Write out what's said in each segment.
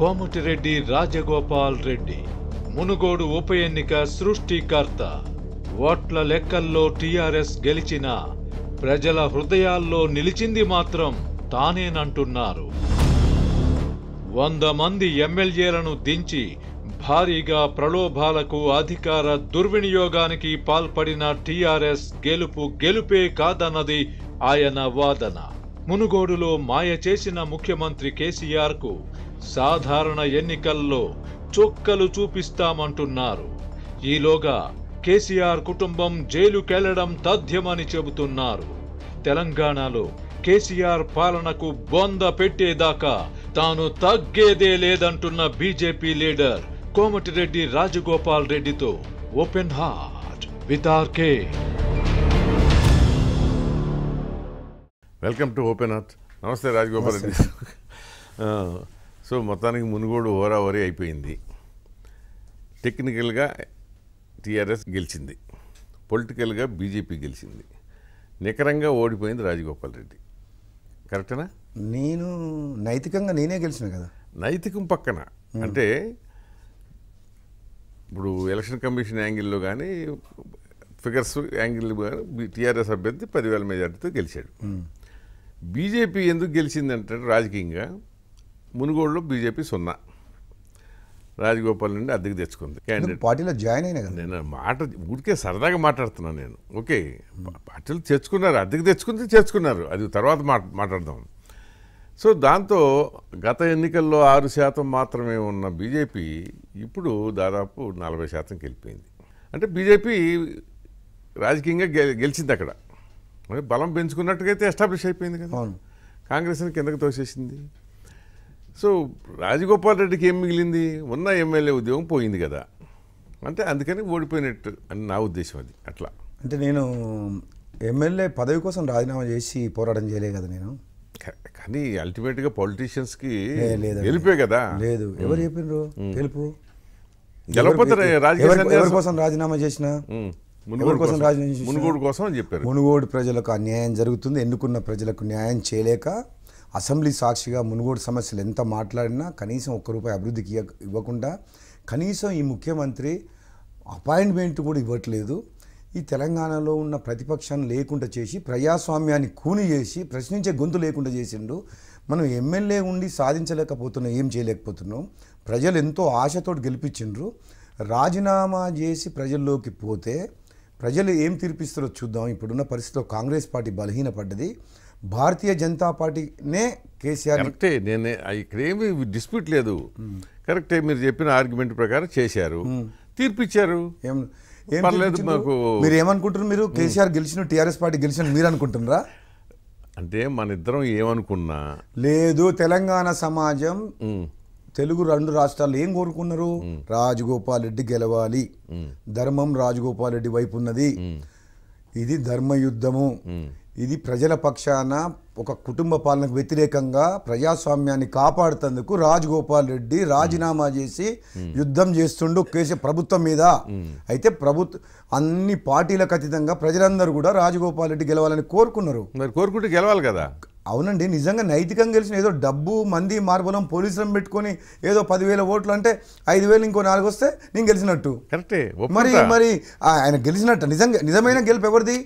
కోమటిరెడ్డి రాజగోపాల్ రెడ్డి మునుగోడు ఉప ఎన్నిక సృష్టికర్త ఓట్ల లెక్కల్లో టీఆర్ఎస్ గెలిచిన ప్రజల హృదయాల్లో నిలిచింది మాత్రం తానేనంటున్నారు వంద మంది ఎమ్మెల్యేలను దించి భారీగా ప్రలోభాలకు అధికార దుర్వినియోగానికి పాల్పడిన టీఆర్ఎస్ గెలుపు గెలుపే కాదన్నది ఆయన వాదన మునుగోడులో మాయ చేసిన ముఖ్యమంత్రి కేసీఆర్కు సాధారణ ఎన్నికల్లో చొక్కలు చూపిస్తామంటున్నారు ఈలోగా కేసీఆర్ కుటుంబం జైలుకెళ్లడం తథ్యమని చెబుతున్నారు తెలంగాణలో కేసీఆర్ పాలనకు బొంద పెట్టేదాకా తాను తగ్గేదే లేదంటున్న బీజేపీ లీడర్ కోమటిరెడ్డి రాజగోపాల్ రెడ్డితో open heart with RK welcome to open heart నమస్తే రాజగోపాల్ రెడ్డి సో మొత్తానికి మునుగోడు ఓరావరి అయిపోయింది టెక్నికల్గా టీఆర్ఎస్ గెలిచింది పొలిటికల్గా బీజేపీ గెలిచింది నికరంగా ఓడిపోయింది రాజగోపాల్ రెడ్డి కరెక్టేనా నేను నైతికంగా నేనే గెలిచిన కదా నైతికం పక్కన అంటే ఇప్పుడు ఎలక్షన్ కమిషన్ యాంగిల్లో కానీ ఫిగర్స్ యాంగిల్ కానీ టీఆర్ఎస్ అభ్యర్థి పదివేల మెజార్టీతో గెలిచాడు బీజేపీ ఎందుకు గెలిచిందంటే రాజకీయంగా మునుగోడులో బీజేపీ సున్నా రాజగోపాల్ నుండి అద్దెకు తెచ్చుకుంది క్యాండిడేట్ పార్టీలో జాయిన్ అయినా కదా నేను మాట ఊరికే సరదాగా మాట్లాడుతున్నాను నేను ఓకే పార్టీలు తెచ్చుకున్నారు అద్దెకు తెచ్చుకుంది తెచ్చుకున్నారు అది తర్వాత మాట్లాడదాం సో దాంతో గత ఎన్నికల్లో ఆరు శాతం మాత్రమే ఉన్న బీజేపీ ఇప్పుడు దాదాపు నలభై శాతం గెలిపోయింది అంటే బీజేపీ రాజకీయంగా గెలిచింది అక్కడ బలం పెంచుకున్నట్టుగా అయితే ఎస్టాబ్లిష్ అయిపోయింది కదా కాంగ్రెస్ని కిందకు తోసేసింది సో రాజగోపాల్ రెడ్డికి ఏం మిగిలింది ఉన్న ఎమ్మెల్యే ఉద్యోగం పోయింది కదా అంటే అందుకని ఓడిపోయినట్టు అని నా ఉద్దేశం అది అట్లా అంటే నేను ఎమ్మెల్యే పదవి కోసం రాజీనామా చేసి పోరాటం చేయలే కదా నేను కానీ అల్టిమేట్గా పొలిటీషియన్స్కి గెలిపే కదా లేదు ఎవరు చెప్పిండ్రు గెలుపు ఎవరి కోసం రాజీనామా చేసిన మునుగోడు కోసం రాజీనామా మునుగోడు కోసం చెప్పారు మునుగోడు ప్రజలకు అన్యాయం జరుగుతుంది ఎన్నుకున్న ప్రజలకు న్యాయం చేయలేక అసెంబ్లీ సాక్షిగా మునుగోడు సమస్యలు ఎంత మాట్లాడినా కనీసం ఒక్క రూపాయి అభివృద్ధికి ఇవ్వకుండా కనీసం ఈ ముఖ్యమంత్రి అపాయింట్మెంట్ కూడా ఇవ్వట్లేదు ఈ తెలంగాణలో ఉన్న ప్రతిపక్షం లేకుండా చేసి ప్రజాస్వామ్యాన్ని కూని చేసి ప్రశ్నించే గొంతు లేకుండా చేసిండు మనం ఎమ్మెల్యే ఉండి సాధించలేకపోతున్నాం ఏం చేయలేకపోతున్నాం ప్రజలు ఎంతో ఆశతోటి గెలిపించిండ్రు రాజీనామా చేసి ప్రజల్లోకి పోతే ప్రజలు ఏం తీర్పిస్తారో చూద్దాం ఇప్పుడున్న పరిస్థితిలో కాంగ్రెస్ పార్టీ బలహీనపడ్డది భారతీయ జనతా పార్టీనే కేసీఆర్ కరెక్టే నేను ఇక్కడేమి డిస్ప్యూట్ లేదు కరెక్టే మీరు చెప్పిన ఆర్గ్యుమెంట్ ప్రకారం చేశారు తీర్పిచ్చారు మాకు మీరు ఏమనుకుంటున్నారు మీరు కేసీఆర్ గెలిచిన టీఆర్ఎస్ పార్టీ గెలిచిన మీరు అనుకుంటున్నారా అంటే మన ఇద్దరం ఏమనుకున్నా లేదు తెలంగాణ సమాజం తెలుగు రెండు రాష్ట్రాలు ఏం కోరుకున్నారు రాజగోపాల్ రెడ్డి గెలవాలి ధర్మం రాజగోపాల్ రెడ్డి వైపు ఉన్నది ఇది ధర్మ యుద్ధము ఇది ప్రజల పక్షాన ఒక కుటుంబ పాలనకు వ్యతిరేకంగా ప్రజాస్వామ్యాన్ని కాపాడుతందుకు రాజగోపాల్ రెడ్డి రాజీనామా చేసి యుద్ధం చేస్తుండు కేసీ ప్రభుత్వం మీద అయితే ప్రభుత్వ అన్ని పార్టీలకు అతీతంగా ప్రజలందరూ కూడా రాజగోపాల్ రెడ్డి గెలవాలని కోరుకున్నారు మరి కోరుకుంటే గెలవాలి కదా అవునండి నిజంగా నైతికంగా గెలిచిన ఏదో డబ్బు మంది మార్బలం పోలీసులను పెట్టుకొని ఏదో పదివేల ఓట్లు అంటే ఐదు వేలు ఇంకో నాలుగు వస్తే నేను గెలిచినట్టు మరి మరి ఆయన గెలిచినట్టు నిజంగా నిజమైన గెలుపు ఎవరిది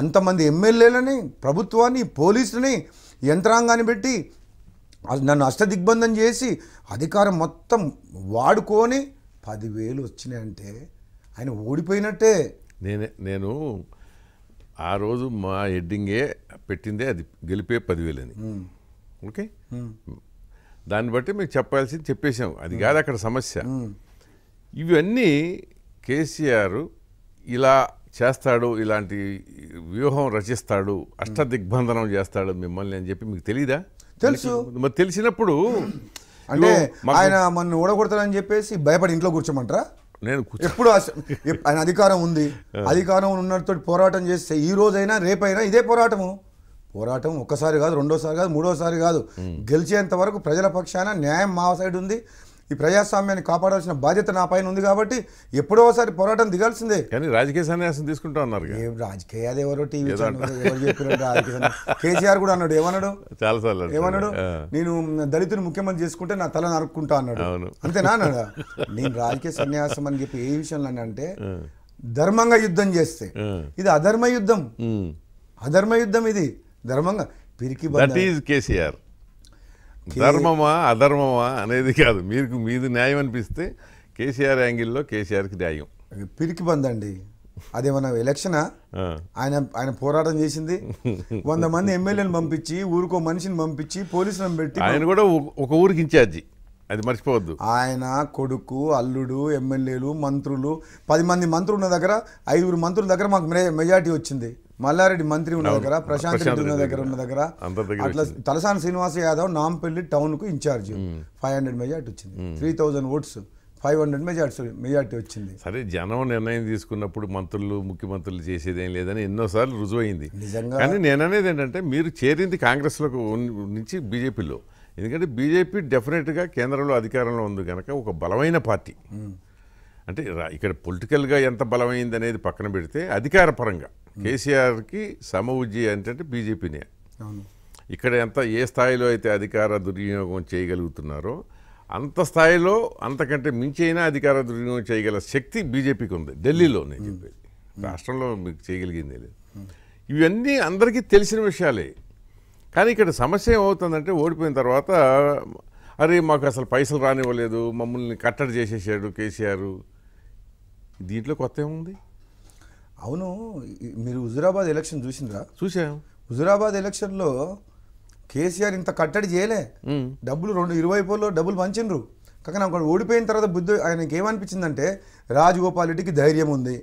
అంతమంది ఎమ్మెల్యేలని ప్రభుత్వాన్ని పోలీసుని యంత్రాంగాన్ని పెట్టి నన్ను అష్టదిగ్బంధం చేసి అధికారం మొత్తం వాడుకొని పదివేలు వచ్చినాయంటే ఆయన ఓడిపోయినట్టే నేనే నేను ఆ రోజు మా హెడ్డింగే పెట్టిందే అది గెలిపే పదివేలు అని ఓకే దాన్ని బట్టి మీకు చెప్పాల్సింది చెప్పేసాం అది కాదు అక్కడ సమస్య ఇవన్నీ కేసీఆర్ ఇలా చేస్తాడు ఇలాంటి వ్యూహం రచిస్తాడు అష్ట దిగ్బంధనం చేస్తాడు మిమ్మల్ని అని చెప్పి మీకు తెలీదా తెలుసు మరి తెలిసినప్పుడు అంటే ఆయన మన ఓడగొడతాడని చెప్పేసి భయపడి ఇంట్లో కూర్చోమంటారా నేను ఎప్పుడు ఆయన అధికారం ఉంది అధికారం ఉన్నతో పోరాటం చేస్తే ఈ రోజైనా రేపైనా ఇదే పోరాటము పోరాటం ఒక్కసారి కాదు రెండోసారి కాదు మూడోసారి కాదు గెలిచేంత వరకు ప్రజల పక్షాన న్యాయం మా సైడ్ ఉంది ఈ ప్రజాస్వామ్యాన్ని కాపాడాల్సిన బాధ్యత నా పైన ఉంది కాబట్టి ఎప్పుడో ఒకసారి పోరాటం దిగాల్సిందే కానీ రాజకీయ సన్యాసం తీసుకుంటా ఉన్నారు రాజకీయ అది ఎవరో టీవీ కేసీఆర్ కూడా అన్నాడు ఏమన్నాడు చాలాసార్లు ఏమన్నాడు నేను దళితుని ముఖ్యమంత్రి చేసుకుంటే నా తల నరుక్కుంటా అన్నాడు అంతేనా అన్నాడు నేను రాజకీయ సన్యాసం అని చెప్పి ఏ విషయంలో అంటే ధర్మంగా యుద్ధం చేస్తే ఇది అధర్మ యుద్ధం అధర్మ యుద్ధం ఇది ధర్మంగా పిరికి కేసీఆర్ ధర్మమా అధర్మమా అనేది కాదు మీకు మీది న్యాయం అనిపిస్తే కేసీఆర్ యాంగిల్లో కేసీఆర్కి న్యాయం పిరికి బందండి అదేమన్నా ఎలక్షనా ఆయన ఆయన పోరాటం చేసింది వంద మంది ఎమ్మెల్యేని పంపించి ఊరికో మనిషిని పంపించి పోలీసులను పెట్టి ఆయన కూడా ఒక ఊరికి ఇన్ఛార్జి అది మర్చిపోవద్దు ఆయన కొడుకు అల్లుడు ఎమ్మెల్యేలు మంత్రులు పది మంది మంత్రులు ఉన్న దగ్గర ఐదుగురు మంత్రుల దగ్గర మాకు మెజార్టీ వచ్చింది మల్లారెడ్డి మంత్రి ఉన్న దగ్గర ప్రశాంత్ రెడ్డి ఉన్న దగ్గర ఉన్న దగ్గర అట్లా తలసాని శ్రీనివాస యాదవ్ నాంపల్లి టౌన్కు ఇన్ఛార్జ్ ఫైవ్ హండ్రెడ్ మెజార్టీ వచ్చింది three thousand votes five hundred majority majority వచ్చింది సరే జనం నిర్ణయం తీసుకున్నప్పుడు మంత్రులు ముఖ్యమంత్రులు చేసేదేం లేదని ఎన్నోసార్లు రుజువైంది కానీ నేను అనేది ఏంటంటే మీరు చేరింది లో నుంచి బీజేపీలో ఎందుకంటే బీజేపీ డెఫినెట్గా కేంద్రంలో అధికారంలో ఉంది కనుక ఒక బలమైన పార్టీ అంటే ఇక్కడ పొలిటికల్గా ఎంత బలమైంది అనేది పక్కన పెడితే అధికారపరంగా కేసీఆర్కి సమవుజ్జి అంటే బీజేపీనే ఇక్కడ ఎంత ఏ స్థాయిలో అయితే అధికార దుర్వినియోగం చేయగలుగుతున్నారో అంత స్థాయిలో అంతకంటే మించి అయినా అధికార దుర్వినియోగం చేయగల శక్తి బీజేపీకి ఉంది ఢిల్లీలో నేను చెప్పేది రాష్ట్రంలో మీకు చేయగలిగిందే లేదు ఇవన్నీ అందరికీ తెలిసిన విషయాలే కానీ ఇక్కడ సమస్య ఏమవుతుందంటే ఓడిపోయిన తర్వాత అరే మాకు అసలు పైసలు రానివ్వలేదు మమ్మల్ని కట్టడి చేసేసాడు కేసీఆర్ దీంట్లో కొత్త ఏముంది అవును మీరు హుజురాబాద్ ఎలక్షన్ చూసిందిరా చూసాం హుజురాబాద్ ఎలక్షన్లో కేసీఆర్ ఇంత కట్టడి చేయలే డబ్బులు రెండు ఇరవై డబ్బులు పంచిండ్రు కానీ అక్కడ ఓడిపోయిన తర్వాత బుద్ధి ఆయనకి ఏమనిపించిందంటే రాజగోపాల్ రెడ్డికి ధైర్యం ఉంది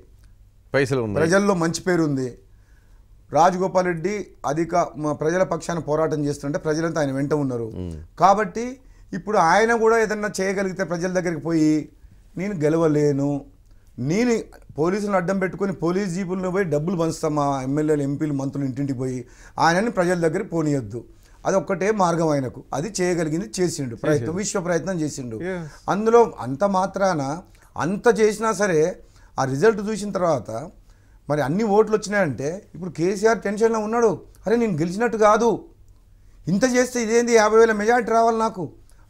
పైసలు ప్రజల్లో మంచి పేరు ఉంది రాజగోపాల్ రెడ్డి అధిక ప్రజల పక్షాన పోరాటం చేస్తుంటే ప్రజలంతా ఆయన వెంట ఉన్నారు కాబట్టి ఇప్పుడు ఆయన కూడా ఏదన్నా చేయగలిగితే ప్రజల దగ్గరికి పోయి నేను గెలవలేను నేను పోలీసులను అడ్డం పెట్టుకొని పోలీస్ జీపులను పోయి డబ్బులు పంచుతామా మా ఎమ్మెల్యేలు ఎంపీలు మంత్రులు ఇంటింటికి పోయి ఆయనని ప్రజల దగ్గర పోనీయొద్దు అది ఒక్కటే మార్గం ఆయనకు అది చేయగలిగింది చేసిండు ప్రయత్నం విశ్వ ప్రయత్నం చేసిండు అందులో అంత మాత్రాన అంత చేసినా సరే ఆ రిజల్ట్ చూసిన తర్వాత మరి అన్ని ఓట్లు వచ్చినాయంటే ఇప్పుడు కేసీఆర్ టెన్షన్లో ఉన్నాడు అరే నేను గెలిచినట్టు కాదు ఇంత చేస్తే ఇదేంది యాభై వేల మెజార్టీ రావాలి నాకు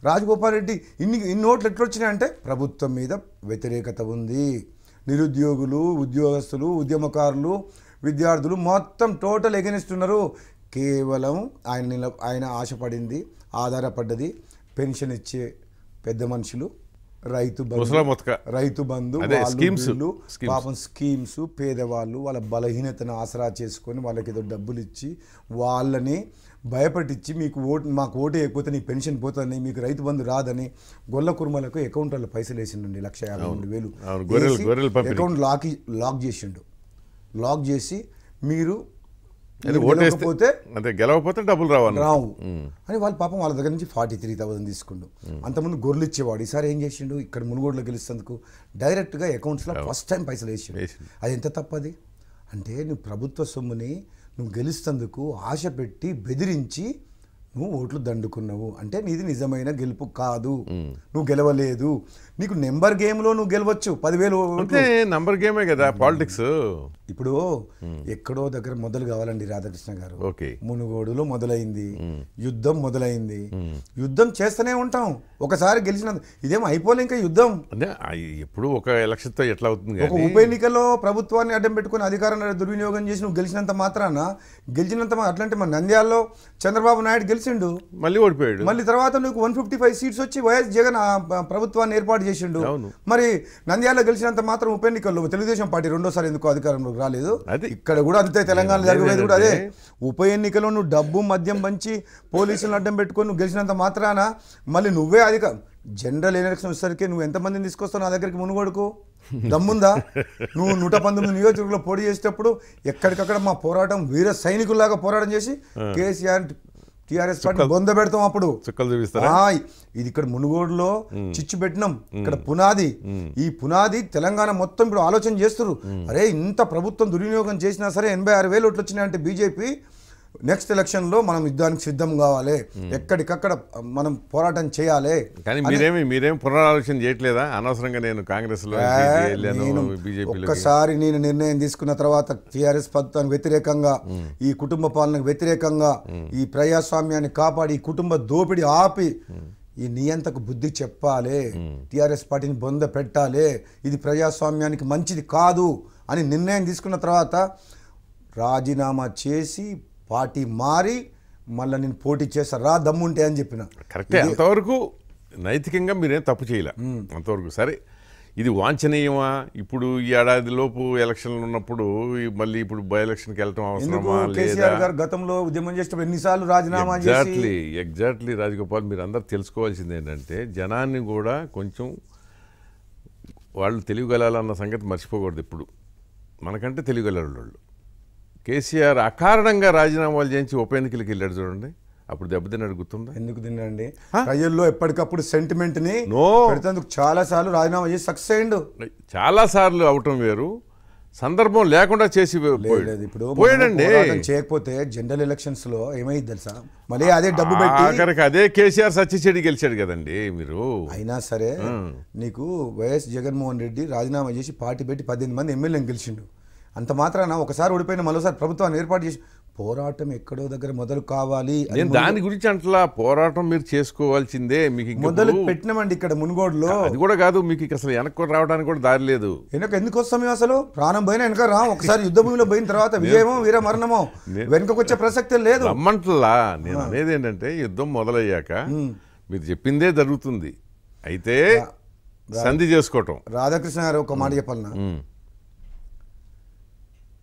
రాజగోపాల్ రెడ్డి ఇన్ని ఇన్ని ఓట్లు ఎట్లొచ్చినాయంటే ప్రభుత్వం మీద వ్యతిరేకత ఉంది నిరుద్యోగులు ఉద్యోగస్తులు ఉద్యమకారులు విద్యార్థులు మొత్తం టోటల్ ఎగెనిస్ట్ ఉన్నారు కేవలం ఆయన ఆయన ఆశపడింది ఆధారపడ్డది పెన్షన్ ఇచ్చే పెద్ద మనుషులు రైతు రైతు బంధు వాళ్ళు పాపం స్కీమ్స్ పేదవాళ్ళు వాళ్ళ బలహీనతను ఆసరా చేసుకొని వాళ్ళకి ఏదో డబ్బులు ఇచ్చి వాళ్ళని భయపట్టించి మీకు ఓటు మాకు ఓటు వేయకపోతే నీ పెన్షన్ పోతుందని మీకు రైతు బంధు రాదని గొల్ల కుర్మలకు అకౌంట్లలో పైసలు వేసిండండి లక్ష యాభై రెండు వేలు అకౌంట్ లాక్ లాక్ చేసిండు లాక్ చేసి మీరు ఓటేస్తే గెలవకపోతే డబ్బులు రావాలి రావు అని వాళ్ళు పాపం వాళ్ళ దగ్గర నుంచి ఫార్టీ త్రీ థౌసండ్ తీసుకుండు అంతకుముందు గొర్రెలు ఇచ్చేవాడు ఈసారి ఏం చేసిండు ఇక్కడ మునుగోడులో గెలుస్తుందుకు డైరెక్ట్గా అకౌంట్స్లో ఫస్ట్ టైం పైసలు వేసిండు అది ఎంత తప్పది అంటే నువ్వు ప్రభుత్వ సొమ్ముని నువ్వు గెలుస్తందుకు ఆశ పెట్టి బెదిరించి నువ్వు ఓట్లు దండుకున్నావు అంటే నీది నిజమైన గెలుపు కాదు నువ్వు గెలవలేదు నీకు నెంబర్ గేమ్లో నువ్వు గెలవచ్చు పదివేలు అంటే నెంబర్ గేమే కదా పాలిటిక్స్ ఇప్పుడు ఎక్కడో దగ్గర మొదలు కావాలండి రాధాకృష్ణ గారు మునుగోడులో మొదలైంది యుద్ధం మొదలైంది యుద్ధం చేస్తూనే ఉంటాం ఒకసారి గెలిచిన ఇదేమో అయిపోలే ఇంకా యుద్ధం ఎప్పుడు ఒక ఎలక్షన్తో ఎట్లా అవుతుంది ఒక ఉప ఎన్నికలో ప్రభుత్వాన్ని అడ్డం పెట్టుకుని అధికారాన్ని దుర్వినియోగం చేసి నువ్వు గెలిచినంత మాత్రాన గెలిచినంత అట్లాంటి మన నంద్యాల్లో చంద్రబాబు నాయుడు గెలిచిండు మళ్ళీ ఓడిపోయాడు మళ్ళీ తర్వాత నువ్వు వన్ ఫిఫ్టీ ఫైవ్ సీట్స్ వచ్చి వైఎస్ జగన్ ప్రభుత్వాన్ని ఏర్పాటు చేసిండు మరి నంద్యాల గెలిచినంత మాత్రం ఉప ఎన్నికల్లో తెలుగుదేశం పార్టీ రెండోసారి ఎందుకు అధికారంలోకి రాలేదు ఇక్కడ కూడా అంతే తెలంగాణ జరిగేది కూడా అదే ఉప ఎన్నికలో నువ్వు డబ్బు మద్యం పంచి పోలీసులను అడ్డం పెట్టుకొని నువ్వు గెలిచినంత మాత్రాన మళ్ళీ నువ్వే అధికారం జనరల్ ఎలక్షన్ వచ్చేసరికి నువ్వు ఎంతమందిని తీసుకొస్తావు నా దగ్గరికి మునుగోడుకు దమ్ముందా నువ్వు నూట పంతొమ్మిది నియోజకవర్గంలో పోటీ చేసేటప్పుడు ఎక్కడికక్కడ మా పోరాటం వీర సైనికుల్లాగా పోరాటం చేసి కేసీఆర్ టిఆర్ఎస్ పార్టీ బొంద పెడతాం అప్పుడు చుక్కలు చూపిస్తారా ఇది ఇక్కడ మునుగోడులో చిచ్చు పెట్టినాం ఇక్కడ పునాది ఈ పునాది తెలంగాణ మొత్తం ఇప్పుడు ఆలోచన చేస్తున్నారు అరే ఇంత ప్రభుత్వం దుర్వినియోగం చేసినా సరే ఎనభై ఆరు వేలు ఓట్లు వచ్చినాయంటే బీజేపీ నెక్స్ట్ ఎలక్షన్లో మనం యుద్ధానికి సిద్ధం కావాలి hmm. ఎక్కడికక్కడ మనం పోరాటం చేయాలి కానీ మీరేమి మీరేమి పునరాలోచన చేయట్లేదా అనవసరంగా నేను కాంగ్రెస్లో ఒక్కసారి నేను నిర్ణయం తీసుకున్న తర్వాత టిఆర్ఎస్ పథకానికి వ్యతిరేకంగా hmm. ఈ కుటుంబ పాలనకు వ్యతిరేకంగా hmm. ఈ ప్రజాస్వామ్యాన్ని కాపాడి ఈ కుటుంబ దోపిడీ ఆపి ఈ నియంతకు బుద్ధి చెప్పాలి టీఆర్ఎస్ పార్టీని బొంద పెట్టాలి ఇది ప్రజాస్వామ్యానికి మంచిది కాదు అని నిర్ణయం తీసుకున్న తర్వాత రాజీనామా చేసి పార్టీ మారి మళ్ళీ నేను పోటీ చేస్తా రా దమ్ముంటే అని చెప్పిన కరెక్టే అంతవరకు నైతికంగా మీరేం తప్పు చేయలే అంతవరకు సరే ఇది వాంఛనీయమా ఇప్పుడు ఈ ఏడాదిలోపు ఎలక్షన్లు ఉన్నప్పుడు మళ్ళీ ఇప్పుడు బై ఎలక్షన్కి వెళ్ళటం అవసరమా లేదా గతంలో ఉద్యమం చేసినప్పుడు ఎన్నిసార్లు రాజీనామా ఎగ్జాక్ట్లీ ఎగ్జాక్ట్లీ రాజగోపాల్ మీరు అందరూ తెలుసుకోవాల్సింది ఏంటంటే జనాన్ని కూడా కొంచెం వాళ్ళు తెలియగలాలన్న సంగతి మర్చిపోకూడదు ఇప్పుడు మనకంటే తెలియగలరు వాళ్ళు కేసీఆర్ అకారణంగా రాజీనామాలు చేయించి ఉప ఎన్నికలకి వెళ్ళాడు చూడండి అప్పుడు దెబ్బతిన్నాడు గుర్తుందా ఎందుకు తిన్నాడు ప్రజల్లో ఎప్పటికప్పుడు సెంటిమెంట్ ని చాలా సార్లు రాజీనామా చేసి సక్సెస్ అయ్యిండు చాలా సార్లు అవటం వేరు సందర్భం లేకుండా చేసి ఇప్పుడు పోయాడండి చేయకపోతే జనరల్ ఎలక్షన్స్ లో ఏమైంది తెలుసా మళ్ళీ అదే డబ్బు పెట్టి అదే కేసీఆర్ సత్యశెడ్డి గెలిచాడు కదండి మీరు అయినా సరే నీకు వైఎస్ జగన్మోహన్ రెడ్డి రాజీనామా చేసి పార్టీ పెట్టి పద్దెనిమిది మంది ఎమ్మెల్యేని గెలిచిండు అంత మాత్రాన ఒకసారి ఓడిపోయిన మరోసారి ప్రభుత్వాన్ని ఏర్పాటు చేసి పోరాటం ఎక్కడో దగ్గర మొదలు కావాలి నేను దాని గురించి అంటలా పోరాటం మీరు చేసుకోవాల్సిందే మీకు మొదలు పెట్టినామండి ఇక్కడ మునుగోడులో అది కూడా కాదు మీకు అసలు వెనక్కి రావడానికి కూడా దారి లేదు వెనక ఎందుకు వస్తాం అసలు ప్రాణం పోయినా వెనక రా ఒకసారి యుద్ధ భూమిలో పోయిన తర్వాత విజయమో వీర మరణమో వెనకకు వచ్చే ప్రసక్తి లేదు అమ్మంటలా నేను అనేది ఏంటంటే యుద్ధం మొదలయ్యాక మీరు చెప్పిందే జరుగుతుంది అయితే సంధి చేసుకోవటం రాధాకృష్ణ గారు ఒక మాట చెప్పాలన్నా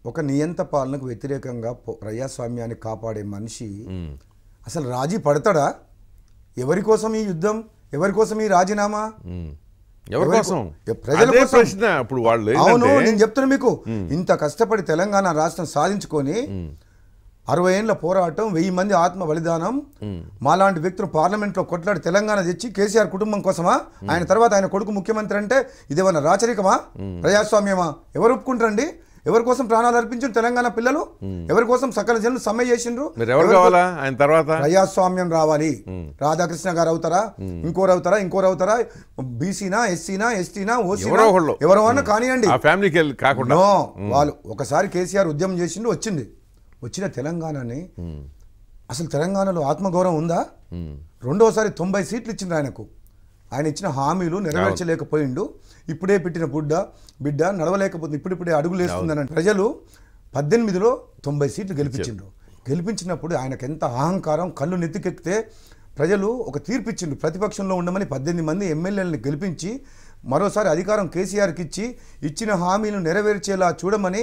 ఒక నియంత పాలనకు వ్యతిరేకంగా ప్రజాస్వామ్యాన్ని కాపాడే మనిషి అసలు రాజీ పడతాడా ఎవరి కోసం ఈ యుద్ధం ఎవరి కోసం ఈ రాజీనామా కోసం అవును నేను చెప్తున్నా మీకు ఇంత కష్టపడి తెలంగాణ రాష్ట్రం సాధించుకొని అరవై ఏళ్ళ పోరాటం వెయ్యి మంది ఆత్మ బలిదానం మాలాంటి వ్యక్తులు పార్లమెంట్లో కొట్లాడి తెలంగాణ తెచ్చి కేసీఆర్ కుటుంబం కోసమా ఆయన తర్వాత ఆయన కొడుకు ముఖ్యమంత్రి అంటే ఇదేమన్నా రాచరికమా ప్రజాస్వామ్యమా ఎవరు ఒప్పుకుంటారండి ఎవరి కోసం ప్రాణాలు అర్పించు తెలంగాణ పిల్లలు ఎవరి కోసం సకల జనులు సమ్మె చేసిండ్రు ఆయన తర్వాత ప్రజాస్వామ్యం రావాలి రాధాకృష్ణ గారు అవుతారా ఇంకోరు అవుతారా ఇంకోరు అవుతారా బీసీనా ఎస్సీనా ఎస్టీనా ఓసీనా ఎవరో అన్న కానివ్వండి ఫ్యామిలీకి కాకుండా వాళ్ళు ఒకసారి కేసీఆర్ ఉద్యమం చేసిండు వచ్చింది వచ్చిన తెలంగాణని అసలు తెలంగాణలో ఆత్మగౌరవం ఉందా రెండోసారి తొంభై సీట్లు ఇచ్చింది ఆయనకు ఆయన ఇచ్చిన హామీలు నెరవేర్చలేకపోయిండు ఇప్పుడే పెట్టిన బుడ్డ బిడ్డ నడవలేకపోతుంది ఇప్పుడిప్పుడే అడుగులేస్తుందని ప్రజలు పద్దెనిమిదిలో తొంభై సీట్లు గెలిపించిండ్రు గెలిపించినప్పుడు ఆయనకు ఎంత అహంకారం కళ్ళు నెత్తికెక్కితే ప్రజలు ఒక తీర్పిచ్చిండు ప్రతిపక్షంలో ఉండమని పద్దెనిమిది మంది ఎమ్మెల్యేలను గెలిపించి మరోసారి అధికారం కేసీఆర్కి ఇచ్చి ఇచ్చిన హామీలను నెరవేర్చేలా చూడమని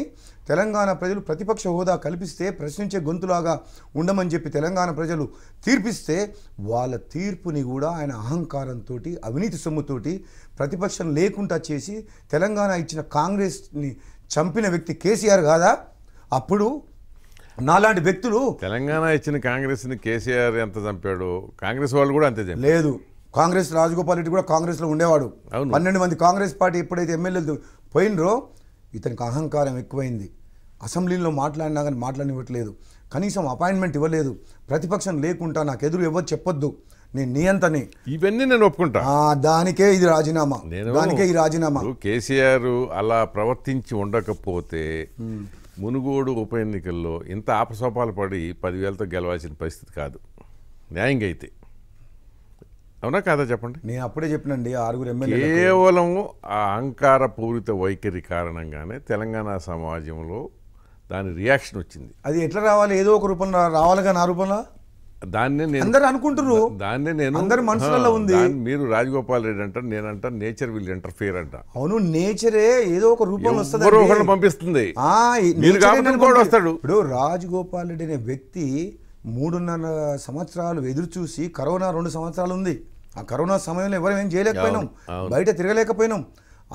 తెలంగాణ ప్రజలు ప్రతిపక్ష హోదా కల్పిస్తే ప్రశ్నించే గొంతులాగా ఉండమని చెప్పి తెలంగాణ ప్రజలు తీర్పిస్తే వాళ్ళ తీర్పుని కూడా ఆయన అహంకారంతో అవినీతి సొమ్ముతోటి ప్రతిపక్షం లేకుండా చేసి తెలంగాణ ఇచ్చిన కాంగ్రెస్ని చంపిన వ్యక్తి కేసీఆర్ కాదా అప్పుడు నాలాంటి వ్యక్తులు తెలంగాణ ఇచ్చిన కాంగ్రెస్ని కేసీఆర్ ఎంత చంపాడు కాంగ్రెస్ వాళ్ళు కూడా అంతే లేదు కాంగ్రెస్ రాజగోపాల్ రెడ్డి కూడా కాంగ్రెస్లో ఉండేవాడు పన్నెండు మంది కాంగ్రెస్ పార్టీ ఎప్పుడైతే ఎమ్మెల్యేలు పోయినరో ఇతనికి అహంకారం ఎక్కువైంది అసెంబ్లీలో మాట్లాడినా కానీ మాట్లాడినివ్వట్లేదు కనీసం అపాయింట్మెంట్ ఇవ్వలేదు ప్రతిపక్షం లేకుండా నాకు ఎదురు ఎవరు చెప్పొద్దు నేను నియంతని ఇవన్నీ నేను ఒప్పుకుంటా దానికే ఇది రాజీనామా దానికే ఈ రాజీనామా కేసీఆర్ అలా ప్రవర్తించి ఉండకపోతే మునుగోడు ఉప ఎన్నికల్లో ఇంత ఆపసోపాలు పడి పదివేలతో గెలవాల్సిన పరిస్థితి కాదు న్యాయంగా అయితే అవునా కాదా చెప్పండి నేను అప్పుడే చెప్పినండి ఆరుగురు ఎమ్మెల్యే కేవలం ఆ అహంకార పూరిత వైఖరి కారణంగానే తెలంగాణ సమాజంలో దాని రియాక్షన్ వచ్చింది అది ఎట్లా రావాలి ఏదో ఒక రూపంలో రావాలి కానీ ఆ రూపంలో దాన్నే నేను అందరు అనుకుంటున్నారు దాన్నే నేను అందరి మనసులలో ఉంది మీరు రాజగోపాల్ రెడ్డి అంటారు నేనంట నేచర్ విల్ ఇంటర్ఫియర్ అంట అవును నేచరే ఏదో ఒక రూపంలో వస్తుంది పంపిస్తుంది వస్తాడు ఇప్పుడు రాజగోపాల్ రెడ్డి అనే వ్యక్తి మూడున్నర సంవత్సరాలు ఎదురు చూసి కరోనా రెండు సంవత్సరాలు ఉంది ఆ కరోనా సమయంలో ఎవరు ఏం చేయలేకపోయినాం బయట తిరగలేకపోయినాం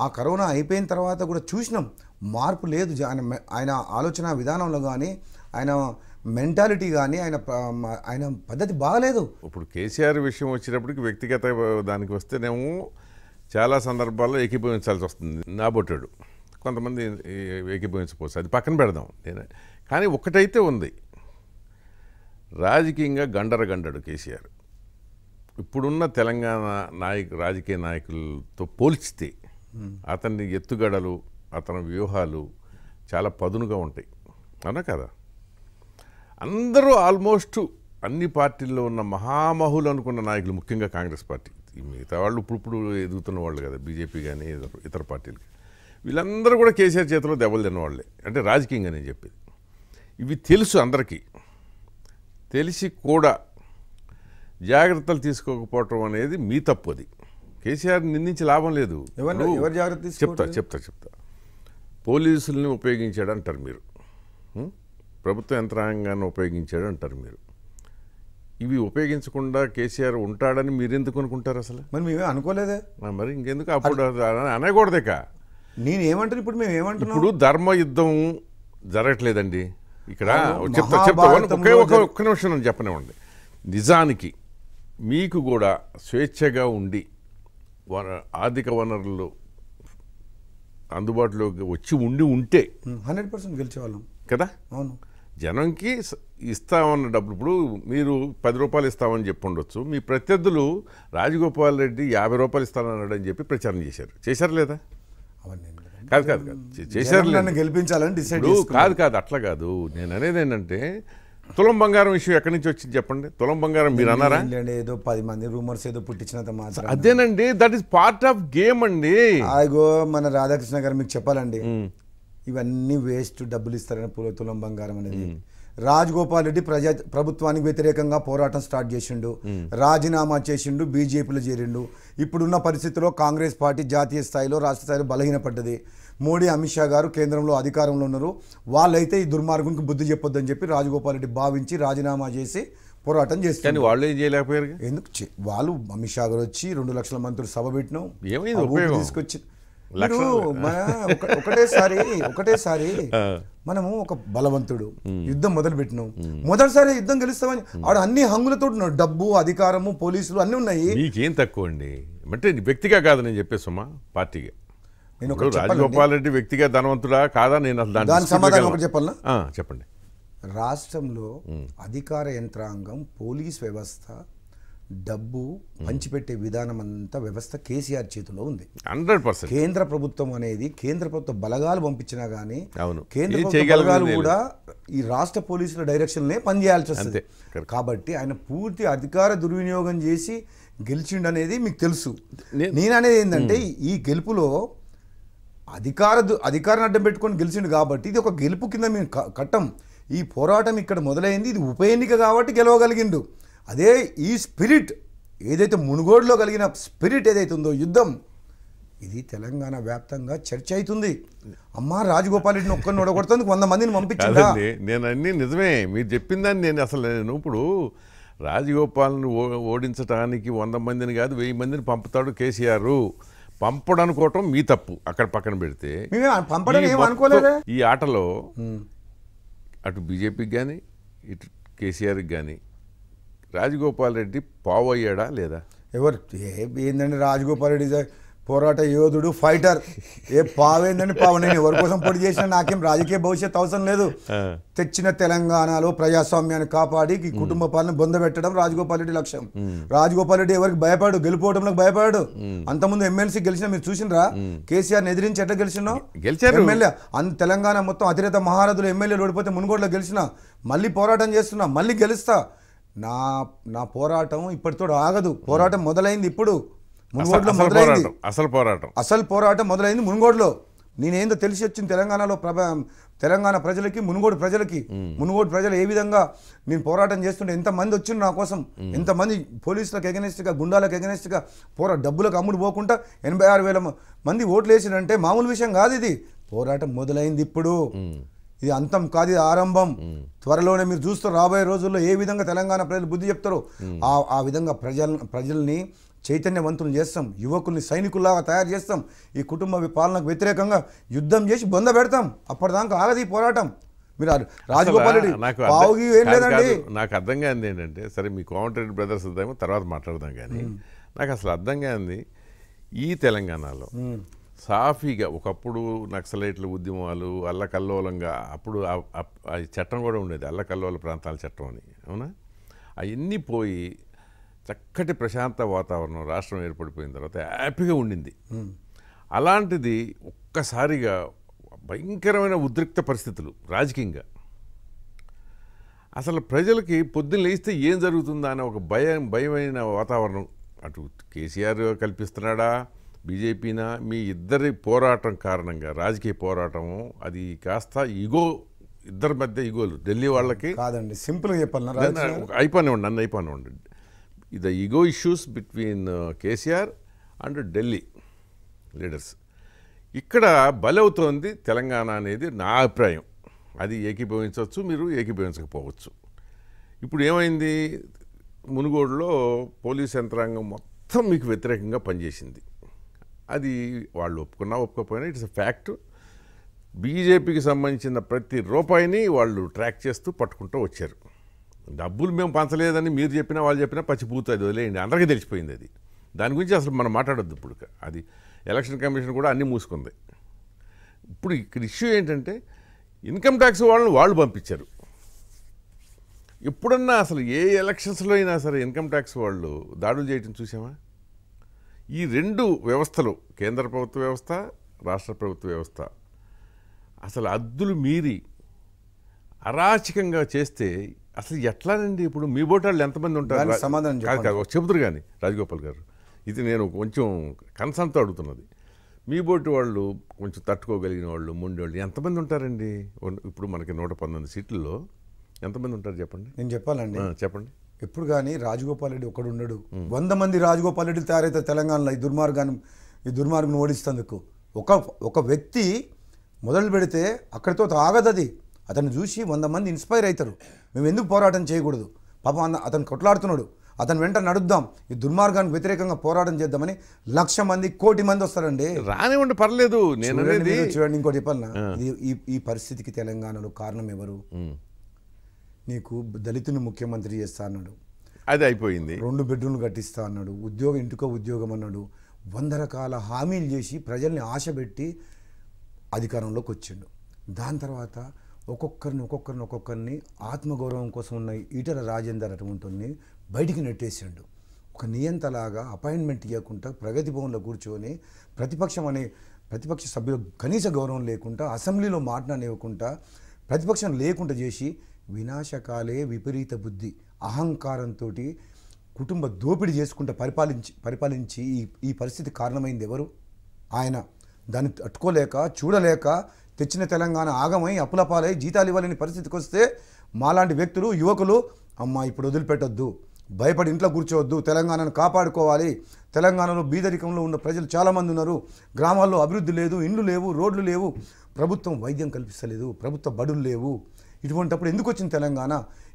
ఆ కరోనా అయిపోయిన తర్వాత కూడా చూసినాం మార్పు లేదు ఆయన ఆయన ఆలోచన విధానంలో కానీ ఆయన మెంటాలిటీ కానీ ఆయన ఆయన పద్ధతి బాగలేదు ఇప్పుడు కేసీఆర్ విషయం వచ్చినప్పటికి వ్యక్తిగత దానికి వస్తేనేమో చాలా సందర్భాల్లో ఏకీభవించాల్సి వస్తుంది నా బొట్టడు కొంతమంది ఏకీభవించకపోవచ్చు అది పక్కన పెడదాం నేను కానీ ఒక్కటైతే ఉంది రాజకీయంగా గండర గండడు కేసీఆర్ ఇప్పుడున్న తెలంగాణ నాయకు రాజకీయ నాయకులతో పోల్చితే అతని ఎత్తుగడలు అతని వ్యూహాలు చాలా పదునుగా ఉంటాయి అన్నా కదా అందరూ ఆల్మోస్ట్ అన్ని పార్టీల్లో ఉన్న మహామహులు అనుకున్న నాయకులు ముఖ్యంగా కాంగ్రెస్ పార్టీ మిగతా వాళ్ళు ఇప్పుడు ఎదుగుతున్న వాళ్ళు కదా బీజేపీ కానీ ఇతర పార్టీలు వీళ్ళందరూ కూడా కేసీఆర్ చేతిలో దెబ్బలు తినవాళ్ళే అంటే రాజకీయంగా నేను చెప్పేది ఇవి తెలుసు అందరికీ తెలిసి కూడా జాగ్రత్తలు తీసుకోకపోవటం అనేది మీ తప్పు అది కేసీఆర్ నిందించి లాభం లేదు జాగ్రత్త చెప్తా చెప్తా చెప్తా పోలీసుల్ని ఉపయోగించాడు అంటారు మీరు ప్రభుత్వ యంత్రాంగాన్ని ఉపయోగించాడు అంటారు మీరు ఇవి ఉపయోగించకుండా కేసీఆర్ ఉంటాడని మీరు ఎందుకు అనుకుంటారు అసలు మరి మేమే అనుకోలేదే మరి ఇంకెందుకు అప్పుడు అనకూడదు ఇక నేను ఏమంటారు ఇప్పుడు మేము ఏమంటున్నాం ఇప్పుడు ధర్మ యుద్ధం జరగట్లేదండి ఇక్కడ చెప్తా చెప్తా ఒకే ఒక ఒక్క నిమిషం చెప్పనివ్వండి నిజానికి మీకు కూడా స్వేచ్ఛగా ఉండి ఆర్థిక వనరులు అందుబాటులోకి వచ్చి ఉండి ఉంటే హండ్రెడ్ పర్సెంట్ గెలిచేవాళ్ళం కదా అవును జనంకి ఇస్తామన్న డబ్బులు ఇప్పుడు మీరు పది రూపాయలు ఇస్తామని చెప్పి ఉండొచ్చు మీ ప్రత్యర్థులు రాజగోపాల్ రెడ్డి యాభై రూపాయలు ఇస్తానన్నాడని చెప్పి ప్రచారం చేశారు చేశారు లేదా కాదు కాదు కాదు చేశారు గెలిపించాలని డిసైడ్ కాదు కాదు అట్లా కాదు నేను అనేది ఏంటంటే తులం బంగారం ఇష్యూ ఎక్కడి నుంచి వచ్చింది చెప్పండి తులం బంగారం మీరు అన్నారా ఏదో పది మంది రూమర్స్ ఏదో పుట్టించినంత మాత్రం అదేనండి that is part of game అండి అదిగో మన రాధాకృష్ణ గారు మీకు చెప్పాలండి ఇవన్నీ వేస్ట్ డబ్బులు ఇస్తారని పూల తులం బంగారం అనేది రాజగోపాల్ రెడ్డి ప్రజా ప్రభుత్వానికి వ్యతిరేకంగా పోరాటం స్టార్ట్ చేసిండు రాజీనామా చేసిండు బీజేపీలో చేరిండు ఇప్పుడున్న పరిస్థితిలో కాంగ్రెస్ పార్టీ జాతీయ స్థాయిలో రాష్ట్ర స్థాయిలో బలహీనపడ్డది మోడీ అమిత్ షా గారు కేంద్రంలో అధికారంలో ఉన్నారు వాళ్ళైతే ఈ దుర్మార్గంకి బుద్ధి చెప్పొద్దని చెప్పి రాజగోపాల్ రెడ్డి భావించి రాజీనామా చేసి పోరాటం చేస్తారు వాళ్ళు ఏం చేయలేకపోయారు ఎందుకు వాళ్ళు అమిత్ షా గారు వచ్చి రెండు లక్షల మంత్రులు సభ పెట్టినాం తీసుకొచ్చి ఒకటేసారి ఒకటేసారి మనము ఒక బలవంతుడు యుద్ధం మొదలు పెట్టినాం మొదటిసారి యుద్ధం గెలుస్తామని ఆడు అన్ని హంగులతో డబ్బు అధికారము పోలీసులు అన్ని ఉన్నాయి ఏం తక్కువ అండి అంటే వ్యక్తిగా కాదు నేను చెప్పేసమ్మా పార్టీగా నేను ఒక వ్యక్తిగా ధనవంతుడా కాదా నేను దాని సమాధానం ఒకటి చెప్పాలా చెప్పండి రాష్ట్రంలో అధికార యంత్రాంగం పోలీస్ వ్యవస్థ డబ్బు పంచిపెట్టే విధానం అంతా వ్యవస్థ కేసీఆర్ చేతిలో ఉంది హండ్రెడ్ పర్సెంట్ కేంద్ర ప్రభుత్వం అనేది కేంద్ర ప్రభుత్వ బలగాలు పంపించినా కానీ అవును కేంద్ర బలగాలు కూడా ఈ రాష్ట్ర పోలీసుల డైరెక్షన్లే పనిచేయాల్సి వస్తుంది కాబట్టి ఆయన పూర్తి అధికార దుర్వినియోగం చేసి గెలిచిండనేది మీకు తెలుసు నేను అనేది ఏంటంటే ఈ గెలుపులో అధికార అధికారాన్ని అడ్డం పెట్టుకొని గెలిచిండు కాబట్టి ఇది ఒక గెలుపు కింద మేము కట్టం ఈ పోరాటం ఇక్కడ మొదలైంది ఇది ఉప ఎన్నిక కాబట్టి గెలవగలిగిండు అదే ఈ స్పిరిట్ ఏదైతే మునుగోడులో కలిగిన స్పిరిట్ ఏదైతే ఉందో యుద్ధం ఇది తెలంగాణ వ్యాప్తంగా చర్చ అవుతుంది అమ్మ రాజగోపాల్ రెడ్డిని ఒక్కరిని ఓడగొడుతుంది వంద మందిని పంపించండి నేను అన్నీ నిజమే మీరు చెప్పిందని నేను అసలు నేను ఇప్పుడు రాజగోపాల్ని ఓడించడానికి వంద మందిని కాదు వెయ్యి మందిని పంపుతాడు కేసీఆర్ పంపడం అనుకోవటం మీ తప్పు అక్కడ పక్కన పెడితే ఈ ఆటలో అటు బీజేపీకి కానీ ఇటు కేసీఆర్కి కానీ రాజగోపాల్ రెడ్డి పావు అయ్యాడా లేదా ఎవరు ఏంటంటే రాజగోపాల్ రెడ్డి పోరాట యోధుడు ఫైటర్ ఏ పావేందని పావు నేను ఎవరి కోసం పొడి చేసినా నాకేం రాజకీయ భవిష్యత్ అవసరం లేదు తెచ్చిన తెలంగాణలో ప్రజాస్వామ్యాన్ని కాపాడి ఈ కుటుంబ పాలన పెట్టడం రాజగోపాల్ రెడ్డి లక్ష్యం రాజగోపాల్ రెడ్డి ఎవరికి భయపడు గెలిపోవడంలోకి అంత అంతకుముందు ఎమ్మెల్సీ గెలిచిన మీరు చూసినరా కేసీఆర్ ఎదిరించి ఎట్లా గెలిచినో ఎమ్మెల్యే అంత తెలంగాణ మొత్తం అతిరేత మహారాజులు ఎమ్మెల్యేలు ఓడిపోతే మునుగోడలో గెలిచిన మళ్ళీ పోరాటం చేస్తున్నా మళ్ళీ గెలుస్తా నా నా పోరాటం ఇప్పటితో ఆగదు పోరాటం మొదలైంది ఇప్పుడు మునుగోడులో మొదలైంది అసలు పోరాటం అసలు పోరాటం మొదలైంది మునుగోడులో నేనేందో తెలిసి వచ్చింది తెలంగాణలో ప్రభ తెలంగాణ ప్రజలకి మునుగోడు ప్రజలకి మునుగోడు ప్రజలు ఏ విధంగా నేను పోరాటం చేస్తుంటే ఎంతమంది వచ్చిండ్రు నా కోసం ఎంతమంది పోలీసులకు ఎగనెస్ట్గా గుండాలకు ఎగనెస్ట్గా పోరా డబ్బులకు అమ్ముడు పోకుండా ఎనభై ఆరు వేల మంది ఓట్లు వేసిందంటే మామూలు విషయం కాదు ఇది పోరాటం మొదలైంది ఇప్పుడు ఇది అంతం కాదు ఇది ఆరంభం త్వరలోనే మీరు చూస్తారు రాబోయే రోజుల్లో ఏ విధంగా తెలంగాణ ప్రజలు బుద్ధి చెప్తారో ఆ విధంగా ప్రజల ప్రజల్ని చైతన్యవంతులు చేస్తాం యువకుల్ని సైనికుల్లాగా తయారు చేస్తాం ఈ కుటుంబ పాలనకు వ్యతిరేకంగా యుద్ధం చేసి బొంద పెడతాం అప్పటిదాకా ఆగది పోరాటం మీరు రాజగోపాల్ రెడ్డి పావుగి ఏం లేదండి నాకు అర్థం కాంది ఏంటంటే సరే మీ కోమటిరెడ్డి బ్రదర్స్ ఏమో తర్వాత మాట్లాడదాం కానీ నాకు అసలు అర్థం కాంది ఈ తెలంగాణలో సాఫీగా ఒకప్పుడు నక్సలైట్ల ఉద్యమాలు అల్లకల్లోలంగా అప్పుడు చట్టం కూడా ఉండేది అల్లకల్లోల ప్రాంతాల చట్టం అని అవునా అవన్నీ పోయి చక్కటి ప్రశాంత వాతావరణం రాష్ట్రం ఏర్పడిపోయిన తర్వాత హ్యాపీగా ఉండింది అలాంటిది ఒక్కసారిగా భయంకరమైన ఉద్రిక్త పరిస్థితులు రాజకీయంగా అసలు ప్రజలకి పొద్దున్న లేస్తే ఏం జరుగుతుందా అనే ఒక భయం భయమైన వాతావరణం అటు కేసీఆర్ కల్పిస్తున్నాడా బీజేపీనా మీ ఇద్దరి పోరాటం కారణంగా రాజకీయ పోరాటము అది కాస్త ఈగో ఇద్దరి మధ్య ఈగోలు ఢిల్లీ వాళ్ళకి కాదండి సింపుల్గా చెప్పాలి అయిపోయినండి నన్ను ఉండండి the ego issues between KCR and Delhi leaders ఇక్కడ బలవుతోంది తెలంగాణ అనేది నా అభిప్రాయం అది ఏకీభవించవచ్చు మీరు ఏకీభవించకపోవచ్చు ఇప్పుడు ఏమైంది మునుగోడులో పోలీస్ యంత్రాంగం మొత్తం మీకు వ్యతిరేకంగా పనిచేసింది అది వాళ్ళు ఒప్పుకున్నా ఒప్పుకోకపోయినా ఇట్స్ అ ఫ్యాక్ట్ బీజేపీకి సంబంధించిన ప్రతి రూపాయిని వాళ్ళు ట్రాక్ చేస్తూ పట్టుకుంటూ వచ్చారు డబ్బులు మేము పంచలేదని మీరు చెప్పినా వాళ్ళు చెప్పినా పచ్చిపోతుంది అది వదిలేయండి అందరికీ తెలిసిపోయింది అది దాని గురించి అసలు మనం మాట్లాడొద్దు ఇప్పుడు అది ఎలక్షన్ కమిషన్ కూడా అన్నీ మూసుకుంది ఇప్పుడు ఇక్కడ ఇష్యూ ఏంటంటే ఇన్కమ్ ట్యాక్స్ వాళ్ళని వాళ్ళు పంపించారు ఎప్పుడన్నా అసలు ఏ ఎలక్షన్స్లో అయినా సరే ఇన్కమ్ ట్యాక్స్ వాళ్ళు దాడులు చేయటం చూసామా ఈ రెండు వ్యవస్థలు కేంద్ర ప్రభుత్వ వ్యవస్థ రాష్ట్ర ప్రభుత్వ వ్యవస్థ అసలు అద్దులు మీరి అరాచకంగా చేస్తే అసలు ఎట్లానండి ఇప్పుడు మీ బోటాళ్ళు ఎంతమంది ఉంటారు సమాధానం కాదు చెబుతారు కానీ రాజగోపాల్ గారు ఇది నేను కొంచెం కన్సర్న్తో అడుగుతున్నది మీ బోటి వాళ్ళు కొంచెం తట్టుకోగలిగిన వాళ్ళు వాళ్ళు ఎంతమంది ఉంటారండి ఇప్పుడు మనకి నూట పంతొమ్మిది సీట్లలో ఎంతమంది ఉంటారు చెప్పండి నేను చెప్పాలండి చెప్పండి ఎప్పుడు కానీ రాజగోపాల్ రెడ్డి ఒకడు ఉండడు వంద మంది రాజగోపాల్ రెడ్డి తయారైతే తెలంగాణలో ఈ దుర్మార్గాన్ని ఈ దుర్మార్గం ఓడిస్తందుకు ఒక ఒక వ్యక్తి మొదలు పెడితే అక్కడితో అది అతను చూసి వంద మంది ఇన్స్పైర్ అవుతారు మేము ఎందుకు పోరాటం చేయకూడదు పాపం అతను కొట్లాడుతున్నాడు అతను వెంట నడుద్దాం ఈ దుర్మార్గానికి వ్యతిరేకంగా పోరాటం చేద్దామని లక్ష మంది కోటి మంది వస్తారండి రానివ్వండి పర్లేదు నేను చూడండి ఇంకోటి చెప్పాలన్నా ఈ పరిస్థితికి తెలంగాణలో కారణం ఎవరు నీకు దళితుని ముఖ్యమంత్రి చేస్తా అన్నాడు అది అయిపోయింది రెండు బెడ్రూమ్లు కట్టిస్తా అన్నాడు ఉద్యోగం ఇంటికో ఉద్యోగం అన్నాడు వంద రకాల హామీలు చేసి ప్రజల్ని ఆశపెట్టి అధికారంలోకి వచ్చిండు దాని తర్వాత ఒక్కొక్కరిని ఒక్కొక్కరిని ఒక్కొక్కరిని ఆత్మగౌరవం కోసం ఉన్న ఈటల రాజేందర్ అటువంటి బయటికి నెట్టేసిండు ఒక నియంతలాగా అపాయింట్మెంట్ ఇవ్వకుండా ప్రగతి భవన్లో కూర్చొని ప్రతిపక్షం అనే ప్రతిపక్ష సభ్యులు కనీస గౌరవం లేకుండా అసెంబ్లీలో మాట్లాడనివ్వకుండా ప్రతిపక్షం లేకుండా చేసి వినాశకాలే విపరీత బుద్ధి అహంకారంతో కుటుంబ దోపిడీ చేసుకుంటూ పరిపాలించి పరిపాలించి ఈ ఈ పరిస్థితి కారణమైంది ఎవరు ఆయన దాన్ని తట్టుకోలేక చూడలేక తెచ్చిన తెలంగాణ ఆగమై అప్పులపాలై జీతాలు ఇవ్వలేని పరిస్థితికి వస్తే మాలాంటి వ్యక్తులు యువకులు అమ్మ ఇప్పుడు వదిలిపెట్టొద్దు భయపడి ఇంట్లో కూర్చోవద్దు తెలంగాణను కాపాడుకోవాలి తెలంగాణలో బీదరికంలో ఉన్న ప్రజలు చాలామంది ఉన్నారు గ్రామాల్లో అభివృద్ధి లేదు ఇండ్లు లేవు రోడ్లు లేవు ప్రభుత్వం వైద్యం కల్పిస్తలేదు ప్రభుత్వ బడులు లేవు ఇటువంటప్పుడు ఎందుకు వచ్చింది తెలంగాణ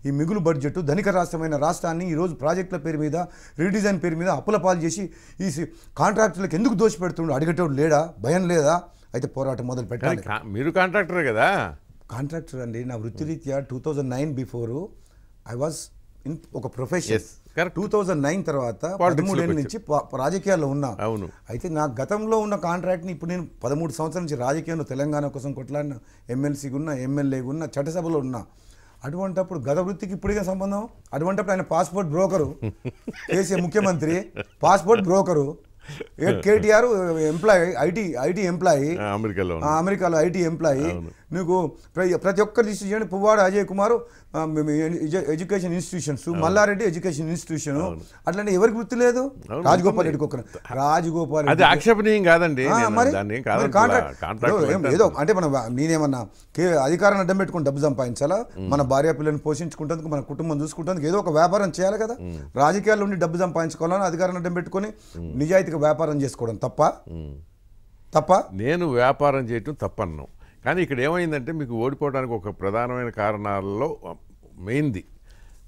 ఈ మిగులు బడ్జెట్ ధనిక రాష్ట్రమైన రాష్ట్రాన్ని ఈరోజు ప్రాజెక్టుల పేరు మీద రీడిజైన్ పేరు మీద అప్పుల పాలు చేసి ఈ కాంట్రాక్టులకు ఎందుకు దోషపెడుతుండో అడిగేటోడు లేడా భయం లేదా అయితే పోరాటం మొదలు పెట్టాలి మీరు కాంట్రాక్టర్ కదా కాంట్రాక్టర్ అండి నా వృత్తిరీత్యా two thousand nine before I was in ఒక ప్రొఫెషన్ టూ థౌజండ్ నైన్ తర్వాత ఏళ్ళ నుంచి రాజకీయాల్లో ఉన్నా అవును అయితే నా గతంలో ఉన్న కాంట్రాక్ట్ని ఇప్పుడు నేను పదమూడు సంవత్సరాల నుంచి రాజకీయంలో తెలంగాణ కోసం కొట్లాడిన ఎమ్మెల్సీగా ఉన్నా ఎమ్మెల్యేగా ఉన్నా చట్టసభలో ఉన్నా అటువంటప్పుడు గత వృత్తికి ఇప్పటికే సంబంధం అటువంటప్పుడు ఆయన పాస్పోర్ట్ బ్రోకరు కేసీఆర్ ముఖ్యమంత్రి passport broker KTR employee IT IT employee అమెరికాలో అమెరికాలో ఐటీ ఎంప్లాయీ నీకు ప్రతి ఒక్కరు దృష్టి Puvvada Ajay Kumar education institutions Mallareddy education institution అట్లనే ఎవరికి గుర్తు లేదు రాజగోపాల్ రెడ్డి ఒక్కరు రాజగోపాల్ అది ఆక్షేపణీయం కాదండి మరి ఏదో అంటే మనం నేనేమన్నా అధికారాన్ని అడ్డం పెట్టుకుని డబ్బు సంపాదించాలా మన భార్య పిల్లల్ని పోషించుకుంటందుకు మన కుటుంబం చూసుకుంటందుకు ఏదో ఒక వ్యాపారం చేయాలి కదా రాజకీయాల్లో ఉండి డబ్బు సంపాదించుకోవాలని అధికారాన్ని అడ్డం పెట్టుకుని నిజాయితీగా వ్యాపారం చేసుకోవడం తప్ప తప్ప నేను వ్యాపారం చేయటం తప్పన్నాం కానీ ఇక్కడ ఏమైందంటే మీకు ఓడిపోవడానికి ఒక ప్రధానమైన కారణాల్లో మెయిన్ది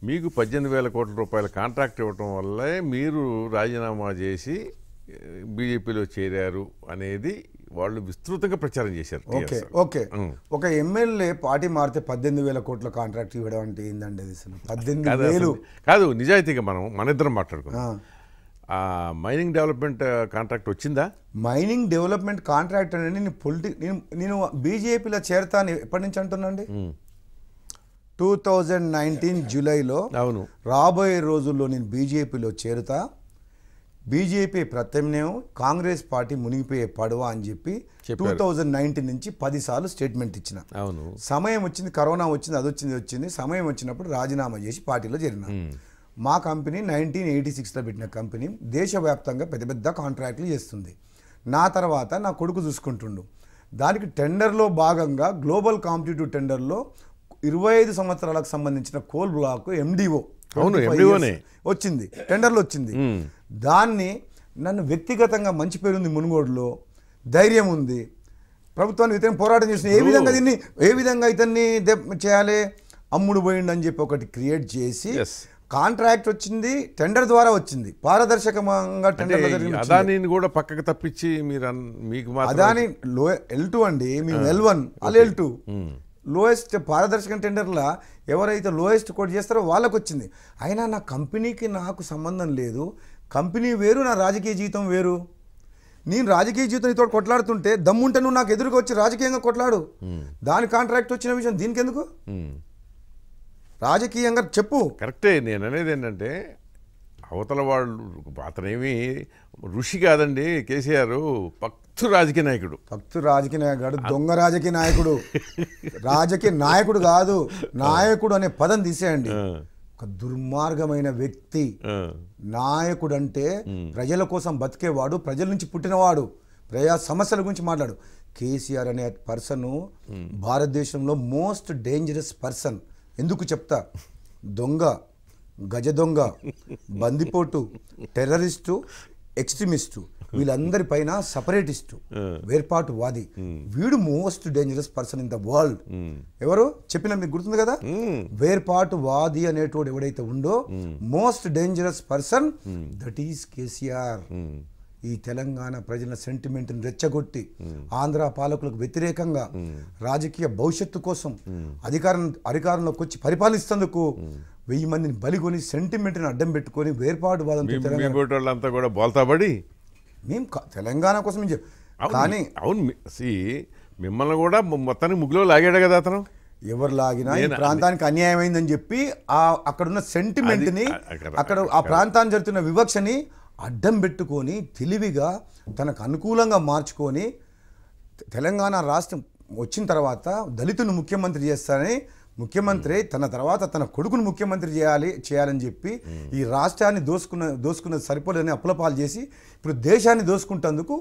మీకు పద్దెనిమిది వేల కోట్ల రూపాయల కాంట్రాక్ట్ ఇవ్వటం వల్లే మీరు రాజీనామా చేసి బీజేపీలో చేరారు అనేది వాళ్ళు విస్తృతంగా ప్రచారం చేశారు ఓకే ఓకే ఒక ఎమ్మెల్యే పార్టీ మారితే పద్దెనిమిది వేల కోట్ల కాంట్రాక్ట్ ఇవ్వడం అంటే ఏంటంటే పద్దెనిమిది వేలు కాదు నిజాయితీగా మనం మన ఇద్దరం మాట్లాడుకున్నాం మైనింగ్ డెవలప్మెంట్ కాంట్రాక్ట్ వచ్చిందా మైనింగ్ డెవలప్మెంట్ కాంట్రాక్ట్ అనేది నేను పొలిటి నేను నేను బీజేపీలో చేరతాను ఎప్పటి నుంచి అంటున్నాండి టూ థౌజండ్ నైన్టీన్ జూలైలో అవును రాబోయే రోజుల్లో నేను బీజేపీలో చేరుతా బీజేపీ ప్రత్యామ్నాయం కాంగ్రెస్ పార్టీ మునిగిపోయే పడవ అని చెప్పి టూ థౌజండ్ నైన్టీన్ నుంచి పదిసార్లు స్టేట్మెంట్ ఇచ్చిన అవును సమయం వచ్చింది కరోనా వచ్చింది అది వచ్చింది వచ్చింది సమయం వచ్చినప్పుడు రాజీనామా చేసి పార్టీలో చేరిన మా కంపెనీ నైన్టీన్ ఎయిటీ సిక్స్లో పెట్టిన కంపెనీ దేశవ్యాప్తంగా పెద్ద పెద్ద కాంట్రాక్ట్లు చేస్తుంది నా తర్వాత నా కొడుకు చూసుకుంటుండు దానికి టెండర్లో భాగంగా గ్లోబల్ కాంపిటేటివ్ టెండర్లో ఇరవై ఐదు సంవత్సరాలకు సంబంధించిన కోల్ బ్లాక్ ఎండిఓ అవును వచ్చింది టెండర్లు వచ్చింది దాన్ని నన్ను వ్యక్తిగతంగా మంచి పేరుంది మునుగోడులో ధైర్యం ఉంది ప్రభుత్వాన్ని ఇతను పోరాటం చేసిన ఏ విధంగా దీన్ని ఏ విధంగా ఇతన్ని చేయాలి అమ్ముడు పోయిండని చెప్పి ఒకటి క్రియేట్ చేసి కాంట్రాక్ట్ వచ్చింది టెండర్ ద్వారా వచ్చింది పారదర్శకంగా టెండర్ అదానీని కూడా పక్కకు తప్పించి మీరు మీకు అదాని లో ఎల్ టూ అండి మీ ఎల్ వన్ అది ఎల్ టూ లోయెస్ట్ పారదర్శక టెండర్లా ఎవరైతే లోయెస్ట్ కోట్ చేస్తారో వాళ్ళకు వచ్చింది అయినా నా కంపెనీకి నాకు సంబంధం లేదు కంపెనీ వేరు నా రాజకీయ జీవితం వేరు నేను రాజకీయ జీవితం నీతో కొట్లాడుతుంటే దమ్ముంటే నువ్వు నాకు ఎదురుగా వచ్చి రాజకీయంగా కొట్లాడు దాని కాంట్రాక్ట్ వచ్చిన విషయం దీనికి ఎందుకు రాజకీయంగా చెప్పు కరెక్టే నేను అనేది ఏంటంటే అవతల వాళ్ళు అతనేమి ఋషి కాదండి కేసీఆర్ పక్తు రాజకీయ నాయకుడు భక్తు రాజకీయ నాయకుడు దొంగ రాజకీయ నాయకుడు రాజకీయ నాయకుడు కాదు నాయకుడు అనే పదం తీసేయండి ఒక దుర్మార్గమైన వ్యక్తి నాయకుడు అంటే ప్రజల కోసం బతికేవాడు ప్రజల నుంచి పుట్టినవాడు ప్రజా సమస్యల గురించి మాట్లాడు కేసీఆర్ అనే పర్సన్ భారతదేశంలో మోస్ట్ డేంజరస్ పర్సన్ ఎందుకు చెప్తా దొంగ గజ దొంగ బందిపోటు టెర్రరిస్టు ఎక్స్ట్రీమిస్టు పైన సపరేటిస్టు వాది వీడు most dangerous person in the world ఎవరు చెప్పిన మీకు గుర్తుంది కదా వేర్పాటు వాది అనేటోడు ఎవడైతే ఉందో most dangerous person that is KCR ఈ తెలంగాణ ప్రజల సెంటిమెంట్ని రెచ్చగొట్టి ఆంధ్ర పాలకులకు వ్యతిరేకంగా రాజకీయ భవిష్యత్తు కోసం అధికారం అధికారంలోకి వచ్చి పరిపాలిస్తేందుకు వెయ్యి మందిని బలికొని సెంటిమెంట్ని అడ్డం పెట్టుకొని వేర్పాటు తెలంగాణ కూడా బోల్తాబడి మేము తెలంగాణ కోసం కానీ అవును మిమ్మల్ని కూడా మొత్తానికి ముగ్గులో లాగాడు కదా అతను ఎవరు లాగినా ఈ ప్రాంతానికి అన్యాయమైందని చెప్పి ఆ అక్కడున్న సెంటిమెంట్ని అక్కడ ఆ ప్రాంతాన్ని జరుగుతున్న వివక్షని అడ్డం పెట్టుకొని తెలివిగా తనకు అనుకూలంగా మార్చుకొని తెలంగాణ రాష్ట్రం వచ్చిన తర్వాత దళితుని ముఖ్యమంత్రి చేస్తారని ముఖ్యమంత్రి తన తర్వాత తన కొడుకును ముఖ్యమంత్రి చేయాలి చేయాలని చెప్పి ఈ రాష్ట్రాన్ని దోసుకున్న దోసుకున్న సరిపోలేదని అప్పులపాలు చేసి ఇప్పుడు దేశాన్ని దోసుకుంటేందుకు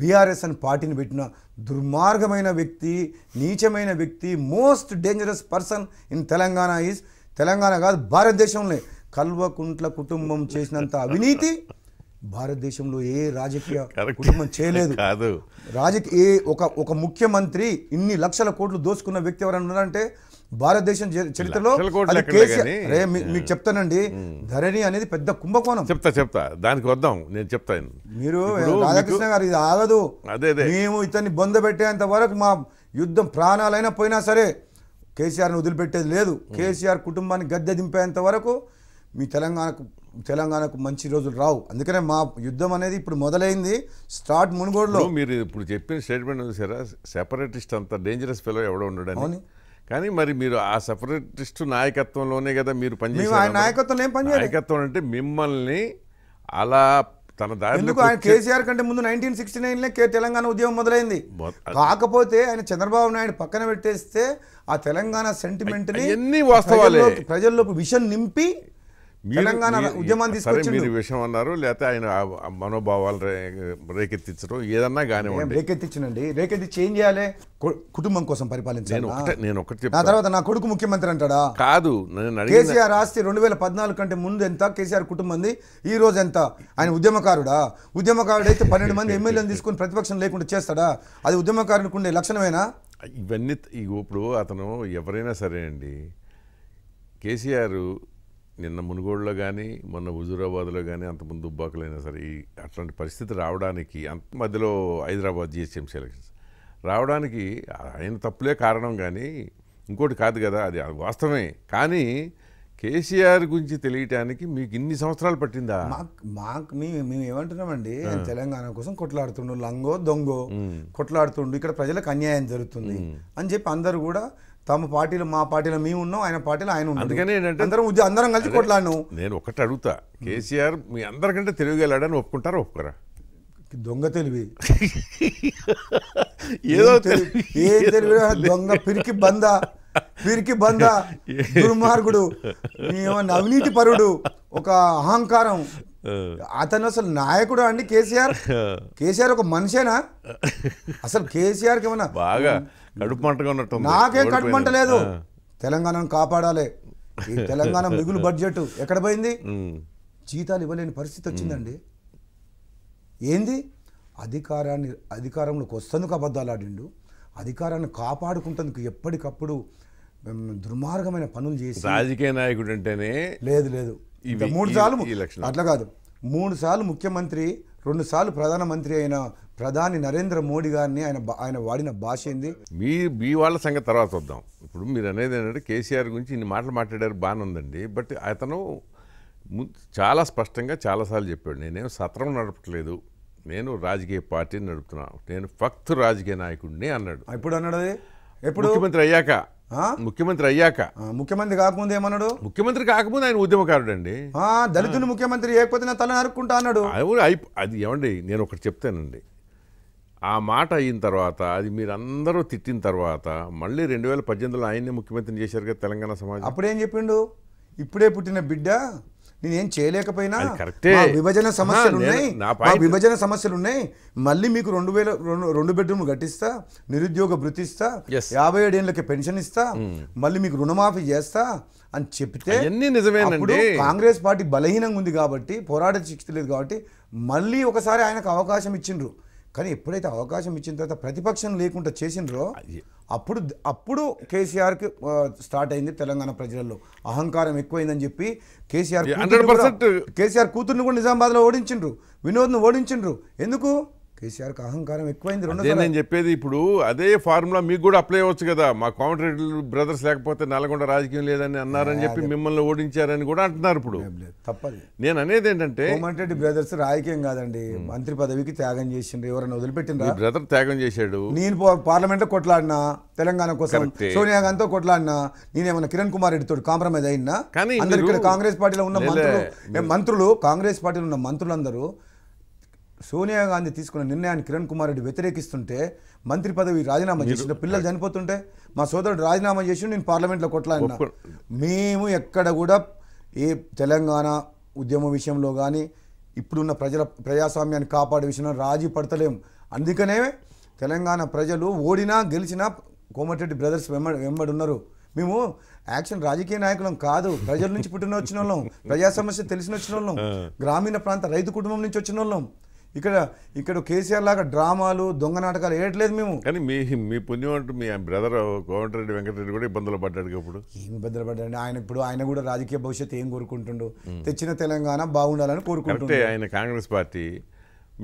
బీఆర్ఎస్ అని పార్టీని పెట్టిన దుర్మార్గమైన వ్యక్తి నీచమైన వ్యక్తి most dangerous person in Telangana is Telangana కాదు భారతదేశంలో కల్వకుంట్ల కుటుంబం చేసినంత అవినీతి భారతదేశంలో ఏ రాజకీయ కుటుంబం చేయలేదు కాదు రాజకీయ ఏ ఒక ఒక ముఖ్యమంత్రి ఇన్ని లక్షల కోట్లు దోసుకున్న వ్యక్తి ఎవరైనా ఉన్నారంటే భారతదేశం చరిత్రలో మీకు చెప్తానండి ధరణి అనేది పెద్ద కుంభకోణం చెప్తా చెప్తా దానికి వద్దాం నేను చెప్తాను మీరు రాధాకృష్ణ గారు ఇది ఆగదు మేము ఇతన్ని బొంద పెట్టేంత వరకు మా యుద్ధం ప్రాణాలైనా పోయినా సరే కేసీఆర్ని వదిలిపెట్టేది లేదు కేసీఆర్ కుటుంబాన్ని గద్దె దింపేంత వరకు మీ తెలంగాణకు తెలంగాణకు మంచి రోజులు రావు అందుకనే మా యుద్ధం అనేది ఇప్పుడు మొదలైంది స్టార్ట్ మునుగోడులో మీరు ఇప్పుడు చెప్పిన స్టేట్మెంట్ ఉంది సరే సెపరేటిస్ట్ అంత డేంజరస్ పిల్లలు ఎవడో ఉండడని కానీ మరి మీరు ఆ సెపరేటిస్ట్ నాయకత్వంలోనే కదా మీరు పనిచేసారు నాయకత్వం ఏం పని నాయకత్వం అంటే మిమ్మల్ని అలా తన దారిలో ఆయన కేసీఆర్ కంటే ముందు నైన్టీన్ సిక్స్టీ నైన్లో తెలంగాణ ఉద్యమం మొదలైంది కాకపోతే ఆయన చంద్రబాబు నాయుడు పక్కన పెట్టేస్తే ఆ తెలంగాణ సెంటిమెంట్ని ఎన్ని వాస్తవాలే ప్రజల్లోకి విషన్ నింపి తెలంగాణ ఉద్యమం తీసుకొచ్చింది మీరు విషయం అన్నారు లేకపోతే ఆయన మనోభావాలు రేకెత్తించడం ఏదన్నా కానివ్వండి రేకెత్తించండి రేకెత్తించి ఏం చేయాలి కుటుంబం కోసం పరిపాలించాను నేను ఒకటి నా తర్వాత నా కొడుకు ముఖ్యమంత్రి అంటాడా కాదు కేసీఆర్ ఆస్తి రెండు వేల పద్నాలుగు కంటే ముందు ఎంత కేసీఆర్ ఉంది ఈ రోజు ఎంత ఆయన ఉద్యమకారుడా ఉద్యమకారుడు అయితే పన్నెండు మంది ఎమ్మెల్యేలు తీసుకుని ప్రతిపక్షం లేకుండా చేస్తాడా అది ఉద్యమకారునికి ఉండే లక్షణమేనా ఇవన్నీ ఇప్పుడు అతను ఎవరైనా సరే అండి కేసీఆర్ నిన్న మునుగోడులో కానీ మొన్న హుజూరాబాద్లో కానీ ముందు దుబ్బాకలైనా సరే ఈ అట్లాంటి పరిస్థితి రావడానికి అంత మధ్యలో హైదరాబాద్ జిహెచ్ఎంసీ ఎలక్షన్స్ రావడానికి ఆయన తప్పులే కారణం కానీ ఇంకోటి కాదు కదా అది వాస్తవమే కానీ కేసీఆర్ గురించి తెలియటానికి మీకు ఇన్ని సంవత్సరాలు పట్టిందా మాకు మేము మేము ఏమంటున్నామండి తెలంగాణ కోసం కొట్లాడుతుండు లంగో దొంగో కొట్లాడుతుండు ఇక్కడ ప్రజలకు అన్యాయం జరుగుతుంది అని చెప్పి అందరు కూడా తమ పార్టీలు మా పార్టీలో మేము ఉన్నాం ఆయన పార్టీలో ఆయన ఉన్నాం అందుకనే ఏంటంటే అందరం ఉద్యోగం అందరం కలిసి కొట్లాడు నేను ఒకటి అడుగుతా కేసీఆర్ మీ అందరికంటే వెళ్ళాడని ఒప్పుకుంటారా ఒప్పుకోరా దొంగ తెలివి ఏదో తెలివి ఏ తెలివి దొంగ పిరికి బంద పిరికి బంద దుర్మార్గుడు అవినీతి పరుడు ఒక అహంకారం అతను అసలు నాయకుడు అండి కేసీఆర్ కేసీఆర్ ఒక మనిషేనా అసలు కేసీఆర్కి ఏమన్నా బాగా కడుపు ఉన్నట్టు కడుపు లేదు తెలంగాణను కాపాడాలి ఈ తెలంగాణ మిగులు బడ్జెట్ ఎక్కడ పోయింది జీతాలు ఇవ్వలేని పరిస్థితి వచ్చిందండి ఏంది అధికారాన్ని అధికారంలోకి వస్తేందుకు అబద్ధాలు ఆడిండు అధికారాన్ని కాపాడుకుంటందుకు ఎప్పటికప్పుడు దుర్మార్గమైన పనులు చేసి రాజకీయ నాయకుడు అంటేనే లేదు లేదు మూడు సార్లు అట్లా కాదు మూడు సార్లు ముఖ్యమంత్రి రెండు సార్లు ప్రధానమంత్రి అయిన ప్రధాని నరేంద్ర మోడీ గారిని ఆయన ఆయన వాడిన భాష ఏంది మీ మీ వాళ్ళ సంగతి తర్వాత వద్దాం ఇప్పుడు మీరు అనేది ఏంటంటే కేసీఆర్ గురించి ఇన్ని మాటలు మాట్లాడారు బాగానే ఉందండి బట్ అతను చాలా స్పష్టంగా చాలాసార్లు చెప్పాడు నేనేం సత్రం నడపట్లేదు నేను రాజకీయ పార్టీని నడుపుతున్నాను నేను ఫక్త్ రాజకీయ నాయకుడిని అన్నాడు ఎప్పుడు అన్నాడు ఎప్పుడు ముఖ్యమంత్రి అయ్యాక ముఖ్యమంత్రి అయ్యాక ముఖ్యమంత్రి కాకముందు ఏమన్నాడు ముఖ్యమంత్రి కాకముందు ఆయన ఉద్యమకారుడు అండి దళితుని ముఖ్యమంత్రి ఏకపోతే తల నరుక్కుంటా అన్నాడు అది ఏమండి నేను ఒకటి చెప్తానండి ఆ మాట అయిన తర్వాత అది మీరందరూ తిట్టిన తర్వాత మళ్ళీ రెండు వేల పద్దెనిమిదిలో ఆయన్నే ముఖ్యమంత్రిని చేశారు కదా తెలంగాణ సమాజం అప్పుడేం చెప్పిండు ఇప్పుడే పుట్టిన బిడ్డ నేనేం చేయలేకపోయినా విభజన సమస్యలు ఉన్నాయి విభజన సమస్యలు ఉన్నాయి మళ్ళీ మీకు రెండు వేల రెండు రెండు బెడ్రూమ్లు కట్టిస్తా నిరుద్యోగ బృతిస్తా యాభై ఏడేళ్ళకి పెన్షన్ ఇస్తా hmm. మళ్ళీ మీకు రుణమాఫీ చేస్తా అని చెప్తే నిజమేనండి కాంగ్రెస్ పార్టీ బలహీనంగా ఉంది కాబట్టి పోరాట శక్తి లేదు కాబట్టి మళ్ళీ ఒకసారి ఆయనకు అవకాశం ఇచ్చిండ్రు కానీ ఎప్పుడైతే అవకాశం ఇచ్చిన తర్వాత ప్రతిపక్షం లేకుండా చేసినరో అప్పుడు అప్పుడు కేసీఆర్కి స్టార్ట్ అయింది తెలంగాణ ప్రజలలో అహంకారం ఎక్కువైందని చెప్పి కేసీఆర్ కేసీఆర్ కూతుర్ని కూడా నిజామాబాద్లో ఓడించిండ్రు వినోద్ను ఓడించిండ్రు ఎందుకు కేసీఆర్కి అహంకారం ఎక్కువైంది అదే నేను చెప్పేది ఇప్పుడు అదే ఫార్ములా మీకు కూడా అప్లై అవ్వచ్చు కదా మా కాంపిటేటివ్ బ్రదర్స్ లేకపోతే నల్గొండ రాజకీయం లేదని అన్నారని చెప్పి మిమ్మల్ని ఓడించారని కూడా అంటున్నారు ఇప్పుడు తప్పదు నేను అనేది ఏంటంటే కోమటిరెడ్డి బ్రదర్స్ రాజకీయం కాదండి మంత్రి పదవికి త్యాగం చేసిండ్రు ఎవరైనా వదిలిపెట్టిన బ్రదర్ త్యాగం చేశాడు నేను పార్లమెంట్ లో కొట్లాడినా తెలంగాణ కోసం సోనియా గాంధీతో కొట్లాడినా నేనేమన్నా కిరణ్ కుమార్ రెడ్డితో కాంప్రమైజ్ అయినా కానీ ఇక్కడ కాంగ్రెస్ పార్టీలో ఉన్న మంత్రులు మంత్రులు కాంగ్రెస్ పార్టీలో ఉన్న మంత్రులందరూ సోనియా గాంధీ తీసుకున్న నిర్ణయాన్ని కిరణ్ కుమార్ రెడ్డి వ్యతిరేకిస్తుంటే మంత్రి పదవి రాజీనామా చేసిన పిల్లలు చనిపోతుంటే మా సోదరుడు రాజీనామా చేసి నేను పార్లమెంట్లో కొట్లాడినా మేము ఎక్కడ కూడా ఏ తెలంగాణ ఉద్యమం విషయంలో కానీ ఇప్పుడున్న ప్రజల ప్రజాస్వామ్యాన్ని కాపాడే విషయంలో రాజీ పడతలేం అందుకనే తెలంగాణ ప్రజలు ఓడినా గెలిచినా కోమటిరెడ్డి బ్రదర్స్ వెంబడి వెంబడి ఉన్నారు మేము యాక్షన్ రాజకీయ నాయకులం కాదు ప్రజల నుంచి పుట్టిన వచ్చిన వాళ్ళం ప్రజా సమస్య తెలిసిన వచ్చిన వాళ్ళం గ్రామీణ ప్రాంత రైతు కుటుంబం నుంచి వచ్చిన వాళ్ళం ఇక్కడ ఇక్కడ కేసీఆర్ లాగా డ్రామాలు దొంగ నాటకాలు వేయట్లేదు మేము కానీ మీ మీ పుణ్యం మీ బ్రదర్ కోమటిరెడ్డి వెంకటరెడ్డి కూడా ఇబ్బందులు పడ్డాడు ఇప్పుడు ఏం ఇబ్బందులు పడ్డాడు ఆయన ఇప్పుడు ఆయన కూడా రాజకీయ భవిష్యత్తు ఏం కోరుకుంటుండు తెచ్చిన తెలంగాణ బాగుండాలని కోరుకుంటుంటే ఆయన కాంగ్రెస్ పార్టీ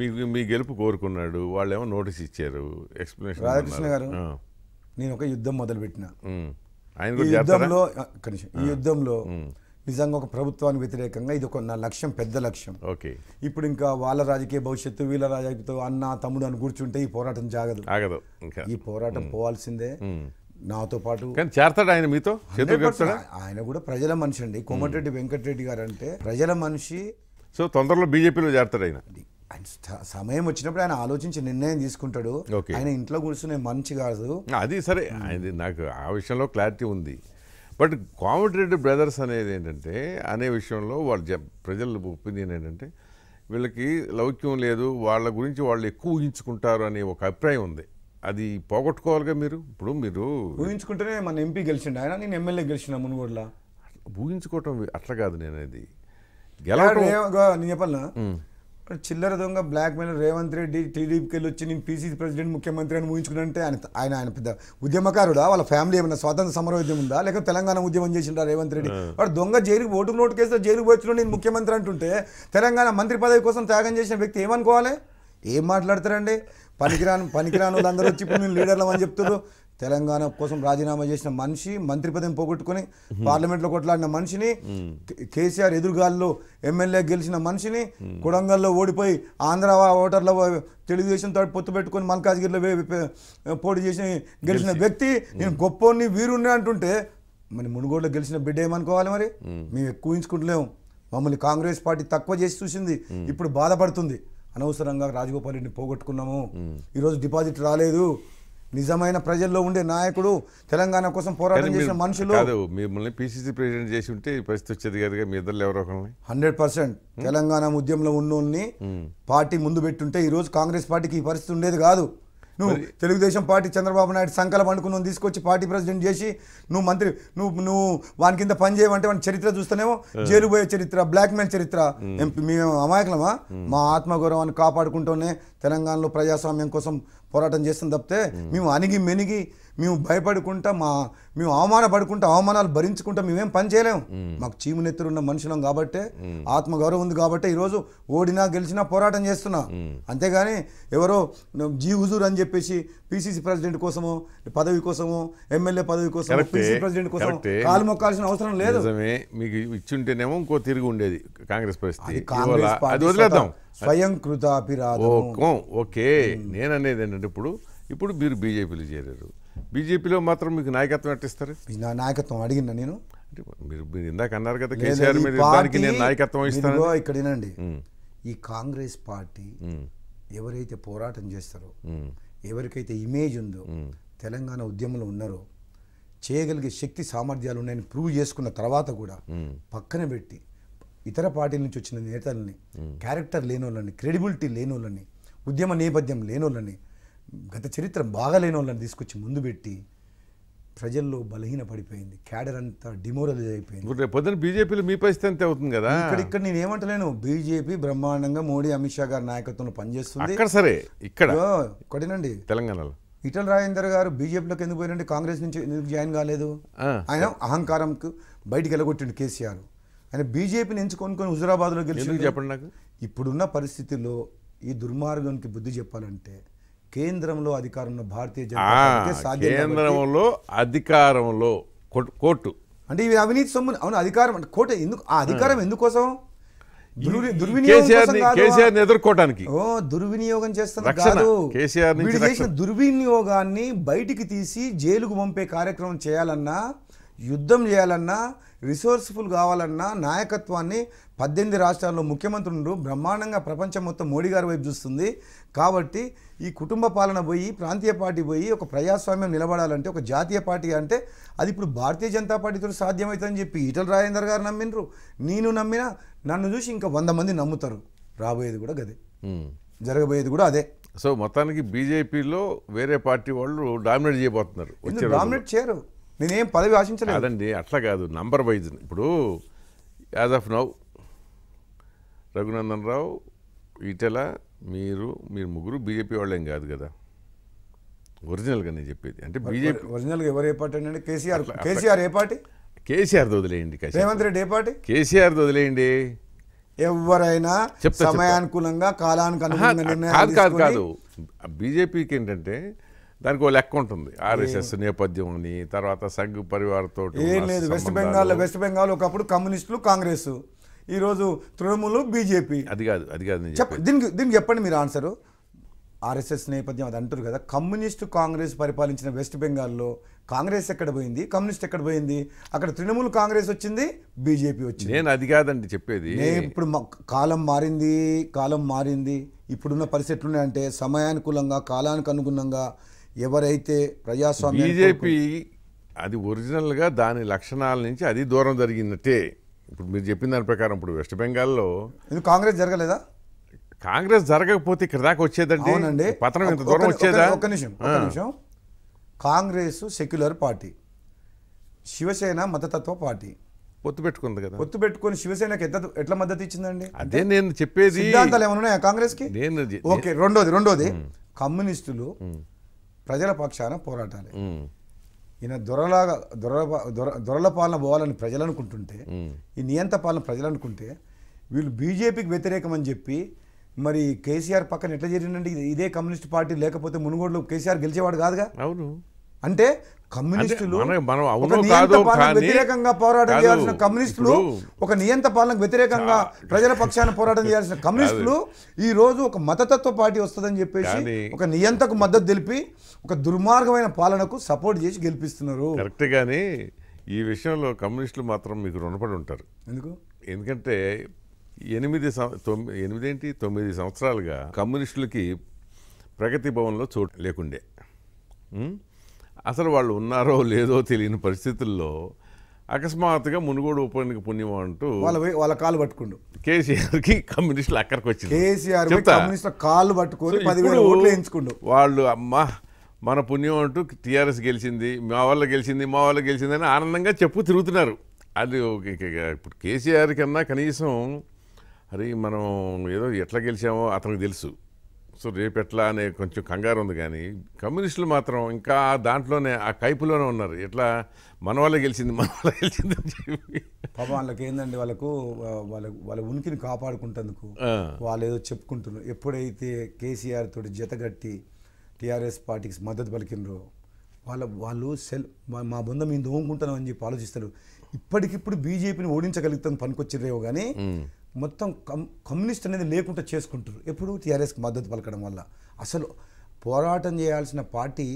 మీకు మీ గెలుపు కోరుకున్నాడు వాళ్ళు ఏమో నోటీస్ ఇచ్చారు ఎక్స్ప్లెనేషన్ రాధాకృష్ణ గారు నేను ఒక యుద్ధం మొదలుపెట్టిన ఆయన యుద్ధంలో ఈ యుద్ధంలో నిజంగా ఒక ప్రభుత్వానికి వ్యతిరేకంగా ఇది ఒక నా లక్ష్యం పెద్ద లక్ష్యం ఓకే ఇప్పుడు ఇంకా వాళ్ళ రాజకీయ భవిష్యత్తు వీళ్ళ రాజకీయతో అన్న తమ్ముడు అని కూర్చుంటే ఈ పోరాటం జాగదు ఆగదు ఈ పోరాటం పోవాల్సిందే నాతో పాటు చేస్తాడు ఆయన మీతో ఆయన కూడా ప్రజల మనిషి అండి కోమటిరెడ్డి వెంకటరెడ్డి గారు అంటే ప్రజల మనిషి సో తొందరలో బీజేపీలో చేస్తాడు ఆయన సమయం వచ్చినప్పుడు ఆయన ఆలోచించి నిర్ణయం తీసుకుంటాడు ఆయన ఇంట్లో కూర్చునే మంచి కాదు అది సరే నాకు ఆ విషయంలో క్లారిటీ ఉంది బట్ కోమటిరెడ్డి బ్రదర్స్ అనేది ఏంటంటే అనే విషయంలో వాళ్ళు ప్రజల ఒపీనియన్ ఏంటంటే వీళ్ళకి లౌక్యం లేదు వాళ్ళ గురించి వాళ్ళు ఎక్కువ ఊహించుకుంటారు అనే ఒక అభిప్రాయం ఉంది అది పోగొట్టుకోవాలిగా మీరు ఇప్పుడు మీరు ఊహించుకుంటేనే మన ఎంపీ గెలిచిండు ఆయన నేను ఎమ్మెల్యే గెలిచిన మునుగోడులో ఊహించుకోవటం అట్లా కాదు అది గెలవడం నేను చెప్పాలనా చిల్లర దొంగ బ్లాక్ మెయిల్ రేవంత్ రెడ్డి టీడీపీకి వెళ్ళి వచ్చి నేను పీసీసీ ప్రెసిడెంట్ ముఖ్యమంత్రి అని ఊహించుకున్నంటే ఆయన ఆయన ఆయన పెద్ద ఉద్యమకారుడా వాళ్ళ ఫ్యామిలీ ఏమైనా స్వాతంత్ర సమర ఉద్యమం ఉందా లేక తెలంగాణ ఉద్యమం చేసిండా రేవంత్ రెడ్డి వాడు దొంగ జైలుకి ఓటు నోటు కేసులో జైలుకు పోయిన నేను ముఖ్యమంత్రి అంటుంటే తెలంగాణ మంత్రి పదవి కోసం త్యాగం చేసిన వ్యక్తి ఏమనుకోవాలి ఏం మాట్లాడతారండి పనికిరాను పనికిరాను అందరూ వచ్చి ఇప్పుడు నేను లీడర్లు అని చెప్తున్నారు తెలంగాణ కోసం రాజీనామా చేసిన మనిషి మంత్రి పదం పోగొట్టుకుని పార్లమెంట్లో కొట్లాడిన మనిషిని కేసీఆర్ ఎదురుగాల్లో ఎమ్మెల్యే గెలిచిన మనిషిని కొడంగల్లో ఓడిపోయి ఆంధ్ర ఓటర్ల తెలుగుదేశం తోటి పొత్తు పెట్టుకుని మల్కాజ్గిరిలో పోటీ చేసి గెలిచిన వ్యక్తి నేను గొప్పని వీరుణ్ణి అంటుంటే మరి మునుగోడులో గెలిచిన బిడ్డ ఏమనుకోవాలి మరి మేము ఎక్కువ ఉంచుకుంటలేము మమ్మల్ని కాంగ్రెస్ పార్టీ తక్కువ చేసి చూసింది ఇప్పుడు బాధపడుతుంది అనవసరంగా రాజగోపాల్ రెడ్డిని పోగొట్టుకున్నాము ఈరోజు డిపాజిట్ రాలేదు నిజమైన ప్రజల్లో ఉండే నాయకుడు తెలంగాణ కోసం పోరాటం చేసిన మనుషులు మిమ్మల్ని పిసిసి ప్రెసిడెంట్ చేసి ఉంటే పరిస్థితి వచ్చేది కదా మీ ఇద్దరు ఎవరో హండ్రెడ్ పర్సెంట్ hmm? తెలంగాణ ఉద్యమంలో ఉన్నోళ్ళని hmm. పార్టీ ముందు పెట్టుంటే ఈ రోజు కాంగ్రెస్ పార్టీకి ఈ పరిస్థితి ఉండేది కాదు నువ్వు తెలుగుదేశం పార్టీ చంద్రబాబు నాయుడు సంకల్పం అనుకున్నావు తీసుకొచ్చి పార్టీ ప్రెసిడెంట్ చేసి నువ్వు మంత్రి నువ్వు నువ్వు వాని కింద పని చేయమంటే వాని చరిత్ర చూస్తేనేమో hmm. జైలు పోయే చరిత్ర మెయిల్ చరిత్ర మేము అమాయకులమా మా ఆత్మగౌరవాన్ని కాపాడుకుంటూనే తెలంగాణలో ప్రజాస్వామ్యం కోసం పోరాటం చేస్తుంది తప్పితే మేము అణిగి మెనిగి మేము భయపడుకుంటా మా మేము అవమానపడుకుంటా అవమానాలు భరించుకుంటా మేమేం పని చేయలేము మాకు చీము ఉన్న మనుషులం కాబట్టే ఆత్మగౌరవం ఉంది కాబట్టి ఈరోజు ఓడినా గెలిచినా పోరాటం చేస్తున్నా అంతేగాని ఎవరో జీ హుజూర్ అని చెప్పేసి పిసిసి ప్రెసిడెంట్ కోసము పదవి కోసము ఎమ్మెల్యే పదవి కోసం పిసిసి ప్రెసిడెంట్ కోసం కాలు మొక్కాల్సిన అవసరం లేదు మీకు ఇచ్చుంటేనేమో ఇంకో తిరిగి ఉండేది కాంగ్రెస్ పరిస్థితి స్వయం కృతాభిరాధం ఓకే నేననేది ఏంటంటే ఇప్పుడు ఇప్పుడు మీరు బీజేపీలో చేరారు బీజేపీలో మాత్రం మీకు నాయకత్వం ఎట్టిస్తారు నాయకత్వం అడిగిన నేను మీరు ఇందాక అన్నారు కదా కేసీఆర్ మీద నేను నాయకత్వం ఇస్తాను ఇక్కడ వినండి ఈ కాంగ్రెస్ పార్టీ ఎవరైతే పోరాటం చేస్తారో ఎవరికైతే ఇమేజ్ ఉందో తెలంగాణ ఉద్యమంలో ఉన్నారో చేయగలిగే శక్తి సామర్థ్యాలు ఉన్నాయని ప్రూవ్ చేసుకున్న తర్వాత కూడా పక్కన పెట్టి ఇతర పార్టీల నుంచి వచ్చిన నేతలని క్యారెక్టర్ లేనోళ్ళని క్రెడిబిలిటీ లేనోళ్ళని ఉద్యమ నేపథ్యం లేనోళ్ళని గత చరిత్ర బాగా లేనోళ్ళని తీసుకొచ్చి ముందు పెట్టి ప్రజల్లో బలహీన పడిపోయింది క్యాడర్ అంతా డిమోరలైజ్ అయిపోయింది పొద్దున బీజేపీలో మీ పరిస్థితి అంతే అవుతుంది కదా ఇక్కడ ఇక్కడ నేను ఏమంటలేను బీజేపీ బ్రహ్మాండంగా మోడీ అమిత్ షా గారి నాయకత్వంలో పనిచేస్తుంది ఇక్కడ సరే ఇక్కడ ఒకటినండి తెలంగాణలో ఇటల్ రాజేందర్ గారు బీజేపీలోకి ఎందుకు పోయినండి కాంగ్రెస్ నుంచి ఎందుకు జాయిన్ కాలేదు ఆయన అహంకారంకు బయటికి వెళ్ళగొట్టిండు కేసీఆర్ ఆయన బీజేపీని ఎంచుకొని హుజరాబాద్లో హుజురాబాద్లో గెలిచి చెప్పండి నాకు ఇప్పుడున్న పరిస్థితుల్లో ఈ దుర్మార్గానికి బుద్ధి చెప్పాలంటే కేంద్రంలో ఉన్న భారతీయ జనతా కేంద్రంలో అధికారంలో కోర్టు అంటే ఇవి అవినీతి సొమ్ము అవును అధికారం అంటే కోర్టు ఎందుకు ఆ అధికారం ఎందుకోసం ఎదుర్కోవటానికి ఓ దుర్వినియోగం చేసిన దుర్వినియోగాన్ని బయటికి తీసి జైలుకు పంపే కార్యక్రమం చేయాలన్నా యుద్ధం చేయాలన్నా రిసోర్స్ఫుల్ కావాలన్నా నాయకత్వాన్ని పద్దెనిమిది రాష్ట్రాల్లో ముఖ్యమంత్రులు బ్రహ్మాండంగా ప్రపంచం మొత్తం మోడీ గారి వైపు చూస్తుంది కాబట్టి ఈ కుటుంబ పాలన పోయి ప్రాంతీయ పార్టీ పోయి ఒక ప్రజాస్వామ్యం నిలబడాలంటే ఒక జాతీయ పార్టీ అంటే అది ఇప్పుడు భారతీయ జనతా పార్టీతో సాధ్యమవుతుందని చెప్పి ఈటల రాజేందర్ గారు నమ్మినరు నేను నమ్మిన నన్ను చూసి ఇంకా వంద మంది నమ్ముతారు రాబోయేది కూడా గదే జరగబోయేది కూడా అదే సో మొత్తానికి బీజేపీలో వేరే పార్టీ వాళ్ళు డామినేట్ చేయబోతున్నారు డామినేట్ చేయరు నేనేం పదవి ఆశించలేదు కాదండి అట్లా కాదు నంబర్ వైజ్ ఇప్పుడు as of now Raghunandan Rao Etela మీరు మీరు ముగ్గురు బీజేపీ వాళ్ళేం కాదు కదా ఒరిజినల్గా నేను చెప్పేది అంటే బీజేపీ ఒరిజినల్గా ఎవరు ఏ పార్టీ అండి కేసీఆర్ కేసీఆర్ ఏ పార్టీ కేసీఆర్ వదిలేయండి రేవంత్ రెడ్డి ఏ పార్టీ కేసీఆర్ వదిలేయండి ఎవరైనా సమయానుకూలంగా కాలానికి కాదు కాదు బీజేపీకి ఏంటంటే దానికి ఓ లెక్క ఉంటుంది ఆర్ఎస్ఎస్ నేపథ్యం అని తర్వాత సంఘ పరివారంతో ఏం లేదు వెస్ట్ బెంగాల్ వెస్ట్ బెంగాల్ ఒకప్పుడు కమ్యూనిస్టులు కాంగ్రెస్ ఈరోజు తృణమూలు బీజేపీ అది కాదు అది కాదు దీనికి దీనికి చెప్పండి మీరు ఆన్సరు ఆర్ఎస్ఎస్ నేపథ్యం అది అంటారు కదా కమ్యూనిస్టు కాంగ్రెస్ పరిపాలించిన వెస్ట్ బెంగాల్లో కాంగ్రెస్ ఎక్కడ పోయింది కమ్యూనిస్ట్ ఎక్కడ పోయింది అక్కడ తృణమూల్ కాంగ్రెస్ వచ్చింది బీజేపీ వచ్చింది నేను అది కాదండి చెప్పేది ఇప్పుడు కాలం మారింది కాలం మారింది ఇప్పుడున్న పరిస్థితులు ఉన్నాయంటే సమయానుకూలంగా కాలానికి అనుగుణంగా ఎవరైతే ప్రజాస్వామ్య బీజేపీ అది ఒరిజినల్గా దాని లక్షణాల నుంచి అది దూరం జరిగినట్టే ఇప్పుడు మీరు చెప్పిన దాని ప్రకారం ఇప్పుడు వెస్ట్ బెంగాల్లో కాంగ్రెస్ జరగలేదా కాంగ్రెస్ జరగకపోతే ఇక్కడ దాకా వచ్చేదండి అవునండి పతనం ఇంత దూరం వచ్చేదా ఒక నిమిషం ఒక్క నిమిషం కాంగ్రెస్ సెక్యులర్ పార్టీ శివసేన మతతత్వ పార్టీ పొత్తు పెట్టుకుంది కదా పొత్తు పెట్టుకుని శివసేనకి ఎంత ఎట్లా మద్దతు ఇచ్చిందండి అదే నేను చెప్పేది సిద్ధాంతాలు ఏమైనా ఉన్నాయా కాంగ్రెస్కి నేను ఓకే రెండోది రెండోది కమ్యూనిస్టులు ప్రజల పక్షాన పోరాటాలి ఈయన దొరలాగా దొర దొరల పాలన పోవాలని ప్రజలు అనుకుంటుంటే ఈ నియంత పాలన ప్రజలు అనుకుంటే వీళ్ళు బీజేపీకి వ్యతిరేకం అని చెప్పి మరి కేసీఆర్ పక్కన ఎట్లా జరిగిందండి ఇదే కమ్యూనిస్ట్ పార్టీ లేకపోతే మునుగోడులో కేసీఆర్ గెలిచేవాడు కాదుగా అవును అంటే కమ్యూనిస్టులు వ్యతిరేకంగా పోరాటం చేయాల్సిన కమ్యూనిస్టులు ఒక నియంత పాలనకు వ్యతిరేకంగా ప్రజల పక్షాన పోరాటం చేయాల్సిన కమ్యూనిస్టులు ఈ రోజు ఒక మతతత్వ పార్టీ వస్తుందని చెప్పేసి ఒక నియంతకు మద్దతు తెలిపి ఒక దుర్మార్గమైన పాలనకు సపోర్ట్ చేసి గెలిపిస్తున్నారు కరెక్ట్ ఈ విషయంలో కమ్యూనిస్టులు మాత్రం మీకు రుణపడి ఉంటారు ఎందుకు ఎందుకంటే ఎనిమిది ఎనిమిదేంటి తొమ్మిది సంవత్సరాలుగా కమ్యూనిస్టులకి ప్రగతి భవన్లో చోటు లేకుండే అసలు వాళ్ళు ఉన్నారో లేదో తెలియని పరిస్థితుల్లో అకస్మాత్తుగా మునుగోడు ఉప ఎన్నిక పుణ్యం అంటూ వాళ్ళ వాళ్ళ కాలు పట్టుకుండు కేసీఆర్కి కమ్యూనిస్టులు అక్కడికి వచ్చింది కేసీఆర్ కమ్యూనిస్టుల కాలు పట్టుకొని పదివేల ఓట్లు ఎంచుకుండు వాళ్ళు అమ్మా మన పుణ్యం అంటూ టీఆర్ఎస్ గెలిచింది మా వాళ్ళ గెలిచింది మా వాళ్ళ గెలిచింది అని ఆనందంగా చెప్పు తిరుగుతున్నారు అది ఇప్పుడు కేసీఆర్ కన్నా కనీసం అరే మనం ఏదో ఎట్లా గెలిచామో అతనికి తెలుసు సో రేపు ఎట్లా అనే కొంచెం కంగారు ఉంది కానీ కమ్యూనిస్టులు మాత్రం ఇంకా దాంట్లోనే ఆ కైపులోనే ఉన్నారు ఎట్లా మన వల్ల గెలిచింది మన వల్ల గెలిచింది పాపం వాళ్ళకి ఏందండి వాళ్ళకు వాళ్ళ వాళ్ళ ఉనికిని కాపాడుకుంటందుకు వాళ్ళు ఏదో చెప్పుకుంటున్నారు ఎప్పుడైతే కేసీఆర్ తోటి జతగట్టి టీఆర్ఎస్ పార్టీకి మద్దతు పలికినరో వాళ్ళ వాళ్ళు సెల్ మా బృందం మేము దోముకుంటున్నాం అని చెప్పి ఆలోచిస్తారు ఇప్పటికిప్పుడు బీజేపీని ఓడించగలుగుతాం పనికొచ్చిరేవో కానీ మొత్తం కమ్యూనిస్ట్ అనేది లేకుండా చేసుకుంటారు ఎప్పుడు టీఆర్ఎస్కి మద్దతు పలకడం వల్ల అసలు పోరాటం చేయాల్సిన పార్టీ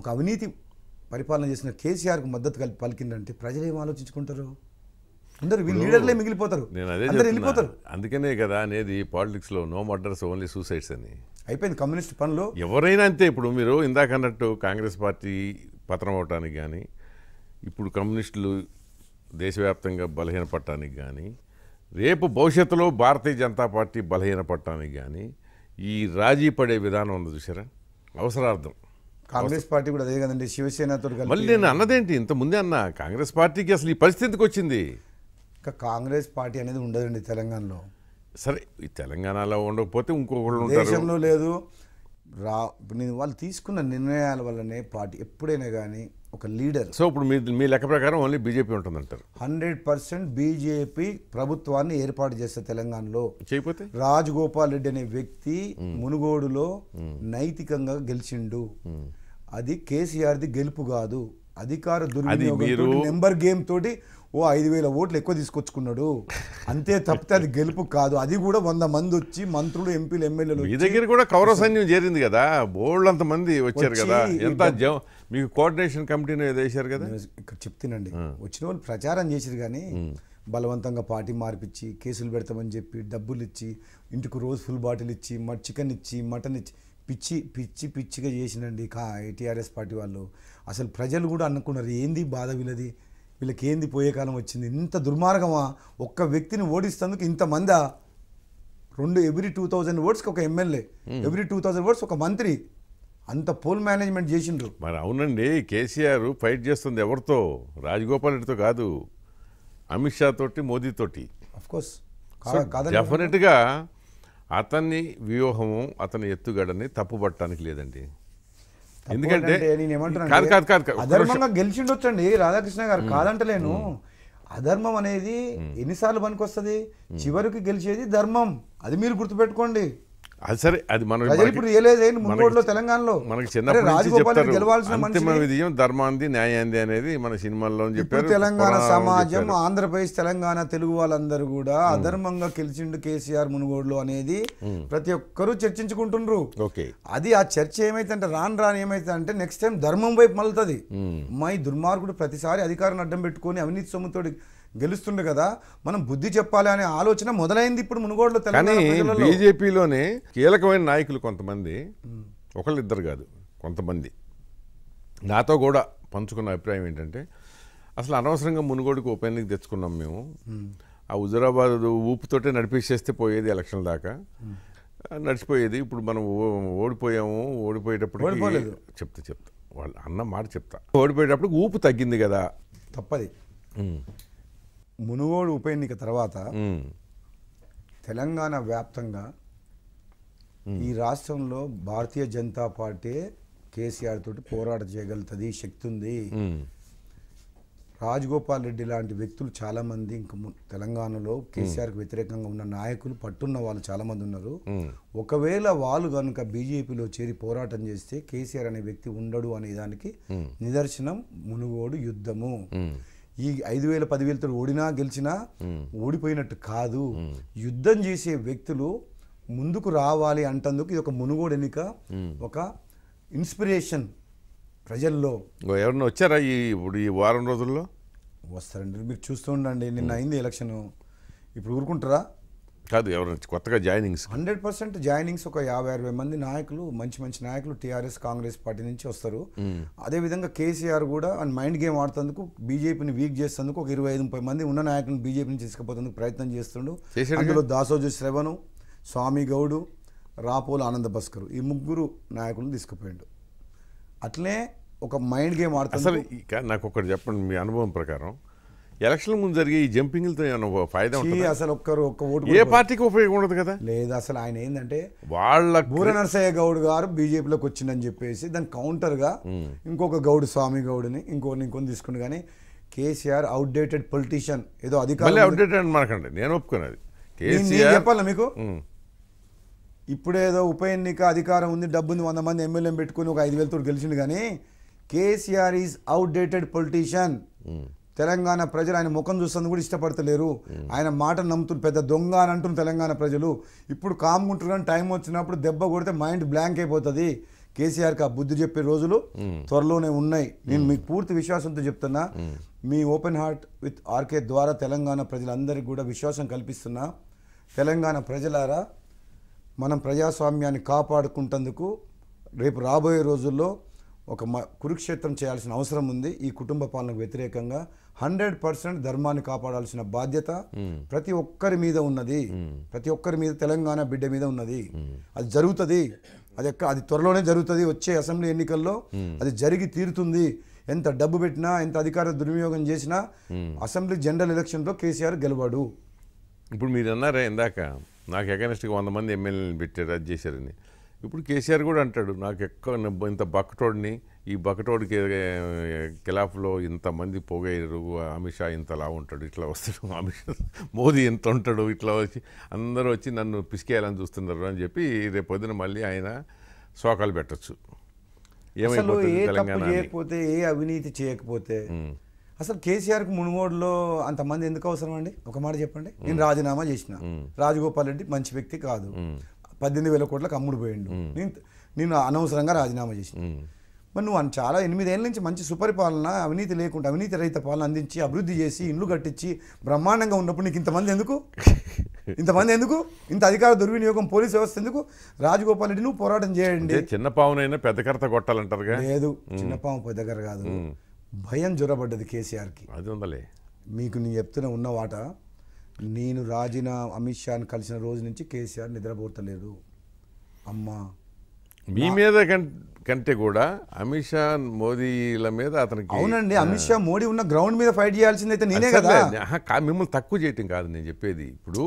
ఒక అవినీతి పరిపాలన చేసిన కేసీఆర్కు మద్దతు కలిపి పలికిందంటే ప్రజలు ఏం ఆలోచించుకుంటారు అందరు లీడర్లే మిగిలిపోతారు వెళ్ళిపోతారు అందుకనే కదా అనేది పాలిటిక్స్ లో నో మర్డర్స్ ఓన్లీ సూసైడ్స్ అని అయిపోయింది కమ్యూనిస్ట్ పనులు ఎవరైనా అంతే ఇప్పుడు మీరు ఇందాక అన్నట్టు కాంగ్రెస్ పార్టీ పతనం అవటానికి కానీ ఇప్పుడు కమ్యూనిస్టులు దేశవ్యాప్తంగా బలహీనపడటానికి కానీ రేపు భవిష్యత్తులో భారతీయ జనతా పార్టీ బలహీనపడటానికి కానీ ఈ రాజీ పడే విధానం ఉంది చూసారా అవసరార్థం కాంగ్రెస్ పార్టీ కూడా అదే కదండి శివసేనతో మళ్ళీ నేను అన్నదేంటి ఇంత ముందే అన్న కాంగ్రెస్ పార్టీకి అసలు ఈ పరిస్థితికి వచ్చింది ఇంకా కాంగ్రెస్ పార్టీ అనేది ఉండదండి తెలంగాణలో సరే ఈ తెలంగాణలో ఉండకపోతే ఇంకొకళ్ళు దేశంలో లేదు రా నేను వాళ్ళు తీసుకున్న నిర్ణయాల వల్లనే పార్టీ ఎప్పుడైనా కానీ ఒక లీడర్ సో ఇప్పుడు మీ మీ లెక్క ప్రకారం ఓన్లీ బీజేపీ ఉంటుందంటారు హండ్రెడ్ పర్సెంట్ బీజేపీ ప్రభుత్వాన్ని ఏర్పాటు చేస్తే తెలంగాణలో చేయకపోతే రాజగోపాల్ రెడ్డి అనే వ్యక్తి మునుగోడులో నైతికంగా గెలిచిండు అది కేసీఆర్ది గెలుపు కాదు అధికార దుర్వినియోగం నెంబర్ గేమ్ తోటి ఓ ఐదు వేల ఓట్లు ఎక్కువ తీసుకొచ్చుకున్నాడు అంతే తప్పితే అది గెలుపు కాదు అది కూడా వంద మంది వచ్చి మంత్రులు ఎంపీలు ఎమ్మెల్యేలు మీ దగ్గర కూడా కౌరవ సైన్యం చేరింది కదా బోర్డు అంత మంది వచ్చారు కదా ఎంత మీకు కోఆర్డినేషన్ కమిటీని వేసారు కదా చెప్తానండి వచ్చిన వాళ్ళు ప్రచారం చేశారు కానీ బలవంతంగా పార్టీ మార్పిచ్చి కేసులు పెడతామని చెప్పి డబ్బులు ఇచ్చి ఇంటికి రోజు ఫుల్ బాటిల్ ఇచ్చి మట్ చికెన్ ఇచ్చి మటన్ ఇచ్చి పిచ్చి పిచ్చి పిచ్చిగా చేసినండి కా టీఆర్ఎస్ పార్టీ వాళ్ళు అసలు ప్రజలు కూడా అనుకున్నారు ఏంది బాధ వీళ్ళది వీళ్ళకి ఏంది పోయే కాలం వచ్చింది ఇంత దుర్మార్గమా ఒక్క వ్యక్తిని ఓడిస్తందుకు ఇంతమందా రెండు ఎవ్రీ టూ థౌజండ్ ఓట్స్కి ఒక MLA every two thousand votes ఒక మంత్రి అంత పోల్ మేనేజ్మెంట్ చేసిండ్రు మరి అవునండి కేసీఆర్ ఫైట్ చేస్తుంది ఎవరితో రాజగోపాల్ రెడ్డితో కాదు అమిత్ షా తోటి మోదీ తోటి కోర్స్ డెఫినెట్గా అతన్ని వ్యూహము అతని ఎత్తుగడని తప్పుపట్టడానికి లేదండి ఎందుకంటే కాదు కాదు కాదు అధర్మంగా గెలిచిండొచ్చండి రాధాకృష్ణ గారు కాదంటలేను అధర్మం అనేది ఎన్నిసార్లు పనికి వస్తుంది చివరికి గెలిచేది ధర్మం అది మీరు గుర్తుపెట్టుకోండి అది సరే అది మన ఇప్పుడు తెలంగాణలో మనకి చిన్న విజయం ధర్మాంది న్యాయాంది అనేది మన సినిమాల్లో చెప్పారు తెలంగాణ సమాజం ఆంధ్రప్రదేశ్ తెలంగాణ తెలుగు వాళ్ళందరూ కూడా అధర్మంగా గెలిచిండు కేసీఆర్ మునుగోడులు అనేది ప్రతి ఒక్కరూ చర్చించుకుంటుండ్రు ఓకే అది ఆ చర్చ ఏమైతే అంటే రాను రాను ఏమైతే అంటే నెక్స్ట్ టైం ధర్మం వైపు మలుతుంది మై దుర్మార్గుడు ప్రతిసారి అధికారం అడ్డం పెట్టుకొని అవినీతి సొమ్ముతోటి గెలుస్తుండే కదా మనం బుద్ధి చెప్పాలి అనే ఆలోచన మొదలైంది ఇప్పుడు మునుగోడలో కానీ బీజేపీలోనే కీలకమైన నాయకులు కొంతమంది ఒకళ్ళిద్దరు కాదు కొంతమంది నాతో కూడా పంచుకున్న అభిప్రాయం ఏంటంటే అసలు అనవసరంగా మునుగోడుకు ఉపయోగానికి తెచ్చుకున్నాం మేము ఆ హుజురాబాద్ ఊపుతోటే నడిపించేస్తే పోయేది ఎలక్షన్ దాకా నడిచిపోయేది ఇప్పుడు మనం ఓడిపోయాము ఓడిపోయేటప్పుడు చెప్తా చెప్తా వాళ్ళు అన్న మాట చెప్తా ఓడిపోయేటప్పుడు ఊపు తగ్గింది కదా తప్పది మునుగోడు ఉప ఎన్నిక తర్వాత తెలంగాణ వ్యాప్తంగా ఈ రాష్ట్రంలో భారతీయ జనతా పార్టీ కేసీఆర్ తోటి పోరాట చేయగలుగుతుంది శక్తి ఉంది రాజగోపాల్ రెడ్డి లాంటి వ్యక్తులు చాలామంది ఇంక తెలంగాణలో కు వ్యతిరేకంగా ఉన్న నాయకులు పట్టున్న వాళ్ళు చాలామంది ఉన్నారు ఒకవేళ వాళ్ళు కనుక బీజేపీలో చేరి పోరాటం చేస్తే కేసీఆర్ అనే వ్యక్తి ఉండడు అనే దానికి నిదర్శనం మునుగోడు యుద్ధము ఈ ఐదు వేల పదివేలతో ఓడినా గెలిచినా ఓడిపోయినట్టు కాదు యుద్ధం చేసే వ్యక్తులు ముందుకు రావాలి అంటందుకు ఇది ఒక మునుగోడు ఎన్నిక ఒక ఇన్స్పిరేషన్ ప్రజల్లో ఎవరన్నా వచ్చారా ఈ ఇప్పుడు ఈ వారం రోజుల్లో వస్తారండి మీరు చూస్తూ ఉండండి నిన్న అయింది ఎలక్షన్ ఇప్పుడు ఊరుకుంటారా కాదు ఎవరైనా కొత్తగా జాయినింగ్స్ హండ్రెడ్ పర్సెంట్ జాయినింగ్స్ ఒక యాభై అరవై మంది నాయకులు మంచి మంచి నాయకులు టీఆర్ఎస్ కాంగ్రెస్ పార్టీ నుంచి వస్తారు అదేవిధంగా కేసీఆర్ కూడా అండ్ మైండ్ గేమ్ ఆడుతందుకు బీజేపీని వీక్ చేస్తేందుకు ఒక ఇరవై ఐదు ముప్పై మంది ఉన్న నాయకులను బీజేపీని నుంచి ప్రయత్నం చేస్తుండు అందులో దాసోజు శ్రవణు స్వామి గౌడు రాపోలు ఆనంద భాస్కర్ ఈ ముగ్గురు నాయకులను తీసుకుపోయిండు అట్లే ఒక మైండ్ గేమ్ ఆడుతుంది నాకు ఒకటి చెప్పండి మీ అనుభవం ప్రకారం ఎలక్షన్ ముందు జరిగే ఈ జంపింగ్లతో ఏమైనా ఫాయిదా అసలు ఒక్కరు ఒక్క ఓటు ఏ పార్టీకి ఉపయోగం ఉండదు కదా లేదు అసలు ఆయన ఏంటంటే వాళ్ళ బూర నరసయ్య గౌడ్ గారు బీజేపీలోకి వచ్చిందని చెప్పేసి దాని కౌంటర్గా ఇంకొక గౌడ్ స్వామి గౌడ్ని ఇంకోని ఇంకొని తీసుకుని కానీ కేసీఆర్ అవుట్డేటెడ్ పొలిటీషియన్ ఏదో అధికారులు అవుట్డేటెడ్ అనకండి నేను ఒప్పుకున్నది చెప్పాలి మీకు ఇప్పుడేదో ఉప ఎన్నిక అధికారం ఉంది డబ్బు ఉంది వంద మంది ఎమ్మెల్యేని పెట్టుకుని ఒక ఐదు వేలతో గెలిచిండు కానీ KCR is outdated politician Telangana ప్రజలు ఆయన ముఖం చూస్తుంది కూడా ఇష్టపడతలేరు ఆయన మాట నమ్ముతున్న పెద్ద దొంగ అని అంటున్న తెలంగాణ ప్రజలు ఇప్పుడు కామ్ముంటున్నాను టైం వచ్చినప్పుడు దెబ్బ కొడితే మైండ్ బ్లాంక్ అయిపోతుంది కేసీఆర్కి ఆ బుద్ధి చెప్పే రోజులు త్వరలోనే ఉన్నాయి నేను మీకు పూర్తి విశ్వాసంతో చెప్తున్నా మీ ఓపెన్ హార్ట్ విత్ ఆర్కే ద్వారా తెలంగాణ ప్రజలందరికీ కూడా విశ్వాసం కల్పిస్తున్నా తెలంగాణ ప్రజలారా మనం ప్రజాస్వామ్యాన్ని కాపాడుకుంటందుకు రేపు రాబోయే రోజుల్లో ఒక కురుక్షేత్రం చేయాల్సిన అవసరం ఉంది ఈ కుటుంబ పాలనకు వ్యతిరేకంగా హండ్రెడ్ పర్సెంట్ ధర్మాన్ని కాపాడాల్సిన బాధ్యత ప్రతి ఒక్కరి మీద ఉన్నది ప్రతి ఒక్కరి మీద తెలంగాణ బిడ్డ మీద ఉన్నది అది జరుగుతుంది అది ఎక్క అది త్వరలోనే జరుగుతుంది వచ్చే అసెంబ్లీ ఎన్నికల్లో అది జరిగి తీరుతుంది ఎంత డబ్బు పెట్టినా ఎంత అధికార దుర్వినియోగం చేసినా అసెంబ్లీ జనరల్ ఎలక్షన్లో కేసీఆర్ గెలవాడు ఇప్పుడు మీరు అన్నారా ఇందాక నాకు ఎగనెస్ట్గా వంద మంది ఎమ్మెల్యేలు పెట్టారు అది చేశారని ఇప్పుడు కేసీఆర్ కూడా అంటాడు నాకు ఎక్కువ ఇంత బకటోడిని ఈ బకటోడికి ఖిలాఫ్లో ఇంతమంది పొగైరు అమిత్ షా ఇంతలా ఉంటాడు ఇట్లా వస్తాడు అమిత్ షా మోదీ ఇంత ఉంటాడు ఇట్లా వచ్చి అందరూ వచ్చి నన్ను పిసికేయాలని చూస్తున్నారు అని చెప్పి రేపు పొద్దున మళ్ళీ ఆయన శోకాలు పెట్టచ్చు ఏమైపోతే చేయకపోతే ఏ అవినీతి చేయకపోతే అసలు కేసీఆర్కి మునుగోడులో అంతమంది ఎందుకు అవసరం అండి ఒక మాట చెప్పండి నేను రాజీనామా చేసిన రాజగోపాల్ రెడ్డి మంచి వ్యక్తి కాదు పద్దెనిమిది వేల కోట్లకు అమ్ముడు పోయిండు నేను నేను అనవసరంగా రాజీనామా చేసి మరి నువ్వు అని చాలా ఎనిమిదేళ్ళ నుంచి మంచి సుపరిపాలన అవినీతి లేకుండా అవినీతి రహిత పాలన అందించి అభివృద్ధి చేసి ఇండ్లు కట్టించి బ్రహ్మాండంగా ఉన్నప్పుడు నీకు ఇంతమంది ఎందుకు ఇంతమంది ఎందుకు ఇంత అధికార దుర్వినియోగం పోలీస్ వ్యవస్థ ఎందుకు రాజగోపాల్ రెడ్డి నువ్వు పోరాటం చేయండి చిన్నపామునైనా పెద్ద కర్త కొట్టాలంటారు లేదు చిన్న పెద్ద కర కాదు భయం జ్వరబడ్డది కేసీఆర్కి అది ఉందలే మీకు నేను చెప్తున్న ఉన్న వాట నేను రాజీనా అమిత్ షాని కలిసిన రోజు నుంచి కేసీఆర్ నిద్రపోతలేదు అమ్మా మీ మీద కంటే కూడా అమిత్ షా మోదీల మీద అతనికి అవునండి అమిత్ షా మోడీ ఉన్న గ్రౌండ్ మీద ఫైట్ చేయాల్సింది అయితే నేనే కదా మిమ్మల్ని తక్కువ చేయటం కాదు నేను చెప్పేది ఇప్పుడు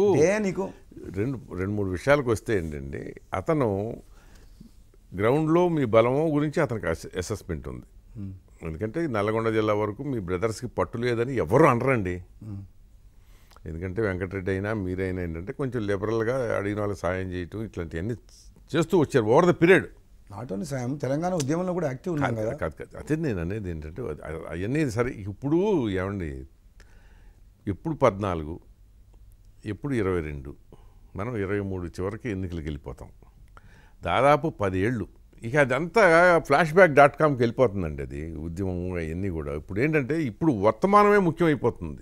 నీకు రెండు రెండు మూడు విషయాలకు వస్తే ఏంటండి అతను గ్రౌండ్లో మీ బలమో గురించి అతనికి అసెస్మెంట్ ఉంది ఎందుకంటే నల్గొండ జిల్లా వరకు మీ బ్రదర్స్కి పట్టు లేదని ఎవరు అనరండి ఎందుకంటే వెంకటరెడ్డి అయినా మీరైనా ఏంటంటే కొంచెం లిబరల్గా అడిగిన వాళ్ళకి సాయం చేయటం ఇట్లాంటివన్నీ చేస్తూ వచ్చారు over the period not only సాయం తెలంగాణ ఉద్యమంలో కూడా యాక్టివ్ ఉన్నాం కదా అదే నేను అనేది ఏంటంటే అవన్నీ సరే ఇప్పుడు ఏమండి ఎప్పుడు పద్నాలుగు ఎప్పుడు ఇరవై రెండు మనం ఇరవై మూడు చివరికి ఎన్నికలకు వెళ్ళిపోతాం దాదాపు పదేళ్ళు ఇక అదంతా ఫ్లాష్ బ్యాక్ డాట్ కామ్కి వెళ్ళిపోతుందండి అది ఉద్యమం అవన్నీ కూడా ఇప్పుడు ఏంటంటే ఇప్పుడు వర్తమానమే ముఖ్యమైపోతుంది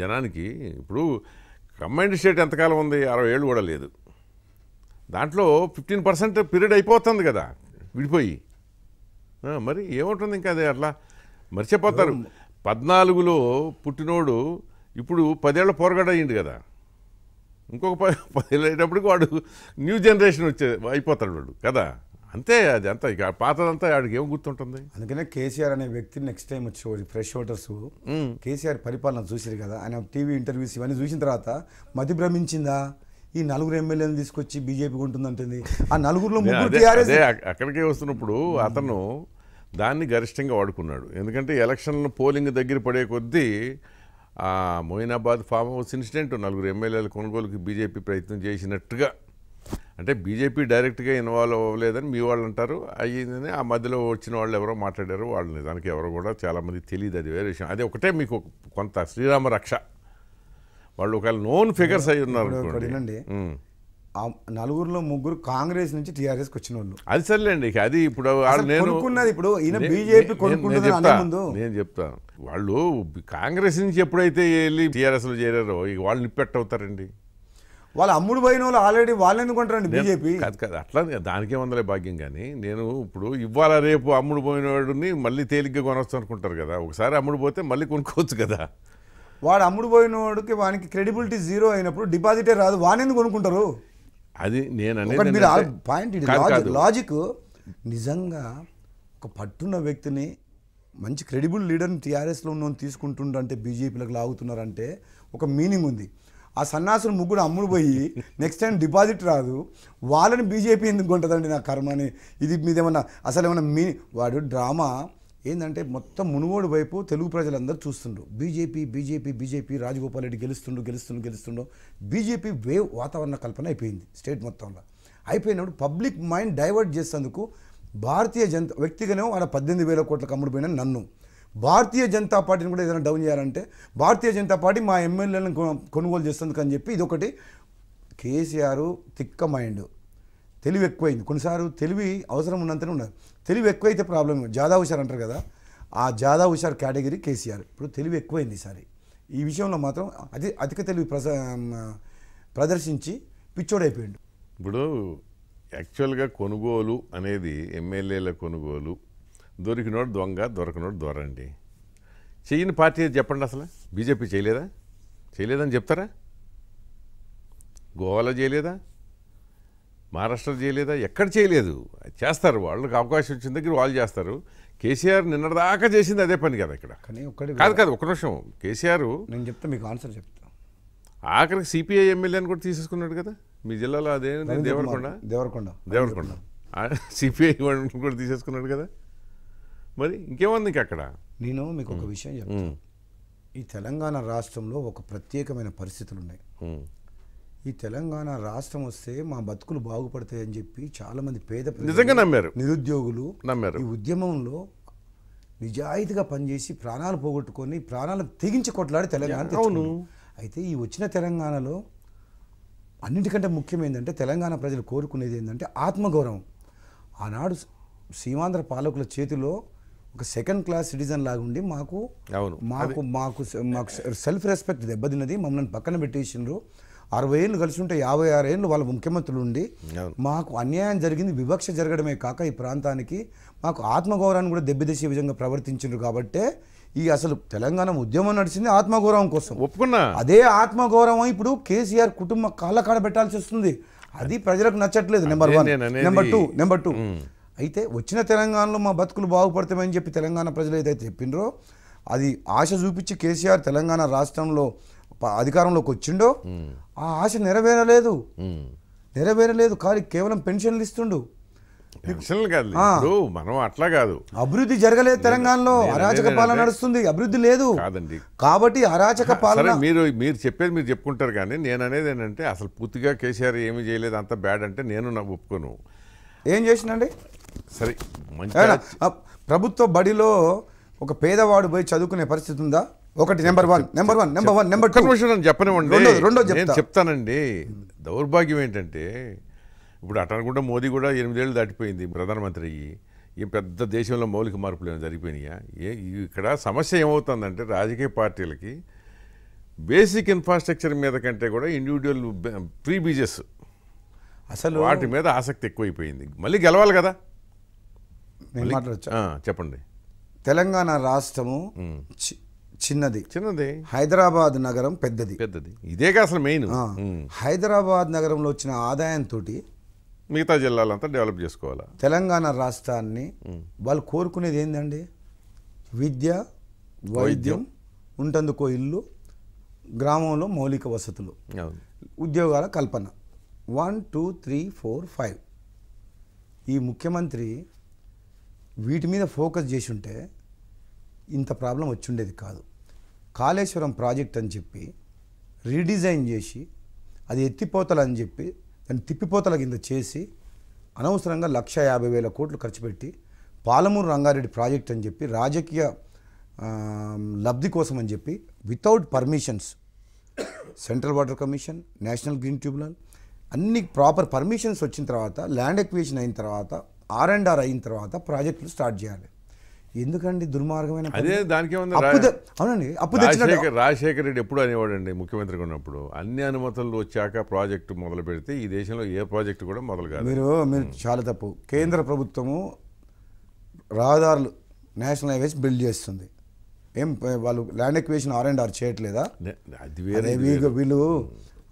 జనానికి ఇప్పుడు కంబైండ్ స్టేట్ ఎంతకాలం ఉంది అరవై ఏళ్ళు కూడా లేదు దాంట్లో ఫిఫ్టీన్ పర్సెంట్ పీరియడ్ అయిపోతుంది కదా విడిపోయి మరి ఏముంటుంది ఇంకా అది అట్లా మర్చిపోతారు పద్నాలుగులో పుట్టినోడు ఇప్పుడు పదేళ్ల పోరగడ అయ్యిండు కదా ఇంకొక పదేళ్ళు అయ్యేటప్పటికి వాడు న్యూ జనరేషన్ వచ్చే అయిపోతాడు వాడు కదా అంతే అది అంతా ఇక పాతదంతా ఆడికి ఏం గుర్తుంటుంది అందుకనే కేసీఆర్ అనే వ్యక్తి నెక్స్ట్ టైం వచ్చి ఫ్రెష్ ఓటర్స్ కేసీఆర్ పరిపాలన చూసారు కదా ఆయన టీవీ ఇంటర్వ్యూస్ ఇవన్నీ చూసిన తర్వాత మతి భ్రమించిందా ఈ నలుగురు ఎమ్మెల్యేని తీసుకొచ్చి బీజేపీ అంటుంది ఆ నలుగురులో అక్కడికే వస్తున్నప్పుడు అతను దాన్ని గరిష్టంగా వాడుకున్నాడు ఎందుకంటే ఎలక్షన్లు పోలింగ్ దగ్గర పడే కొద్దీ మొయినాబాద్ ఫామ్ హౌస్ ఇన్సిడెంట్ నలుగురు ఎమ్మెల్యేల కొనుగోలుకి బీజేపీ ప్రయత్నం చేసినట్టుగా అంటే బీజేపీ డైరెక్ట్గా ఇన్వాల్వ్ అవ్వలేదని మీ వాళ్ళు అంటారు అయ్యిందని ఆ మధ్యలో వచ్చిన వాళ్ళు ఎవరో మాట్లాడారు వాళ్ళు నిజానికి ఎవరు కూడా చాలామంది తెలియదు అది వేరే విషయం అది ఒకటే మీకు కొంత శ్రీరామ రక్ష వాళ్ళు ఒకవేళ నోన్ ఫిగర్స్ అయి ఉన్నారు నలుగురులో ముగ్గురు కాంగ్రెస్ నుంచి టీఆర్ఎస్ వచ్చిన వాళ్ళు అది సర్లేండి అది ఇప్పుడు కొనుక్కున్నది ఇప్పుడు ఈయన బీజేపీ ముందు నేను చెప్తాను వాళ్ళు కాంగ్రెస్ నుంచి ఎప్పుడైతే వెళ్ళి టీఆర్ఎస్లో చేరారో ఇక వాళ్ళు నిప్పెట్ అవుతారండి వాళ్ళ అమ్ముడు పోయిన వాళ్ళు ఆల్రెడీ వాళ్ళు ఎందుకు బీజేపీ కాదు కాదు అట్లా దానికే ఉందలే భాగ్యం కానీ నేను ఇప్పుడు ఇవాళ రేపు అమ్ముడు పోయిన వాడిని మళ్ళీ తేలిగ్గా కొనవచ్చు అనుకుంటారు కదా ఒకసారి అమ్ముడు పోతే మళ్ళీ కొనుక్కోవచ్చు కదా వాడు అమ్ముడు పోయిన వాడికి వానికి క్రెడిబిలిటీ జీరో అయినప్పుడు డిపాజిటే రాదు వాని ఎందుకు కొనుక్కుంటారు అది నేను అనేది పాయింట్ లాజిక్ నిజంగా ఒక పట్టున్న వ్యక్తిని మంచి క్రెడిబుల్ లీడర్ని టీఆర్ఎస్లో ఉన్న తీసుకుంటుండంటే బీజేపీలకు లాగుతున్నారంటే ఒక మీనింగ్ ఉంది ఆ సన్నాసులు ముగ్గురు అమ్ముడు పోయి నెక్స్ట్ టైం డిపాజిట్ రాదు వాళ్ళని బీజేపీ ఎందుకు ఉంటుందండి నా కర్మ అని ఇది మీదేమన్నా అసలు ఏమన్నా మీ వాడు డ్రామా ఏంటంటే మొత్తం మునుగోడు వైపు తెలుగు ప్రజలందరూ చూస్తుండ్రు BJP BJP BJP Rajagopal Reddy గెలుస్తుండు గెలుస్తుండు గెలుస్తుండు బీజేపీ వేవ్ వాతావరణ కల్పన అయిపోయింది స్టేట్ మొత్తంలో అయిపోయినప్పుడు పబ్లిక్ మైండ్ డైవర్ట్ చేసేందుకు భారతీయ జనతా వ్యక్తిగానే వాళ్ళ పద్దెనిమిది వేల కోట్లకు అమ్ముడు పోయిన నన్ను భారతీయ జనతా పార్టీని కూడా ఏదైనా డౌన్ చేయాలంటే భారతీయ జనతా పార్టీ మా ఎమ్మెల్యేలను కొనుగోలు చేస్తుంది అని చెప్పి ఇదొకటి కేసీఆర్ తిక్క మైండ్ తెలివి ఎక్కువైంది కొన్నిసార్లు తెలివి అవసరం ఉన్నంతనే ఉండదు తెలివి ఎక్కువైతే ప్రాబ్లం జాదా హుషార్ అంటారు కదా ఆ జాదా హుషార్ కేటగిరీ కేసీఆర్ ఇప్పుడు తెలివి ఎక్కువైంది ఈసారి ఈ విషయంలో మాత్రం అతి అధిక తెలివి ప్రస ప్రదర్శించి పిచ్చోడైపోయాడు ఇప్పుడు యాక్చువల్గా కొనుగోలు అనేది ఎమ్మెల్యేల కొనుగోలు దొరికినోడు దొంగ దొరకనోడు దొరండి చేయని పార్టీ చెప్పండి అసలు బీజేపీ చేయలేదా చేయలేదని చెప్తారా గోవాలో చేయలేదా మహారాష్ట్రలో చేయలేదా ఎక్కడ చేయలేదు చేస్తారు వాళ్ళకి అవకాశం వచ్చిన దగ్గర వాళ్ళు చేస్తారు కేసీఆర్ నిన్నటిదాకా చేసింది అదే పని కదా ఇక్కడ కాదు కాదు ఒక నిమిషం కేసీఆర్ నేను చెప్తా మీకు ఆన్సర్ చెప్తా ఆఖరికి సిపిఐ ఎమ్మెల్యేని కూడా తీసేసుకున్నాడు కదా మీ జిల్లాలో అదే దేవరకొండ దేవరకొండ దేవరకొండ సిపిఐ కూడా తీసేసుకున్నాడు కదా మరి ఇంకేముంది అక్కడ నేను మీకు ఒక విషయం చెప్తాను ఈ తెలంగాణ రాష్ట్రంలో ఒక ప్రత్యేకమైన పరిస్థితులు ఉన్నాయి ఈ తెలంగాణ రాష్ట్రం వస్తే మా బతుకులు బాగుపడతాయి అని చెప్పి చాలా మంది పేద నిజంగా నమ్మారు నిరుద్యోగులు నమ్మారు ఈ ఉద్యమంలో నిజాయితీగా పనిచేసి ప్రాణాలు పోగొట్టుకొని ప్రాణాలు తెగించి కొట్లాడి తెలంగాణ అవును అయితే ఈ వచ్చిన తెలంగాణలో అన్నిటికంటే ముఖ్యమైందంటే తెలంగాణ ప్రజలు కోరుకునేది ఏంటంటే ఆత్మగౌరవం ఆనాడు సీమాంధ్ర పాలకుల చేతిలో ఒక సెకండ్ క్లాస్ సిటిజన్ లాగుండి మాకు మాకు మాకు మాకు సెల్ఫ్ రెస్పెక్ట్ దెబ్బతిన్నది మమ్మల్ని పక్కన పెట్టేసిండ్రు అరవై ఏళ్ళు కలిసి ఉంటే యాభై ఆరు ఏళ్ళు వాళ్ళ ముఖ్యమంత్రులు ఉండి మాకు అన్యాయం జరిగింది వివక్ష జరగడమే కాక ఈ ప్రాంతానికి మాకు ఆత్మగౌరవాన్ని కూడా దెబ్బతీసే విధంగా ప్రవర్తించారు కాబట్టే ఈ అసలు తెలంగాణ ఉద్యమం నడిచింది ఆత్మగౌరవం కోసం ఒప్పుకున్నా అదే ఆత్మగౌరవం ఇప్పుడు కేసీఆర్ కుటుంబ కాళ్ళ కాడ పెట్టాల్సి వస్తుంది అది ప్రజలకు నచ్చట్లేదు number one number two number two అయితే వచ్చిన తెలంగాణలో మా బతుకులు బాగుపడతామని చెప్పి తెలంగాణ ప్రజలు ఏదైతే చెప్పిండ్రో అది ఆశ చూపించి కేసీఆర్ తెలంగాణ రాష్ట్రంలో అధికారంలోకి వచ్చిండో ఆ ఆశ నెరవేరలేదు నెరవేరలేదు కానీ కేవలం పెన్షన్లు ఇస్తుండు కాదు మనం అట్లా కాదు అభివృద్ధి జరగలేదు తెలంగాణలో అరాచక పాలన నడుస్తుంది అభివృద్ధి లేదు కాబట్టి అరాచక పాలన మీరు మీరు చెప్పేది మీరు చెప్పుకుంటారు కానీ నేను అనేది ఏంటంటే అసలు పూర్తిగా కేసీఆర్ ఏమి చేయలేదు అంత బ్యాడ్ అంటే నేను నా ఒప్పుకోను ఏం అండి సరే ప్రభుత్వ బడిలో ఒక పేదవాడు పోయి చదువుకునే పరిస్థితి ఉందా ఒకటి number one number one number one number two విషయం చెప్పనివ్వండి రెండో నేను చెప్తానండి దౌర్భాగ్యం ఏంటంటే ఇప్పుడు అటాను కూడా మోదీ కూడా ఎనిమిదేళ్ళు దాటిపోయింది ప్రధానమంత్రి అయ్యి ఈ పెద్ద దేశంలో మౌలిక మార్పులు ఏమైనా జరిగిపోయినాయా ఏ ఇక్కడ సమస్య ఏమవుతుందంటే రాజకీయ పార్టీలకి బేసిక్ ఇన్ఫ్రాస్ట్రక్చర్ మీద కంటే కూడా ఇండివిజువల్ ప్రీ బీజెస్ అసలు వాటి మీద ఆసక్తి ఎక్కువైపోయింది మళ్ళీ గెలవాలి కదా చెప్పండి తెలంగాణ రాష్ట్రము చిన్నది చిన్నది హైదరాబాద్ నగరం పెద్దది పెద్దది ఇదే అసలు మెయిన్ హైదరాబాద్ నగరంలో వచ్చిన ఆదాయంతో మిగతా జిల్లాలంతా డెవలప్ చేసుకోవాలి తెలంగాణ రాష్ట్రాన్ని వాళ్ళు కోరుకునేది ఏంటండి విద్య వైద్యం ఉంటందుకో ఇల్లు గ్రామంలో మౌలిక వసతులు ఉద్యోగాల కల్పన one two three four five ఈ ముఖ్యమంత్రి వీటి మీద ఫోకస్ చేసి ఉంటే ఇంత ప్రాబ్లం వచ్చిండేది కాదు కాళేశ్వరం ప్రాజెక్ట్ అని చెప్పి రీడిజైన్ చేసి అది ఎత్తిపోతలు అని చెప్పి దాన్ని తిప్పిపోతల కింద చేసి అనవసరంగా లక్ష యాభై వేల కోట్లు ఖర్చు పెట్టి పాలమూరు రంగారెడ్డి ప్రాజెక్ట్ అని చెప్పి రాజకీయ లబ్ధి కోసం అని చెప్పి without permissions central water commission national green tribunal అన్ని ప్రాపర్ పర్మిషన్స్ వచ్చిన తర్వాత ల్యాండ్ ఎక్విజిషన్ అయిన తర్వాత ఆర్ అండ్ ఆర్ అయిన తర్వాత ప్రాజెక్టులు స్టార్ట్ చేయాలి ఎందుకండి దుర్మార్గమైన అదే దానికి అవునండి అప్పు రాజశేఖర్ రాజశేఖర రెడ్డి ఎప్పుడు అనేవాడండి ముఖ్యమంత్రిగా ఉన్నప్పుడు అన్ని అనుమతులు వచ్చాక ప్రాజెక్టు మొదలు పెడితే ఈ దేశంలో ఏ ప్రాజెక్టు కూడా మొదలు కాదు మీరు మీరు చాలా తప్పు కేంద్ర ప్రభుత్వము రహదారులు నేషనల్ హైవేస్ బిల్డ్ చేస్తుంది ఏం వాళ్ళు land acquisition R and R చేయట్లేదా అది వీళ్ళు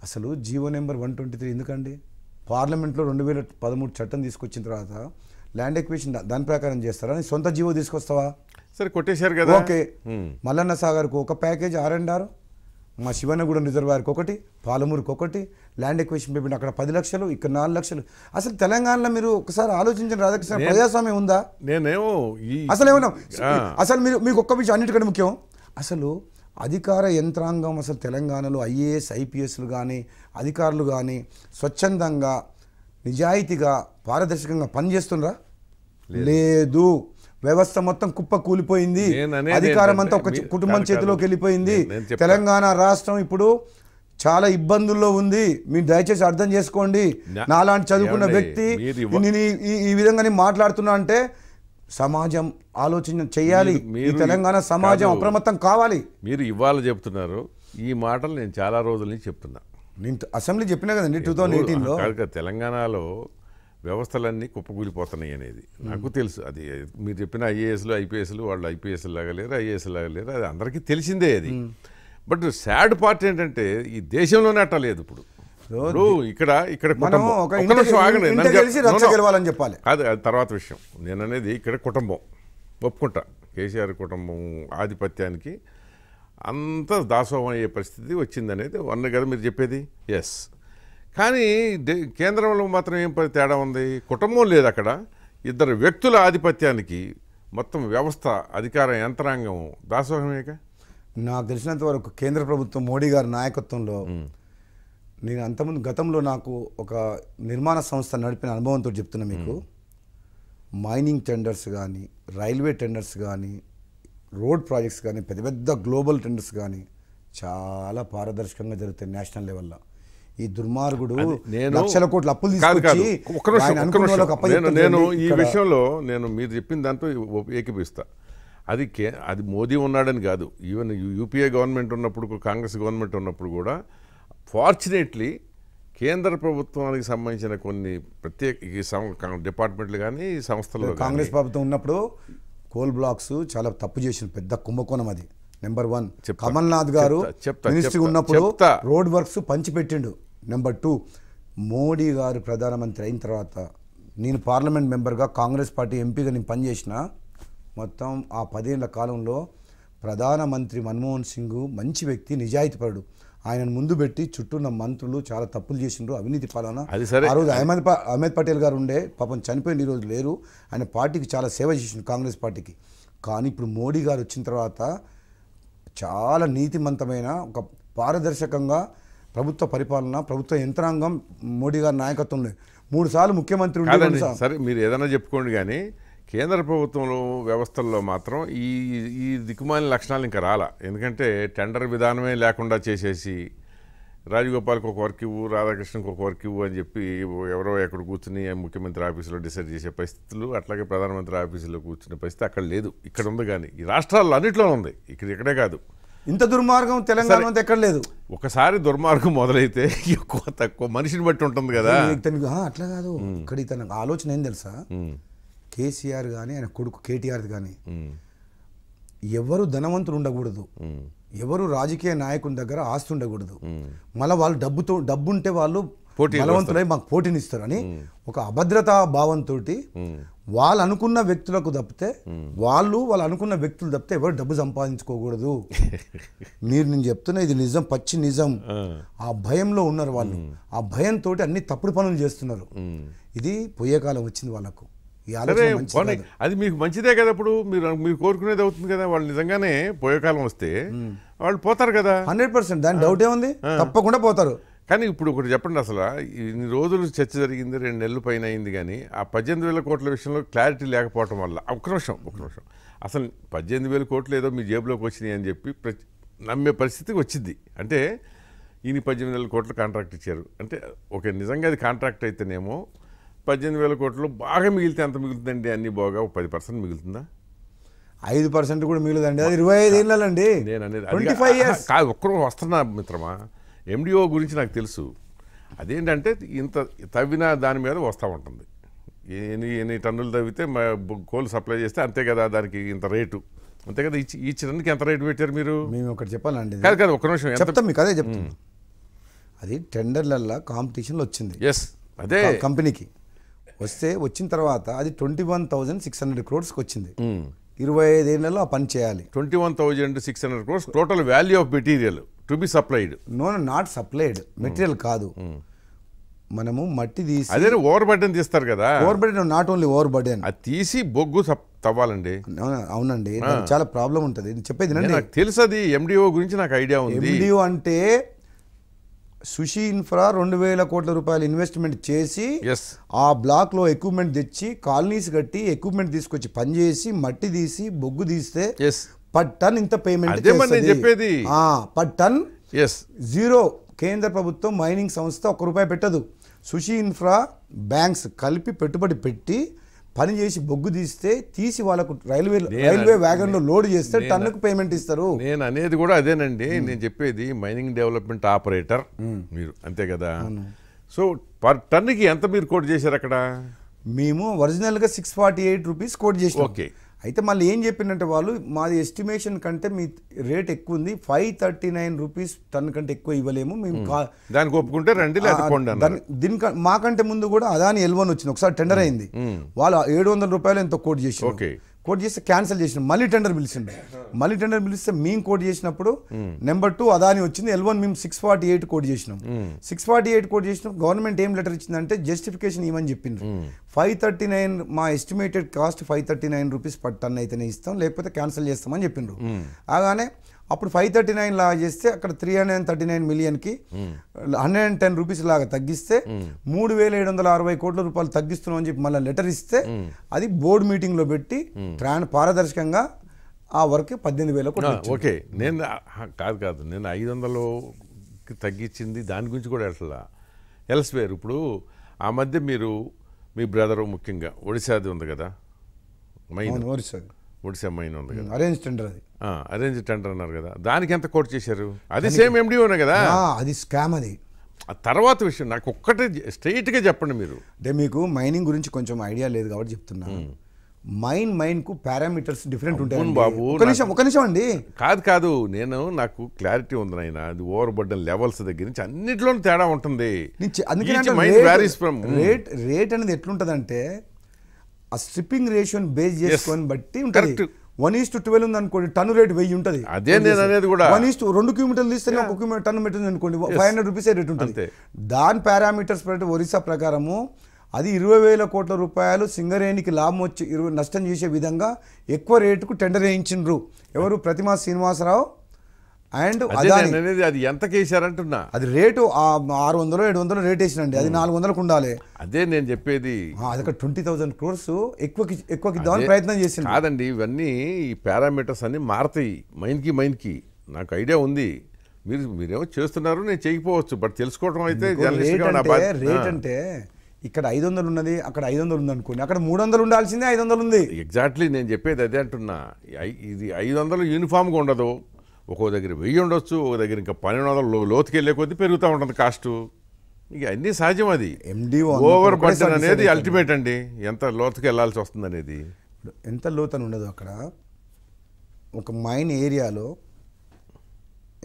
అసలు GO number one twenty three ఎందుకండి పార్లమెంట్లో రెండు వేల పదమూడు చట్టం తీసుకొచ్చిన తర్వాత ల్యాండ్ ఎక్విషన్ దాని ప్రకారం చేస్తారని సొంత జీవో తీసుకొస్తావా సరే కొట్టేశారు కదా ఓకే మల్లన్న సాగర్కు ఒక ప్యాకేజ్ ఆర్ అండ్ ఆర్ మా శివనగూడెం రిజర్వాయర్కి ఒకటి పాలమూరుకి ఒకటి ల్యాండ్ ఎక్విషన్ పేమెంట్ అక్కడ పది లక్షలు ఇక్కడ నాలుగు లక్షలు అసలు తెలంగాణలో మీరు ఒకసారి ఆలోచించిన రాధాకృష్ణ ప్రజాస్వామ్యం ఉందా నేనేమో అసలు ఏమన్నా అసలు మీరు మీకు ఒక్క విషయం అన్నిటికంటే ముఖ్యం అసలు అధికార యంత్రాంగం అసలు తెలంగాణలో ఐఏఎస్ ఐపీఎస్లు కానీ అధికారులు కానీ స్వచ్ఛందంగా నిజాయితీగా పారదర్శకంగా పనిచేస్తుండ్రా లేదు వ్యవస్థ మొత్తం కుప్ప కూలిపోయింది అధికారం అంతా ఒక కుటుంబం చేతిలోకి వెళ్ళిపోయింది తెలంగాణ రాష్ట్రం ఇప్పుడు చాలా ఇబ్బందుల్లో ఉంది మీరు దయచేసి అర్థం చేసుకోండి నాలాంటి చదువుకున్న వ్యక్తి నేను ఈ విధంగా మాట్లాడుతున్నా అంటే సమాజం ఆలోచన చేయాలి తెలంగాణ సమాజం అప్రమత్తం కావాలి మీరు ఇవాళ చెప్తున్నారు ఈ మాటలు నేను చాలా రోజుల నుంచి చెప్తున్నా నేను అసెంబ్లీ చెప్పినా కదండి టూ థౌజండ్ ఎయిటీన్లో తెలంగాణలో వ్యవస్థలన్నీ కుప్పకూలిపోతున్నాయి అనేది నాకు తెలుసు అది మీరు చెప్పిన ఐఏఎస్లు ఐపీఎస్లు వాళ్ళు ఐపీఎస్ లాగా లేరు ఐఏఎస్ లాగా లేరు అది అందరికీ తెలిసిందే అది బట్ సాడ్ పార్ట్ ఏంటంటే ఈ దేశంలోనే అట్ట లేదు ఇప్పుడు ఇక్కడ ఇక్కడ గెలవాలని చెప్పాలి అది అది తర్వాత విషయం నేను అనేది ఇక్కడ కుటుంబం ఒప్పుకుంటా కేసీఆర్ కుటుంబం ఆధిపత్యానికి అంత దాసోహం అయ్యే పరిస్థితి వచ్చిందనేది వన్ కదా మీరు చెప్పేది ఎస్ కానీ కేంద్రంలో మాత్రం ఏం తేడా ఉంది కుటుంబం లేదు అక్కడ ఇద్దరు వ్యక్తుల ఆధిపత్యానికి మొత్తం వ్యవస్థ అధికార యంత్రాంగం దాసోహమేక నాకు తెలిసినంత వరకు కేంద్ర ప్రభుత్వం మోడీ గారి నాయకత్వంలో నేను అంతకుముందు గతంలో నాకు ఒక నిర్మాణ సంస్థ నడిపిన అనుభవంతో చెప్తున్నా మీకు మైనింగ్ టెండర్స్ కానీ రైల్వే టెండర్స్ కానీ రోడ్ ప్రాజెక్ట్స్ కానీ పెద్ద పెద్ద గ్లోబల్ టెండర్స్ కానీ చాలా పారదర్శకంగా జరుగుతాయి నేషనల్ లెవెల్లో ఈ దుర్మార్గుడు లక్షల కోట్ల అప్పులు తీసుకొచ్చి నేను ఈ విషయంలో నేను మీరు చెప్పిన దాంతో ఏకీపిస్తా అది కే అది మోదీ ఉన్నాడని కాదు ఈవెన్ యూపీఏ గవర్నమెంట్ ఉన్నప్పుడు కాంగ్రెస్ గవర్నమెంట్ ఉన్నప్పుడు కూడా ఫార్చునేట్లీ కేంద్ర ప్రభుత్వానికి సంబంధించిన కొన్ని ప్రత్యేక ఈ డిపార్ట్మెంట్లు కానీ సంస్థలు కాంగ్రెస్ ప్రభుత్వం ఉన్నప్పుడు కోల్ బ్లాక్స్ చాలా తప్పు చేసిన పెద్ద కుంభకోణం అది నెంబర్ వన్ కమల్నాథ్ గారు ఉన్నప్పుడు రోడ్ వర్క్స్ పంచిపెట్టిండు నెంబర్ టూ మోడీ గారు ప్రధానమంత్రి అయిన తర్వాత నేను పార్లమెంట్ మెంబర్గా కాంగ్రెస్ పార్టీ ఎంపీగా నేను పనిచేసిన మొత్తం ఆ పదేళ్ల కాలంలో ప్రధానమంత్రి మన్మోహన్ సింగ్ మంచి వ్యక్తి నిజాయితీపరుడు ఆయనను ముందు పెట్టి చుట్టూన్న మంత్రులు చాలా తప్పులు చేసిండ్రు అవినీతి పాలన ఆ రోజు అహ్మద్ అహ్మద్ పటేల్ గారు ఉండే పాపం చనిపోయిన ఈ లేరు ఆయన పార్టీకి చాలా సేవ చేసిండు కాంగ్రెస్ పార్టీకి కానీ ఇప్పుడు మోడీ గారు వచ్చిన తర్వాత చాలా నీతిమంతమైన ఒక పారదర్శకంగా ప్రభుత్వ పరిపాలన ప్రభుత్వ యంత్రాంగం మోడీ గారి నాయకత్వంలో మూడు సార్లు ముఖ్యమంత్రి ఉండే సరే మీరు ఏదైనా చెప్పుకోండి కానీ కేంద్ర ప్రభుత్వంలో వ్యవస్థల్లో మాత్రం ఈ ఈ దిక్కుమాలిన లక్షణాలు ఇంకా రాలా ఎందుకంటే టెండర్ విధానమే లేకుండా చేసేసి రాజగోపాల్కి ఒక వర్క్ ఇవ్వు రాధాకృష్ణకి ఒక వర్క్ ఇవ్వు అని చెప్పి ఎవరో ఎక్కడ కూర్చుని ముఖ్యమంత్రి ఆఫీసులో డిసైడ్ చేసే పరిస్థితులు అట్లాగే ప్రధానమంత్రి ఆఫీసులో కూర్చునే పరిస్థితి అక్కడ లేదు ఇక్కడ ఉంది కానీ ఈ రాష్ట్రాల్లో అన్నింటిలో ఉంది ఇక్కడ ఇక్కడే కాదు ఇంత దుర్మార్గం తెలంగాణ ఎక్కడ లేదు ఒకసారి దుర్మార్గం మొదలైతే ఎక్కువ తక్కువ మనిషిని బట్టి ఉంటుంది కదా తనకు అట్లా కాదు ఇక్కడ తన ఆలోచన ఏం తెలుసా కేసీఆర్ కానీ ఆయన కొడుకు కేటీఆర్ కానీ ఎవరు ధనవంతులు ఉండకూడదు ఎవరు రాజకీయ నాయకుని దగ్గర ఆస్తి ఉండకూడదు మళ్ళీ వాళ్ళు డబ్బుతో డబ్బు ఉంటే వాళ్ళు బలవంతులై మాకు పోటీనిస్తారు అని ఒక అభద్రతా భావంతో వాళ్ళు అనుకున్న వ్యక్తులకు తప్పితే వాళ్ళు వాళ్ళు అనుకున్న వ్యక్తులు తప్పితే ఎవరు డబ్బు సంపాదించుకోకూడదు మీరు నేను చెప్తున్నా ఇది నిజం పచ్చి నిజం ఆ భయంలో ఉన్నారు వాళ్ళు ఆ భయంతో అన్ని తప్పుడు పనులు చేస్తున్నారు ఇది పోయేకాలం వచ్చింది వాళ్ళకు అది మీకు మంచిదే కదా ఇప్పుడు మీరు మీరు కోరుకునేది అవుతుంది కదా వాళ్ళు నిజంగానే పోయే కాలం వస్తే వాళ్ళు పోతారు కదా హండ్రెడ్ పర్సెంట్ దాని డౌట్ ఏముంది తప్పకుండా పోతారు కానీ ఇప్పుడు ఒకటి చెప్పండి అసలు ఇన్ని రోజులు చర్చ జరిగింది రెండు నెలలు పైన అయింది కానీ ఆ పద్దెనిమిది వేల కోట్ల విషయంలో క్లారిటీ లేకపోవటం వల్ల ఒక్క నిమిషం ఒక నిమిషం అసలు పద్దెనిమిది వేల కోట్లు ఏదో మీ జేబులోకి వచ్చినాయి అని చెప్పి నమ్మే పరిస్థితి వచ్చింది అంటే ఈయన పద్దెనిమిది వేల కోట్లు కాంట్రాక్ట్ ఇచ్చారు అంటే ఓకే నిజంగా అది కాంట్రాక్ట్ అయితేనేమో పద్దెనిమిది వేల కోట్లు బాగా మిగిలితే ఎంత మిగులుతుందండి అన్ని బాగా ఒక పది పర్సెంట్ మిగులుతుందా ఐదు పర్సెంట్ కూడా మిగులదండి అది ఇరవై ఐదు ఏళ్ళండి నేను అనేది కాదు ఒక్కరు వస్తున్నా మిత్రమా ఎండిఓ గురించి నాకు తెలుసు అదేంటంటే ఇంత తవ్విన దాని మీద వస్తూ ఉంటుంది ఎన్ని ఎన్ని టన్నులు తవ్వితే కోల్ సప్లై చేస్తే అంతే కదా దానికి ఇంత రేటు అంతే కదా ఇచ్చి ఈ చిన్నకి ఎంత రేటు పెట్టారు మీరు మేము ఒకటి చెప్పాలండి కాదు కాదు ఒక నిమిషం చెప్తాం మీకు అదే చెప్తాం అది టెండర్లల్లో కాంపిటీషన్లో వచ్చింది ఎస్ అదే కంపెనీకి వస్తే వచ్చిన తర్వాత అది twenty one thousand six hundred క్రోడ్స్కి వచ్చింది ఇరవై ఏళ్ళలో ఆ పని చేయాలి twenty one thousand six hundred crores total value of material to be supplied no not supplied material కాదు hmm. మనము మట్టి తీసి అదే ఓవర్ బర్డెన్ తీస్తారు కదా over burden not only over burden అది తీసి బొగ్గు తవ్వాలండి అవునండి చాలా ప్రాబ్లం ఉంటుంది చెప్పేది నాకు తెలుసు అది ఎండిఓ గురించి నాకు ఐడియా ఉంది ఎండిఓ అంటే సుషి ఇన్ఫ్రా రెండు వేల కోట్ల రూపాయలు ఇన్వెస్ట్మెంట్ చేసి ఆ బ్లాక్లో ఎక్విప్మెంట్ తెచ్చి కాలనీస్ కట్టి ఎక్విప్మెంట్ తీసుకొచ్చి పనిచేసి మట్టి తీసి బొగ్గు తీస్తే పర్ టన్ ఇంత పేమెంట్ చెప్పేది పర్ టన్ జీరో కేంద్ర ప్రభుత్వం మైనింగ్ సంస్థ ఒక్క రూపాయి పెట్టదు సుషి ఇన్ఫ్రా బ్యాంక్స్ కలిపి పెట్టుబడి పెట్టి పని చేసి బొగ్గు తీస్తే తీసి వాళ్ళకు రైల్వే రైల్వే వ్యాగన్లో లోడ్ చేస్తే టన్నుకు పేమెంట్ ఇస్తారు నేను అనేది కూడా అదేనండి నేను చెప్పేది మైనింగ్ డెవలప్మెంట్ ఆపరేటర్ మీరు అంతే కదా సో పర్ టన్కి ఎంత మీరు కోట్ చేశారు అక్కడ మేము ఒరిజినల్గా six forty eight rupees quote చేసి ఓకే అయితే మళ్ళీ ఏం చెప్పిందంటే వాళ్ళు మాది ఎస్టిమేషన్ కంటే మీ రేట్ ఎక్కువ ఉంది five thirty nine rupees ton కంటే ఎక్కువ ఇవ్వలేము మేము దానికి ఒప్పుకుంటే రండి దీనికి మాకంటే ముందు కూడా అదాని ఎల్వన్ వచ్చింది ఒకసారి టెండర్ అయింది వాళ్ళు ఏడు వందల రూపాయలు ఎంత కోట్ చేసి ఓకే కోట్ చేస్తే క్యాన్సిల్ చేసిన మళ్ళీ టెండర్ పిలిచిండు మళ్ళీ టెండర్ పిలిస్తే మేము కోట్ చేసినప్పుడు నెంబర్ టూ అదాని వచ్చింది ఎల్ వన్ మేము సిక్స్ ఫార్టీ ఎయిట్ కోట్ చేసినాం సిక్స్ ఫార్టీ ఎయిట్ కోట్ చేసినాం గవర్నమెంట్ ఏం లెటర్ ఇచ్చిందంటే జస్టిఫికేషన్ ఇవ్వని చెప్పిండ్రు ఫైవ్ థర్టీ నైన్ మా estimated cost five thirty nine rupees per ton అయితేనే ఇస్తాం లేకపోతే క్యాన్సిల్ చేస్తామని చెప్పిండ్రు hmm. ఆగానే అప్పుడు ఫైవ్ థర్టీ నైన్ లాగా చేస్తే అక్కడ three hundred and thirty nine మిలియన్కి హండ్రెడ్ అండ్ టెన్ రూపీస్ లాగా తగ్గిస్తే hmm. మూడు వేల ఏడు వందల అరవై కోట్ల రూపాయలు తగ్గిస్తున్నాం అని చెప్పి మళ్ళీ లెటర్ ఇస్తే hmm. అది బోర్డు మీటింగ్లో పెట్టి hmm. ట్రాన్ పారదర్శకంగా ఆ వర్క్ పద్దెనిమిది వేల కోట్లు ఓకే నేను కాదు కాదు నేను ఐదు వందలు తగ్గించింది దాని గురించి కూడా అట్లా ఎల్స్వేర్ ఇప్పుడు ఆ మధ్య మీరు మీ బ్రదరు ముఖ్యంగా ఒడిశాది ఉంది కదా మైన్ ఒడిశా ఒడిశా మైన్ ఉంది కదా అరేంజ్ టెండర్ అది అరేంజ్ టెండర్ అన్నారు కదా దానికి ఎంత కోర్టు చేశారు అది సేమ్ ఓనే కదా అది స్కామ్ అది తర్వాత విషయం నాకు ఒక్కటే స్ట్రైట్గా చెప్పండి మీరు అంటే మీకు మైనింగ్ గురించి కొంచెం ఐడియా లేదు కాబట్టి చెప్తున్నాను మైన్ మైన్ కు పారామీటర్స్ డిఫరెంట్ ఉంటాయి బాబు ఒక నిమిషం ఒక అండి కాదు కాదు నేను నాకు క్లారిటీ ఉంది నాయన అది ఓవర్ బర్డన్ లెవెల్స్ దగ్గర నుంచి అన్నిట్లోనూ తేడా ఉంటుంది రేట్ రేట్ అనేది ఎట్లుంటదంటే ఆ స్ట్రిప్పింగ్ రేషియోని బేస్ చేసుకొని బట్టి ఉంటుంది వన్ ఈస్ట్ ట్వెల్వ్ ఉంది అనుకోండి టన్ను రేట్ వెయ్యి ఉంటుంది అదే నేను అనేది కూడా వన్ ఈస్ట్ రెండు కిలోమీటర్లు తీస్తే ఒక కిలోమీటర్ టన్ను పెట్టింది అనుకోండి ఫైవ్ హండ్రెడ్ రూపీస్ రేట్ ఉంటుంది దాని పారామీటర్స్ ప్రకారం ఒరిస్సా ప్రకారము అది ఇరవై వేల కోట్ల రూపాయలు సింగరేణికి లాభం వచ్చి ఇరవై నష్టం చేసే విధంగా ఎక్కువ రేటుకు టెండర్ వేయించిండ్రు ఎవరు ప్రతిమా శ్రీనివాసరావు అండ్ అనేది అది ఎంత కేసారంటున్నా అది రేటు ఆరు వందలు ఏడు వందలు రేట్ వేసినండి అది నాలుగు వందలకు ఉండాలి అదే నేను చెప్పేది ఒక ట్వంటీ థౌసండ్ క్రోర్స్ ఎక్కువకి ఎక్కువకి ప్రయత్నం చేసి కాదండి ఇవన్నీ ఈ పారామీటర్స్ అన్ని మారుతాయి మైండ్కి మైండ్కి నాకు ఐడియా ఉంది మీరు మీరేమో చేస్తున్నారు నేను చేయకపోవచ్చు బట్ తెలుసుకోవడం అయితే రేట్ అంటే ఇక్కడ ఐదు వందలు ఉన్నది అక్కడ ఐదు వందలు ఉంది అనుకోండి అక్కడ మూడు వందలు ఉండాల్సిందే ఐదు వందలు ఉంది ఎగ్జాక్ట్లీ నేను చెప్పేది అదే అంటున్నా ఇది ఐదు వందలు యూనిఫామ్గా ఉండదు ఒక్కో దగ్గర వెయ్యి ఉండొచ్చు ఒక దగ్గర ఇంకా పన్నెండు వందలు లోతుకెళ్ళే కొద్దీ పెరుగుతూ ఉంటుంది కాస్టు ఇక అన్నీ సహజం అది ఓవర్ బడ్జెట్ అనేది అల్టిమేట్ అండి ఎంత లోతుకి వెళ్ళాల్సి వస్తుంది అనేది ఎంత అని ఉండదు అక్కడ ఒక మైన్ ఏరియాలో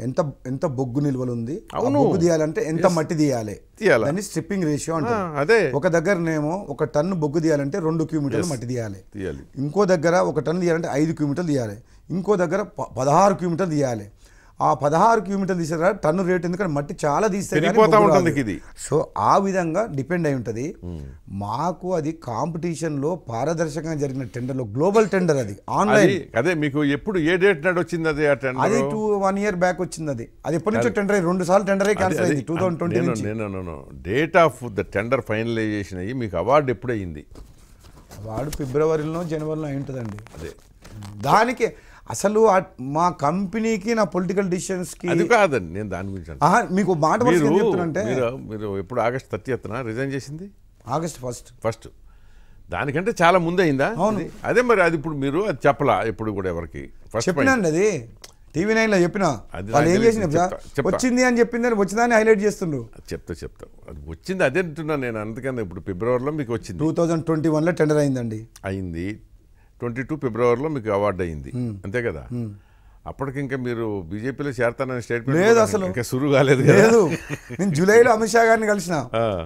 ఎంత ఎంత బొగ్గు నిల్వలు ఉంది బొగ్గు తీయాలంటే ఎంత మట్టి తీయాలి దాన్ని స్ట్రిప్పింగ్ రేషియో అంటే అదే ఒక దగ్గరనేమో ఒక టన్ను బొగ్గు తీయాలంటే రెండు కిలోమీటర్లు మట్టి తీయాలి ఇంకో దగ్గర ఒక టన్ను తీయాలంటే ఐదు కిలోమీటర్లు తీయాలి ఇంకో దగ్గర పదహారు కిలోమీటర్లు తీయాలి ఆ పదహారు కిలోమీటర్లు తీసే టన్ను రేట్ ఎందుకంటే మట్టి చాలా తీస్తే సో ఆ విధంగా డిపెండ్ అయి ఉంటుంది మాకు అది కాంపిటీషన్లో పారదర్శకంగా జరిగిన టెండర్లో గ్లోబల్ టెండర్ అది ఆన్లైన్ అదే మీకు ఎప్పుడు ఏ డేట్ వచ్చింది అది అది టూ వన్ ఇయర్ బ్యాక్ వచ్చింది అది అది ఎప్పటి నుంచో టెండర్ అయ్యి రెండు సార్లు టెండర్ క్యాన్సిల్ అయింది two thousand twenty date of the tender finalization అయ్యి మీకు అవార్డు ఎప్పుడు అయింది అవార్డు ఫిబ్రవరిలో జనవరిలో అయి ఉంటుందండి అదే దానికి అసలు మా కంపెనీకి నా పొలిటికల్ డిసిషన్స్కి అది కాదండి నేను దాని గురించి మీకు మాట అంటే మీరు ఎప్పుడు ఆగస్ట్ థర్టీ ఎత్తున రిజైన్ చేసింది ఆగస్ట్ ఫస్ట్ ఫస్ట్ దానికంటే చాలా అయిందా అవును అదే మరి అది ఇప్పుడు మీరు అది చెప్పలా ఎప్పుడు కూడా ఎవరికి చెప్పినండి అది టీవీ నైన్లో చెప్పిన వచ్చింది అని చెప్పింది అని వచ్చిందని హైలైట్ చేస్తుండ్రు చెప్తా చెప్తా అది వచ్చింది అదే అంటున్నాను నేను అందుకని ఇప్పుడు ఫిబ్రవరిలో మీకు వచ్చింది టూ థౌజండ్ ట్వంటీ వన్లో టెండర్ అయిందండి అయింది ట్వంటీ టూ ఫిబ్రవరిలో మీకు అవార్డు అయింది hmm. అంతే కదా hmm. అప్పటికి ఇంకా మీరు బీజేపీలో చేరతానని స్టేట్మెంట్ లేదు అసలు ఇంకా సురు కాలేదు లేదు నేను జూలైలో అమిత్ షా గారిని కలిసిన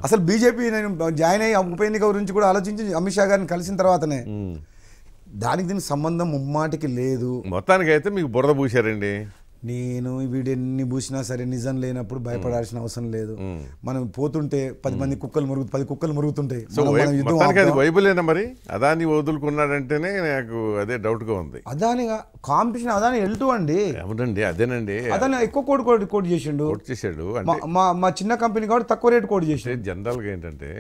అసలు బీజేపీ నేను జాయిన్ అయ్యి ఉప ఎన్నిక గురించి కూడా ఆలోచించి అమిత్ షా గారిని కలిసిన తర్వాతనే hmm. దానికి దీనికి సంబంధం ముమ్మాటికి లేదు మొత్తానికి అయితే మీకు బురద పూశారండి నేను వీడెన్ని పూసినా సరే నిజం లేనప్పుడు భయపడాల్సిన అవసరం లేదు మనం పోతుంటే పది మంది కుక్కలు మురుగు పది కుక్కలు మురుగుతుంటాయి వైబులేనా మరి అదాని వదులుకున్నాడంటేనే నాకు అదే డౌట్ గా ఉంది అదానిగా కాంపిటీషన్ అదాని వెళ్తూ అండి అవునండి అదేనండి అదాని ఎక్కువ కోడ్ కోడి కోడ్ చేసిండు కోడ్ చేశాడు మా మా చిన్న కంపెనీ కాబట్టి తక్కువ రేటు కోడ్ చేసాడు జనరల్గా ఏంటంటే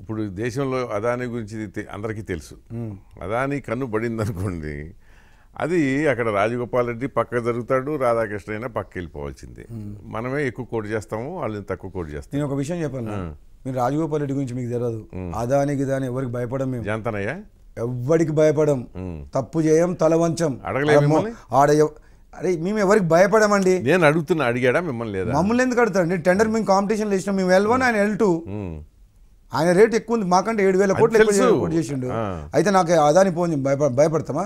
ఇప్పుడు దేశంలో అదాని గురించి అందరికీ తెలుసు అదాని కన్ను పడింది అనుకోండి అది అక్కడ రాజగోపాల్ రెడ్డి పక్క జరుగుతాడు రాధాకృష్ణ అయినా పక్క వెళ్ళిపోవాల్సిందే మనమే ఎక్కువ కోడ్ చేస్తాము వాళ్ళని తక్కువ కోడ్ చేస్తాం నేను ఒక విషయం చెప్పాను మీరు రాజగోపాల్ రెడ్డి గురించి మీకు తెలియదు అదానికి దాని ఎవరికి భయపడం మేము జంతనయ్యా ఎవరికి భయపడం తప్పు చేయం తలవంచం అడగలేము ఆడ అరే మేము ఎవరికి భయపడమండి నేను అడుగుతున్నా అడిగాడా మిమ్మల్ని లేదా మమ్మల్ని ఎందుకు అడుగుతాడు టెండర్ మేము కాంపిటీషన్లు ఇచ్చినాం మేము ఎల్ వన్ ఆయన ఎల్ టూ ఆయన రేట్ ఎక్కువ ఉంది మాకంటే ఏడు వేల కోట్లు ఎక్కువ చేసిండు అయితే నాకు అదాని పోయి భయపడ భయపడతామా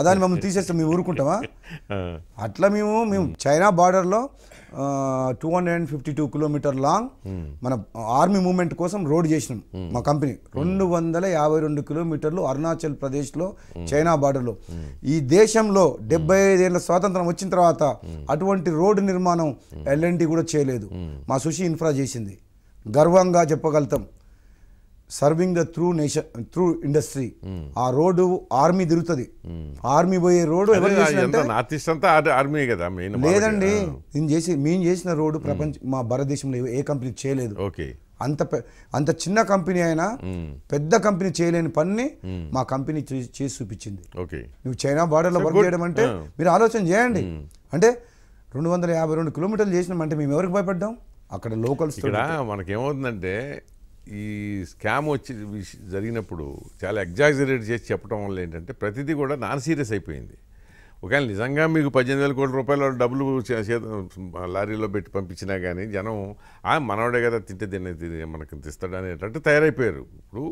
అదాని మమ్మల్ని తీసేస్తాం మేము ఊరుకుంటామా అట్లా మేము మేము చైనా బార్డర్లో two hundred and fifty two kilometre long మన ఆర్మీ మూవ్మెంట్ కోసం రోడ్ చేసినాం మా కంపెనీ రెండు వందల యాభై రెండు కిలోమీటర్లు అరుణాచల్ ప్రదేశ్లో చైనా బార్డర్లో ఈ దేశంలో డెబ్బై ఏళ్ళ స్వాతంత్రం వచ్చిన తర్వాత అటువంటి రోడ్డు నిర్మాణం ఎల్ఎన్టీ కూడా చేయలేదు మా సుషి ఇన్ఫ్రా చేసింది గర్వంగా చెప్పగలుగుతాం serving the through nation through industry ఆ రోడ్డు ఆర్మీ తిరుగుతుంది ఆర్మీ పోయే రోడ్డు నార్త్ అంతా ఆర్మీ కదా లేదండి నేను చేసి మేము చేసిన రోడ్డు ప్రపంచ మా భారతదేశంలో ఏ కంపెనీ చేయలేదు ఓకే అంత అంత చిన్న కంపెనీ అయినా పెద్ద కంపెనీ చేయలేని పనిని మా కంపెనీ చేసి చూపించింది నువ్వు చైనా బార్డర్లో వర్క్ చేయడం అంటే మీరు ఆలోచన చేయండి అంటే రెండు వందల యాభై రెండు కిలోమీటర్లు చేసినామంటే మేము ఎవరికి భయపడ్డాం అక్కడ లోకల్స్ ఇక్కడ మనకేమవుతుందంటే ఈ స్కామ్ వచ్చి జరిగినప్పుడు చాలా ఎగ్జాగ్జరేట్ చేసి చెప్పడం వల్ల ఏంటంటే ప్రతిదీ కూడా నాన్ సీరియస్ అయిపోయింది ఒకవేళ నిజంగా మీకు పద్దెనిమిది వేల కోట్ల రూపాయలు డబ్బులు లారీలో పెట్టి పంపించినా కానీ జనం ఆ మనవడే కదా తింటే తినే మనకి తిస్తాడు అనేటట్టు తయారైపోయారు ఇప్పుడు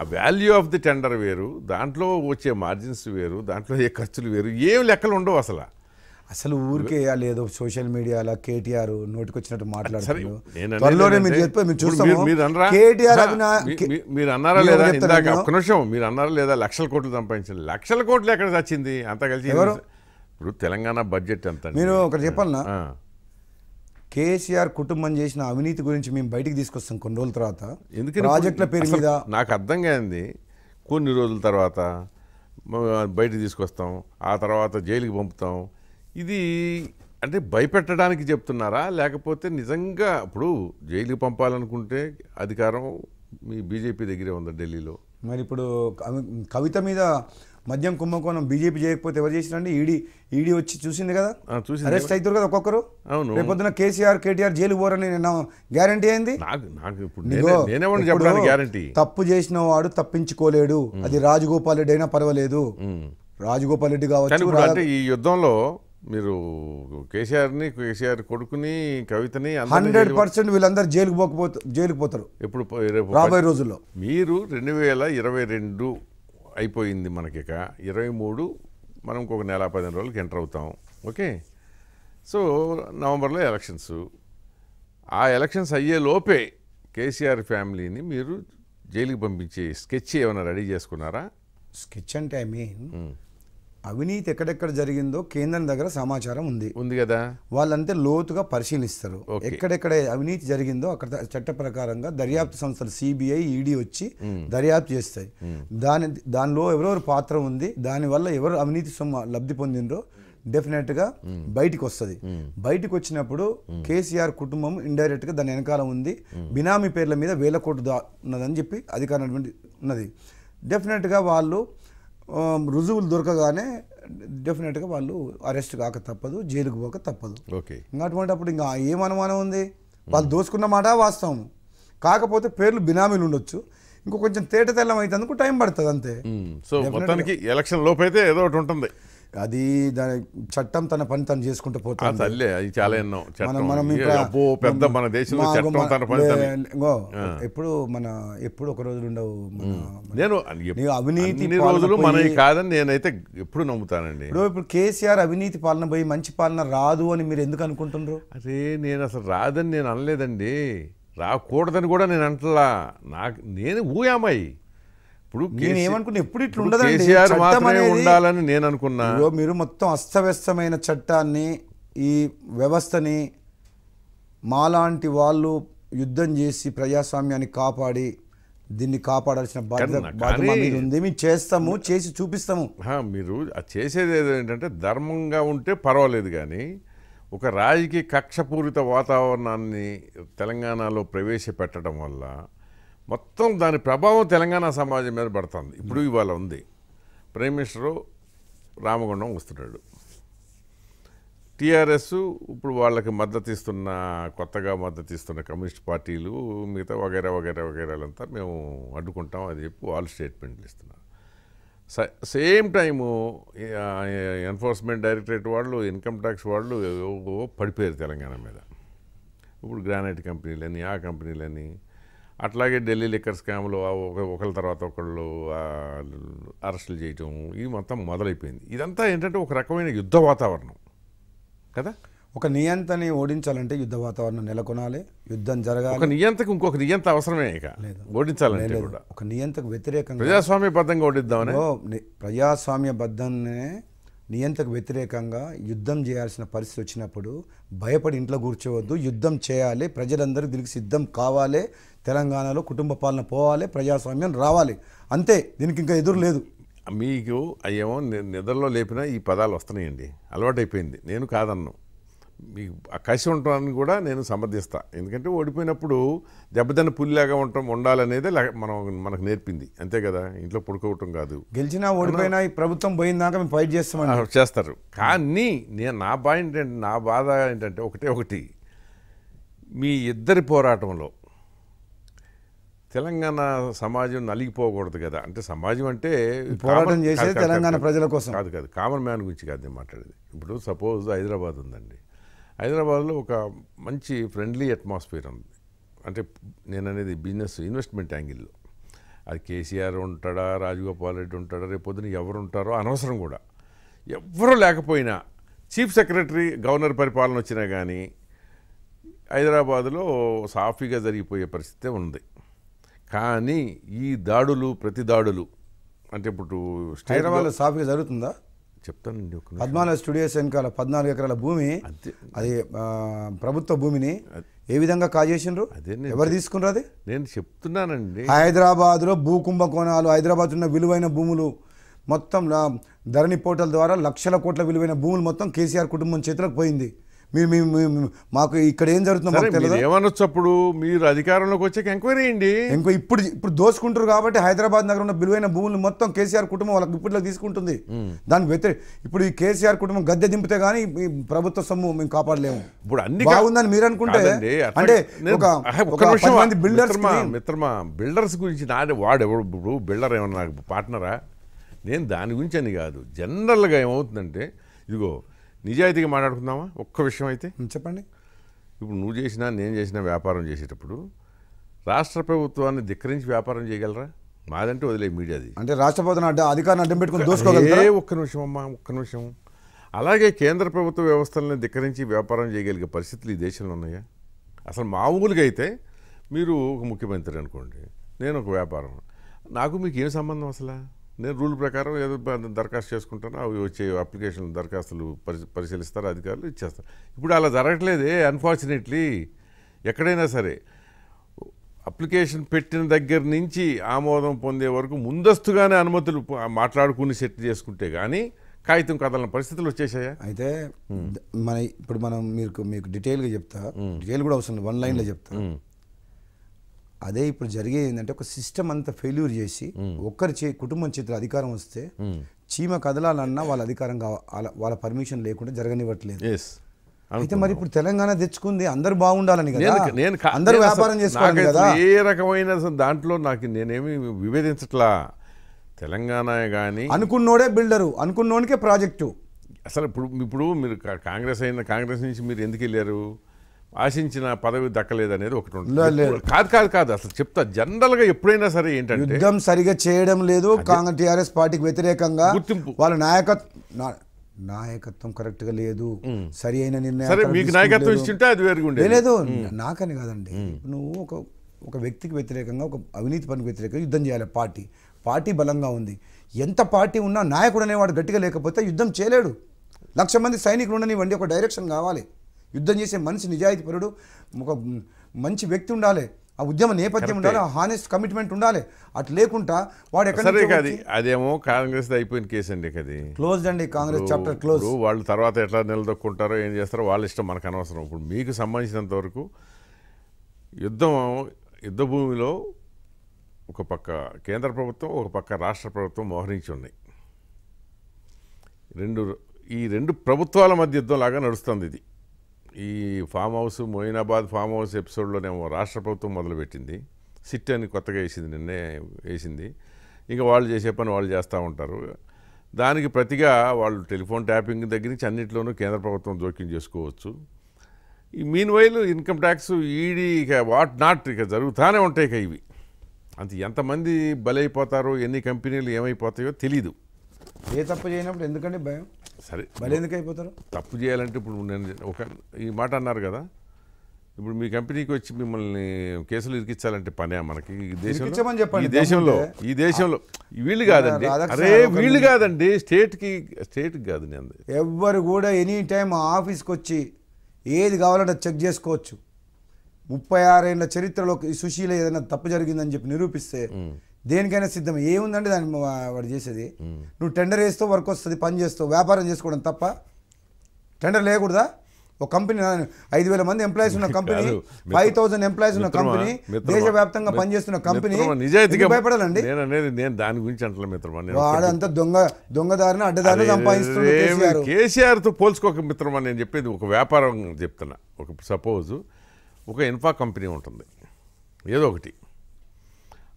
ఆ వాల్యూ ఆఫ్ ది టెండర్ వేరు దాంట్లో వచ్చే మార్జిన్స్ వేరు దాంట్లో ఏ ఖర్చులు వేరు ఏం లెక్కలు ఉండవు అసలు అసలు ఊరికే లేదు సోషల్ మీడియాలో కేటీఆర్ నోటికొచ్చినట్టు మాట్లాడుతున్నారు త్వరలోనే మీరు చెప్పే కేటీఆర్ మీరు అన్నారా లేదా నిమిషం మీరు అన్నారా లేదా లక్షల కోట్లు సంపాదించారు లక్షల కోట్లు ఎక్కడ వచ్చింది అంత కలిసి ఎవరు ఇప్పుడు తెలంగాణ బడ్జెట్ ఎంత మీరు ఒక చెప్పాలనా కేసీఆర్ కుటుంబం చేసిన అవినీతి గురించి మేము బయటికి తీసుకొస్తాం కొన్ని రోజుల తర్వాత ఎందుకంటే ప్రాజెక్టుల పేరు మీద నాకు అర్థం కానిది కొన్ని రోజుల తర్వాత బయటికి తీసుకొస్తాం ఆ తర్వాత జైలుకి పంపుతాం ఇది అంటే భయపెట్టడానికి చెప్తున్నారా లేకపోతే నిజంగా ఇప్పుడు జైలుకి పంపాలనుకుంటే అధికారం మీ బీజేపీ దగ్గరే ఉంది ఢిల్లీలో మరి ఇప్పుడు కవిత మీద మద్యం కుంభకోణం బీజేపీ చేయకపోతే ఎవరు చేసినండి ఈడీ ఈడీ వచ్చి చూసింది కదా చూసి అరెస్ట్ అవుతారు కదా ఒక్కొక్కరు అవును రేపొద్దున కేసీఆర్ కేటీఆర్ జైలు పోరని గ్యారంటీ అయింది గ్యారంటీ తప్పు చేసిన వాడు తప్పించుకోలేడు అది రాజగోపాల్ రెడ్డి అయినా పర్వాలేదు రాజగోపాల్ రెడ్డి కావచ్చు ఈ యుద్ధంలో మీరు కేసీఆర్ని కేసీఆర్ కొడుకుని కవితని హండ్రెడ్ పర్సెంట్ వీళ్ళందరూ జైలుకు పోకపోతే జైలుకు పోతారు ఎప్పుడు రాబోయే రోజుల్లో మీరు రెండు వేల ఇరవై రెండు అయిపోయింది మనకిక ఇరవై మూడు మనం ఇంకొక నెల పదిహేను రోజులకి ఎంటర్ అవుతాం ఓకే సో నవంబర్లో ఎలక్షన్స్ ఆ ఎలక్షన్స్ అయ్యే లోపే కేసీఆర్ ఫ్యామిలీని మీరు జైలుకి పంపించే స్కెచ్ ఏమైనా రెడీ చేసుకున్నారా స్కెచ్ అంటే ఐ మీన్ అవినీతి ఎక్కడెక్కడ జరిగిందో కేంద్రం దగ్గర సమాచారం ఉంది ఉంది కదా వాళ్ళంతే లోతుగా పరిశీలిస్తారు ఎక్కడెక్కడ అవినీతి జరిగిందో అక్కడ చట్ట ప్రకారంగా దర్యాప్తు సంస్థలు సిబిఐ ఈడీ e వచ్చి దర్యాప్తు చేస్తాయి దాని దానిలో ఎవరెవరు పాత్ర ఉంది దానివల్ల ఎవరు అవినీతి సొమ్మ లబ్ధి డెఫినెట్ డెఫినెట్గా బయటికి వస్తుంది బయటికి వచ్చినప్పుడు కేసీఆర్ కుటుంబం ఇండైరెక్ట్గా దాని వెనకాల ఉంది బినామీ పేర్ల మీద వేల కోట్లు దా ఉన్నదని చెప్పి అధికారం ఉన్నది డెఫినెట్గా వాళ్ళు రుజువులు దొరకగానే డెఫినెట్గా వాళ్ళు అరెస్ట్ కాక తప్పదు జైలుకు పోక తప్పదు ఓకే ఇంకా అప్పుడు ఇంకా ఏం అనుమానం ఉంది వాళ్ళు దోసుకున్న మాట వాస్తవం కాకపోతే పేర్లు బినామీలు ఉండొచ్చు ఇంకో కొంచెం తేట తెల్లం అయితే అందుకు టైం పడుతుంది అంతే సో మొత్తానికి ఎలక్షన్ లోపైతే ఏదో ఒకటి ఉంటుంది అది దాని చట్టం తన పని తను చేసుకుంటూ పోతుంది అది చాలా ఎన్నో మనం పెద్ద మన దేశంలో ఎప్పుడు మన ఎప్పుడు ఒక రోజులు ఉండవు నేను అవినీతి రోజులు మనవి కాదని నేనైతే ఎప్పుడు నమ్ముతానండి ఇప్పుడు ఇప్పుడు కేసీఆర్ అవినీతి పాలన పోయి మంచి పాలన రాదు అని మీరు ఎందుకు అనుకుంటున్నారు అరే నేను అసలు రాదని నేను అనలేదండి రాకూడదని కూడా నేను అంటలా నాకు నేను ఊయామాయి ఇప్పుడు ఏమనుకున్నా ఎప్పుడు ఇట్లా ఉండదు మాత్రమే ఉండాలని నేను అనుకున్నా మీరు మొత్తం అస్తవ్యస్తమైన చట్టాన్ని ఈ వ్యవస్థని మాలాంటి వాళ్ళు యుద్ధం చేసి ప్రజాస్వామ్యాన్ని కాపాడి దీన్ని కాపాడాల్సిన బాధ్యత చేస్తాము చేసి చూపిస్తాము మీరు చేసేది ఏంటంటే ధర్మంగా ఉంటే పర్వాలేదు కానీ ఒక రాజకీయ కక్షపూరిత వాతావరణాన్ని తెలంగాణలో ప్రవేశపెట్టడం వల్ల మొత్తం దాని ప్రభావం తెలంగాణ సమాజం మీద పడుతుంది ఇప్పుడు ఇవాళ ఉంది ప్రైమ్ మినిస్టరు రామగుండం వస్తున్నాడు టీఆర్ఎస్ ఇప్పుడు వాళ్ళకి మద్దతు ఇస్తున్న కొత్తగా మద్దతు ఇస్తున్న కమ్యూనిస్ట్ పార్టీలు మిగతా వగైరా వగైరా వగైరాలంతా మేము అడ్డుకుంటాం అని చెప్పి వాళ్ళు స్టేట్మెంట్లు ఇస్తున్నారు సేమ్ టైము ఎన్ఫోర్స్మెంట్ డైరెక్టరేట్ వాళ్ళు ఇన్కమ్ ట్యాక్స్ వాళ్ళు పడిపోయారు తెలంగాణ మీద ఇప్పుడు గ్రానైట్ కంపెనీలని ఆ కంపెనీలని అట్లాగే ఢిల్లీ లిక్కర్ స్కామ్లు ఒకళ్ళ తర్వాత ఒకళ్ళు అరెస్టులు చేయటం ఇది మొత్తం మొదలైపోయింది ఇదంతా ఏంటంటే ఒక రకమైన యుద్ధ వాతావరణం కదా ఒక నియంతని ఓడించాలంటే యుద్ధ వాతావరణం నెలకొనాలి యుద్ధం జరగాలి ఒక నియంతకు ఇంకొక నియంత అవసరమే ఇక ఓడించాలంటే కూడా ఒక నియంతకు వ్యతిరేకంగా ప్రజాస్వామ్యబద్ధంగా ఓడిద్దామని ప్రజాస్వామ్యబద్ధంగానే నియంతకు వ్యతిరేకంగా యుద్ధం చేయాల్సిన పరిస్థితి వచ్చినప్పుడు భయపడి ఇంట్లో కూర్చోవద్దు యుద్ధం చేయాలి ప్రజలందరూ దీనికి సిద్ధం కావాలి తెలంగాణలో కుటుంబ పాలన పోవాలి ప్రజాస్వామ్యం రావాలి అంతే దీనికి ఇంకా ఎదురు లేదు మీకు అయ్యేమో నిద్రలో లేపినా ఈ పదాలు వస్తున్నాయండి అలవాటైపోయింది నేను కాదన్ను ఈ కసి ఉండటానికి కూడా నేను సమర్థిస్తా ఎందుకంటే ఓడిపోయినప్పుడు దెబ్బతిన్న పుల్లిలాగా ఉండటం ఉండాలనేదే మనం మనకు నేర్పింది అంతే కదా ఇంట్లో పడుకోవటం కాదు గెలిచినా ఓడిపోయినా ఈ ప్రభుత్వం పోయిందాక మేము ఫైట్ చేస్తామని చేస్తారు కానీ నేను నా బాధ ఏంటంటే నా బాధ ఏంటంటే ఒకటే ఒకటి మీ ఇద్దరి పోరాటంలో తెలంగాణ సమాజం నలిగిపోకూడదు కదా అంటే సమాజం అంటే పోరాటం చేసేది తెలంగాణ ప్రజల కోసం కాదు కాదు కామన్ మ్యాన్ గురించి కాదు నేను మాట్లాడేది ఇప్పుడు సపోజ్ హైదరాబాద్ ఉందండి హైదరాబాద్లో ఒక మంచి ఫ్రెండ్లీ అట్మాస్ఫియర్ ఉంది అంటే నేను అనేది బిజినెస్ ఇన్వెస్ట్మెంట్ యాంగిల్లో అది కేసీఆర్ ఉంటాడా రాజగోపాల్ రెడ్డి ఉంటాడా పొద్దున ఎవరు ఉంటారో అనవసరం కూడా ఎవరు లేకపోయినా చీఫ్ సెక్రటరీ గవర్నర్ పరిపాలన వచ్చినా కానీ హైదరాబాదులో సాఫీగా జరిగిపోయే పరిస్థితి ఉంది కానీ ఈ దాడులు ప్రతి దాడులు అంటే ఇప్పుడు హైదరాబాద్లో సాఫీగా జరుగుతుందా చెప్తాను ఒక పద్మాలయ స్టూడియోస్ వెనకాల పద్నాలుగు ఎకరాల భూమి అది ప్రభుత్వ భూమిని ఏ విధంగా కాజేసినారు ఎవరు తీసుకున్నారు అది నేను చెప్తున్నానండి హైదరాబాద్లో భూ కుంభకోణాలు హైదరాబాద్ ఉన్న విలువైన భూములు మొత్తం ధరణి పోర్టల్ ద్వారా లక్షల కోట్ల విలువైన భూములు మొత్తం కేసీఆర్ కుటుంబం చేతులకు పోయింది మీరు మాకు ఇక్కడ ఏం జరుగుతుందో ఏమనొచ్చు అప్పుడు మీరు అధికారంలోకి వచ్చాక ఎంక్వైరీ చేయండి ఇంకో ఇప్పుడు ఇప్పుడు దోసుకుంటారు కాబట్టి హైదరాబాద్ నగరం ఉన్న బిలువైన భూములు మొత్తం కేసీఆర్ కుటుంబం వాళ్ళకి ఇప్పట్లో తీసుకుంటుంది దాని వ్యతిరేక ఇప్పుడు ఈ కేసీఆర్ కుటుంబం గద్దె దింపితే కానీ ఈ ప్రభుత్వ సొమ్ము మేము కాపాడలేము ఇప్పుడు అన్ని బాగుందని మీరు అనుకుంటే అంటే ఒక బిల్డర్స్ మిత్రమా బిల్డర్స్ గురించి నాదే వాడు ఇప్పుడు బిల్డర్ ఏమన్నా పార్ట్నరా నేను దాని గురించి అని కాదు జనరల్గా ఏమవుతుందంటే ఇదిగో నిజాయితీగా మాట్లాడుకుందామా ఒక్క విషయం అయితే చెప్పండి ఇప్పుడు నువ్వు చేసినా నేను చేసిన వ్యాపారం చేసేటప్పుడు రాష్ట్ర ప్రభుత్వాన్ని ధిక్కరించి వ్యాపారం చేయగలరా మాదంటే వదిలే మీడియాది అంటే రాష్ట్ర ప్రభుత్వం అధికారాన్ని అడ్డం పెట్టుకుని దోసుకోగలరా ఒక్క నిమిషం అమ్మా ఒక్క నిమిషం అలాగే కేంద్ర ప్రభుత్వ వ్యవస్థలను ధిక్కరించి వ్యాపారం చేయగలిగే పరిస్థితులు ఈ దేశంలో ఉన్నాయా అసలు మామూలుగా అయితే మీరు ఒక ముఖ్యమంత్రి అనుకోండి నేను ఒక వ్యాపారం నాకు మీకు ఏం సంబంధం అసలు నేను రూల్ ప్రకారం ఏదో దరఖాస్తు చేసుకుంటాను అవి వచ్చే అప్లికేషన్ దరఖాస్తులు పరి పరిశీలిస్తారు అధికారులు ఇచ్చేస్తారు ఇప్పుడు అలా జరగట్లేదే అన్ఫార్చునేట్లీ ఎక్కడైనా సరే అప్లికేషన్ పెట్టిన దగ్గర నుంచి ఆమోదం పొందే వరకు ముందస్తుగానే అనుమతులు మాట్లాడుకుని సెట్ చేసుకుంటే కానీ కాగితం కదలని పరిస్థితులు వచ్చేసాయా అయితే మన ఇప్పుడు మనం మీకు మీకు డీటెయిల్గా చెప్తా డీటెయిల్ కూడా అవసరం వన్ లైన్లో చెప్తా అదే ఇప్పుడు జరిగేది ఏంటంటే ఒక సిస్టమ్ అంతా ఫెయిల్యూర్ చేసి ఒక్కరి చే కుటుంబం చేతిలో అధికారం వస్తే చీమ కదలాలన్నా వాళ్ళ అధికారం వాళ్ళ పర్మిషన్ లేకుండా జరగనివ్వట్లేదు అయితే మరి ఇప్పుడు తెలంగాణ తెచ్చుకుంది అందరు బాగుండాలని నేను అందరూ వ్యాపారం చేసుకోవాలి కదా ఏ రకమైన దాంట్లో నాకు నేనేమి విభేదించట్లా తెలంగాణ కానీ అనుకున్నోడే బిల్డరు అనుకున్నోనికే ప్రాజెక్టు అసలు ఇప్పుడు ఇప్పుడు మీరు కాంగ్రెస్ అయిన కాంగ్రెస్ నుంచి మీరు ఎందుకు వెళ్ళారు ఆశించిన పదవి దక్కలేదనేది ఒకటి ఉంటుంది కాదు కాదు కాదు అసలు చెప్తా జనరల్ గా ఎప్పుడైనా సరే ఏంటంటే యుద్ధం సరిగా చేయడం లేదు కాంగ్రెస్ టిఆర్ఎస్ పార్టీకి వ్యతిరేకంగా గుర్తింపు వాళ్ళ నాయకత్వం నాయకత్వం కరెక్ట్ గా లేదు సరి అయిన నిర్ణయం మీకు నాయకత్వం నాకని కాదండి నువ్వు ఒక ఒక వ్యక్తికి వ్యతిరేకంగా ఒక అవినీతి పనికి వ్యతిరేకంగా యుద్ధం చేయాలి పార్టీ పార్టీ బలంగా ఉంది ఎంత పార్టీ ఉన్నా నాయకుడు అనేవాడు గట్టిగా లేకపోతే యుద్ధం చేయలేడు లక్ష మంది సైనికులు ఉండనివ్వండి ఒక డైరెక్షన్ కావాలి యుద్ధం చేసే మనిషి నిజాయితీపరుడు ఒక మంచి వ్యక్తి ఉండాలి ఆ ఉద్యమ నేపథ్యం ఉండాలి ఆ హానెస్ట్ కమిట్మెంట్ ఉండాలి అటు లేకుండా వాడు ఎక్కడ అదేమో కాంగ్రెస్ అయిపోయిన కేసు అండి అది క్లోజ్ అండి కాంగ్రెస్ చాప్టర్ క్లోజ్ వాళ్ళు తర్వాత ఎట్లా నిలదొక్కుంటారో ఏం చేస్తారో వాళ్ళ ఇష్టం మనకు అనవసరం ఇప్పుడు మీకు సంబంధించినంత వరకు యుద్ధం యుద్ధ భూమిలో ఒక పక్క కేంద్ర ప్రభుత్వం ఒక పక్క రాష్ట్ర ప్రభుత్వం మోహరించి ఉన్నాయి రెండు ఈ రెండు ప్రభుత్వాల మధ్య యుద్ధం లాగా నడుస్తుంది ఇది ఈ farm house Moinabad farm house ఎపిసోడ్లోనేమో రాష్ట్ర ప్రభుత్వం మొదలుపెట్టింది సిట్ అని కొత్తగా వేసింది నిన్నే వేసింది ఇంకా వాళ్ళు చేసే పని వాళ్ళు చేస్తూ ఉంటారు దానికి ప్రతిగా వాళ్ళు టెలిఫోన్ ట్యాపింగ్ దగ్గర నుంచి అన్నింటిలోనూ కేంద్ర ప్రభుత్వం జోక్యం చేసుకోవచ్చు ఈ mean while income tax ED ఇక వాట్ నాట్ ఇక జరుగుతూనే ఉంటాయి ఇక ఇవి అంత ఎంతమంది బలైపోతారో ఎన్ని కంపెనీలు ఏమైపోతాయో తెలీదు ఏ తప్పు చేయనప్పుడు ఎందుకంటే భయం సరే బలి ఎందుకు అయిపోతారు తప్పు చేయాలంటే ఇప్పుడు నేను ఒక ఈ మాట అన్నారు కదా ఇప్పుడు మీ కంపెనీకి వచ్చి మిమ్మల్ని కేసులు ఇరికించాలంటే పనే మనకి ఈ దేశంలో చెప్పండి ఈ దేశంలో ఈ దేశంలో వీళ్ళు కాదండి అరే వీళ్ళు కాదండి స్టేట్కి స్టేట్కి కాదు నేను ఎవ్వరు కూడా ఎనీ టైం ఆఫీస్కి వచ్చి ఏది కావాలంటే చెక్ చేసుకోవచ్చు ముప్పై ఆరేళ్ల చరిత్రలో సుశీల ఏదైనా తప్పు జరిగిందని చెప్పి నిరూపిస్తే దేనికైనా సిద్ధం ఏముందంటే దాన్ని వాడు చేసేది నువ్వు టెండర్ వేస్తూ వర్క్ వస్తుంది పని చేస్తావు వ్యాపారం చేసుకోవడం తప్ప టెండర్ లేకూడదా ఒక కంపెనీ ఐదు వేల మంది ఎంప్లాయీస్ ఉన్న కంపెనీ ఫైవ్ థౌసండ్ ఎంప్లాయీస్ ఉన్న కంపెనీ దేశవ్యాప్తంగా పనిచేస్తున్న కంపెనీ భయపడాలండి నేను నేను దాని గురించి అంటలే మిత్రమా వాడంతా దొంగ దొంగదారిని అడ్డదారిని సంపాదిస్తున్నాడు కేసీఆర్తో పోల్చుకోక అని నేను చెప్పేది ఒక వ్యాపారం చెప్తున్నా ఒక సపోజ్ ఒక ఇన్ఫా కంపెనీ ఉంటుంది ఏదో ఒకటి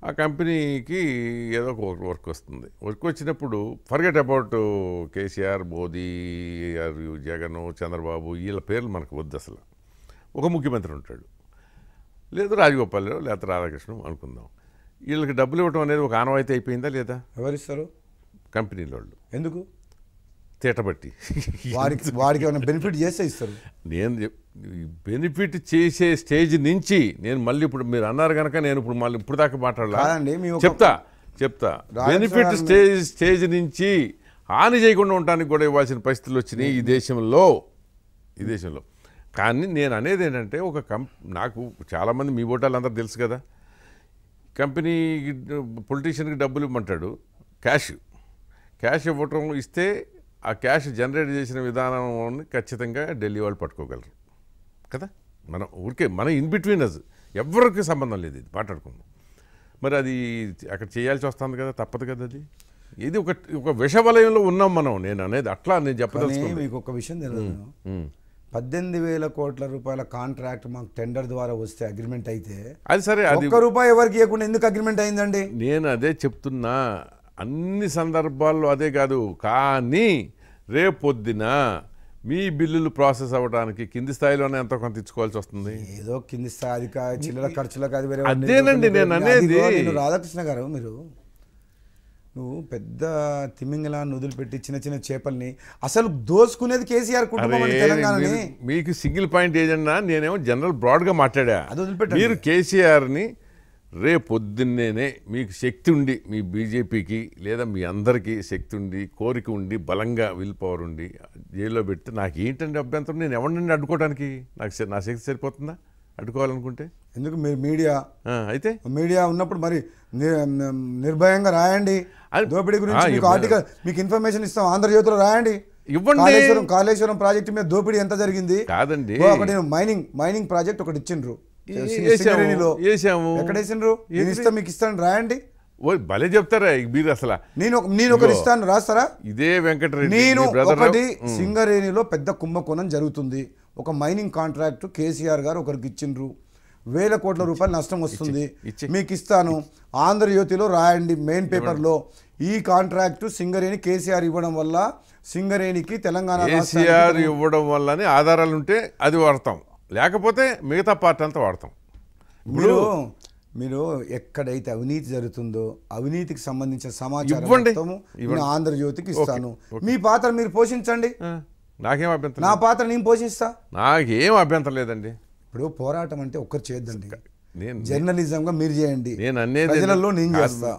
ఆ కంపెనీకి ఏదో ఒక వర్క్ వస్తుంది వర్క్ వచ్చినప్పుడు ఫర్గెట్ అబౌట్ కేసీఆర్ మోదీ జగన్ చంద్రబాబు వీళ్ళ పేర్లు మనకు వద్దు అసలు ఒక ముఖ్యమంత్రి ఉంటాడు లేదు రాజగోపాల్ లేదా లేకపోతే రాధాకృష్ణం అనుకుందాం వీళ్ళకి డబ్బులు ఇవ్వడం అనేది ఒక ఆనవాయితీ అయిపోయిందా లేదా ఎవరిస్తారు కంపెనీల వాళ్ళు ఎందుకు తీటబట్టి వారికి వారికి ఏమైనా బెనిఫిట్ చేస్తే ఇస్తారు నేను బెనిఫిట్ చేసే స్టేజ్ నుంచి నేను మళ్ళీ ఇప్పుడు మీరు అన్నారు కనుక నేను ఇప్పుడు మళ్ళీ ఇప్పుడు దాకా మాట్లాడాలి చెప్తా చెప్తా బెనిఫిట్ స్టేజ్ స్టేజ్ నుంచి హాని చేయకుండా ఉండడానికి కూడా ఇవ్వాల్సిన పరిస్థితులు వచ్చినాయి ఈ దేశంలో ఈ దేశంలో కానీ నేను అనేది ఏంటంటే ఒక కం నాకు చాలామంది మీ ఓటాలు అందరూ తెలుసు కదా కంపెనీ పొలిటీషియన్కి డబ్బులు ఇవ్వమంటాడు క్యాష్ క్యాష్ ఇవ్వటం ఇస్తే ఆ క్యాష్ జనరేట్ చేసిన విధానం ఖచ్చితంగా ఢిల్లీ వాళ్ళు పట్టుకోగలరు కదా మనం ఊరికే మన ఇన్ బిట్వీన్ అజ్ ఎవరికి సంబంధం లేదు ఇది మాట్లాడుకుందాం మరి అది అక్కడ చేయాల్సి వస్తుంది కదా తప్పదు కదా అది ఇది ఒక ఒక విషవలయంలో ఉన్నాం మనం నేను అనేది అట్లా నేను చెప్పదలుచుకున్నాను మీకు ఒక విషయం తెలియదు పద్దెనిమిది వేల కోట్ల రూపాయల కాంట్రాక్ట్ మాకు టెండర్ ద్వారా వస్తే అగ్రిమెంట్ అయితే అది సరే అది ఒక రూపాయి ఎవరికి ఇవ్వకుండా ఎందుకు అగ్రిమెంట్ అయిందండి నేను అదే చెప్తున్నా అన్ని సందర్భాల్లో అదే కాదు కానీ రేపొద్దిన మీ బిల్లులు ప్రాసెస్ అవ్వడానికి కింది స్థాయిలోనే ఎంతో కొంత ఇచ్చుకోవాల్సి వస్తుంది ఏదో కింది స్థాయి చిల్లర ఖర్చులో అది అదేనండి నేను అనేది రాధాకృష్ణ గారు మీరు నువ్వు పెద్ద తిమింగలాన్ని వదిలిపెట్టి చిన్న చిన్న చేపల్ని అసలు దోసుకునేది కేసీఆర్ కుటుంబం మీకు సింగిల్ పాయింట్ ఏజెండా నేనేమో జనరల్ బ్రాడ్గా మాట్లాడా మీరు కేసీఆర్ని రేపొద్దున్నేనే మీకు శక్తి ఉండి మీ బీజేపీకి లేదా మీ అందరికీ శక్తి ఉండి కోరిక ఉండి బలంగా విల్ పవర్ ఉండి జైల్లో పెడితే నాకు ఏంటండి అభ్యంతరం నేను ఎవరిని అడ్డుకోవడానికి నాకు నా శక్తి సరిపోతుందా అడ్డుకోవాలనుకుంటే ఎందుకు మీరు మీడియా అయితే మీడియా ఉన్నప్పుడు మరి నిర్భయంగా రాయండి దోపిడీ గురించి ఆర్థిక ఆర్టికల్ మీకు ఇన్ఫర్మేషన్ ఇస్తాం ఆంధ్రజ్యోతిలో రాయండి ఇవ్వండి కాళేశ్వరం ప్రాజెక్టు మీద దోపిడీ ఎంత జరిగింది కాదండి ఒకటి మైనింగ్ మైనింగ్ ప్రాజెక్ట్ ఒకటి ఇచ్చిండ్రు మీకు ఇస్తాను రాయండి ఓ భలే చెప్తారా మీరు అసలు నేను నేను ఒకటి ఇస్తాను రాస్తారా ఇదే వెంకటరెడ్డి నేను సింగరేణిలో పెద్ద కుంభకోణం జరుగుతుంది ఒక మైనింగ్ కాంట్రాక్ట్ కేసీఆర్ గారు ఒకరికి ఇచ్చిండ్రు వేల కోట్ల రూపాయలు నష్టం వస్తుంది మీకు ఇస్తాను ఆంధ్రజ్యోతిలో రాయండి మెయిన్ పేపర్లో ఈ కాంట్రాక్టు సింగరేణి కేసీఆర్ ఇవ్వడం వల్ల సింగరేణికి తెలంగాణ కేసీఆర్ ఇవ్వడం వల్లనే ఆధారాలు ఉంటే అది వాడతాం లేకపోతే మిగతా పార్ట్ అంతా వాడతాం ఇప్పుడు మీరు ఎక్కడైతే అవినీతి జరుగుతుందో అవినీతికి సంబంధించిన సమాచారం ఆంధ్రజ్యోతికి ఇస్తాను మీ పాత్ర మీరు పోషించండి నాకేం అభ్యంతరం నా పాత్ర నేను పోషిస్తా నాకేం అభ్యంతరం లేదండి ఇప్పుడు పోరాటం అంటే ఒక్కరు చేయొద్దండి జర్నలిజం గా మీరు చేయండి నేను అనేది ప్రజలలో నేను చేస్తా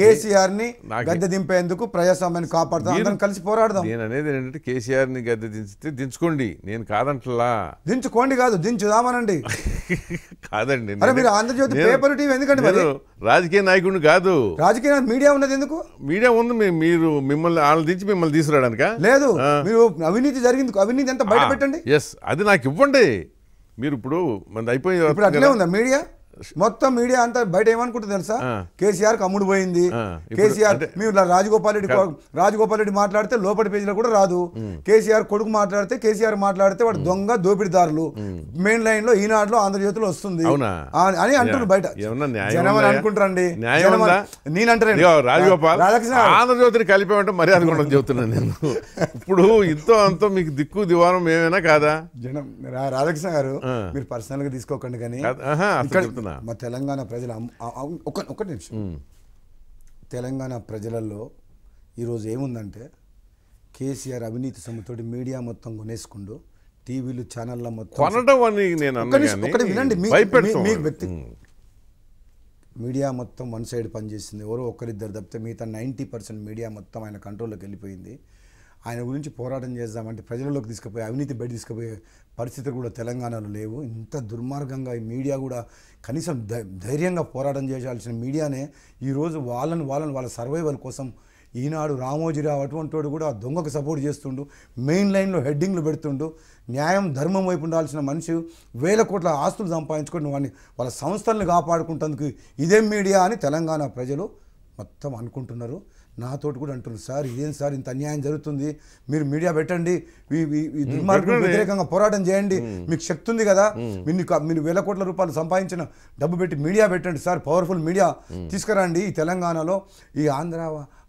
కేసీఆర్ ని గద్దె దింపేందుకు ప్రజాస్వామ్యాన్ని కాపాడుతా అందరం కలిసి పోరాడదాం నేను అనేది ఏంటంటే కేసీఆర్ ని గద్దె దించితే దించుకోండి నేను కాదంటలా దించుకోండి కాదు దించుదామనండి కాదండి మీరు ఆంధ్రజ్యోతి పేపర్ టీవీ ఎందుకండి రాజకీయ నాయకుడిని కాదు రాజకీయ మీడియా ఉన్నది ఎందుకు మీడియా ఉంది మీరు మిమ్మల్ని వాళ్ళని దించి మిమ్మల్ని తీసుకురావడానిక లేదు మీరు అవినీతి జరిగింది అవినీతి అంతా బయట పెట్టండి ఎస్ అది నాకు ఇవ్వండి మీరు ఇప్పుడు మన అయిపోయింది ఇప్పుడు అట్లే ఉందా మీడియా మొత్తం మీడియా అంతా బయట ఏమనుకుంటుంది తెలుసా కేసీఆర్ కమ్ముడు పోయింది కేసీఆర్ మీరు రాజగోపాల్ రెడ్డి రాజగోపాల్ రెడ్డి మాట్లాడితే లోపలి పేజీలో కూడా రాదు కేసీఆర్ కొడుకు మాట్లాడితే కేసీఆర్ మాట్లాడితే వాడు దొంగ దోపిడిదారులు మెయిన్ లైన్ లో ఈనాడులో ఆంధ్రజ్యోతిలో వస్తుంది అని అంటున్నారు బయట అనుకుంటారండి నేనంటారు రాజగోపాల్ రాధాకృష్ణ ఆంధ్రజ్యోతిని కలిపేమంటే మర్యాద చెబుతున్నాను నేను ఇప్పుడు ఇంతో అంత మీకు దిక్కు దివారం ఏమైనా కాదా జనం రాధాకృష్ణ గారు మీరు పర్సనల్ గా తీసుకోకండి కానీ మా తెలంగాణ ప్రజల ఒక ఒక నిమిషం తెలంగాణ ప్రజలలో ఈరోజు ఏముందంటే కేసీఆర్ అవినీతి సొమ్ముతోటి మీడియా మొత్తం కొనేసుకుండు టీవీలు ఛానళ్ళ మొత్తం వినండి మీకు వ్యక్తి మీడియా మొత్తం వన్ సైడ్ పనిచేసింది ఎవరో ఒకరిద్దరు తప్పితే మిగతా నైంటీ పర్సెంట్ మీడియా మొత్తం ఆయన కంట్రోల్లోకి వెళ్ళిపోయింది ఆయన గురించి పోరాటం చేద్దామంటే ప్రజలలోకి తీసుకుపోయి అవినీతి బయట తీసుకుపోయే పరిస్థితులు కూడా తెలంగాణలో లేవు ఇంత దుర్మార్గంగా ఈ మీడియా కూడా కనీసం ధైర్యంగా పోరాటం చేయాల్సిన మీడియానే ఈరోజు వాళ్ళని వాళ్ళని వాళ్ళ సర్వైవల్ కోసం ఈనాడు రామోజీరావు అటువంటి వాడు కూడా దొంగకు సపోర్ట్ చేస్తుండు మెయిన్ లైన్లో హెడ్డింగ్లు పెడుతుండు న్యాయం ధర్మం వైపు ఉండాల్సిన మనిషి వేల కోట్ల ఆస్తులు సంపాదించుకుని వాడిని వాళ్ళ సంస్థలను కాపాడుకుంటందుకు ఇదే మీడియా అని తెలంగాణ ప్రజలు మొత్తం అనుకుంటున్నారు నాతోటి కూడా అంటున్నారు సార్ ఇదేం సార్ ఇంత అన్యాయం జరుగుతుంది మీరు మీడియా పెట్టండి వ్యతిరేకంగా పోరాటం చేయండి మీకు శక్తి ఉంది కదా మీరు మీరు వేల కోట్ల రూపాయలు సంపాదించిన డబ్బు పెట్టి మీడియా పెట్టండి సార్ పవర్ఫుల్ మీడియా తీసుకురండి ఈ తెలంగాణలో ఈ ఆంధ్ర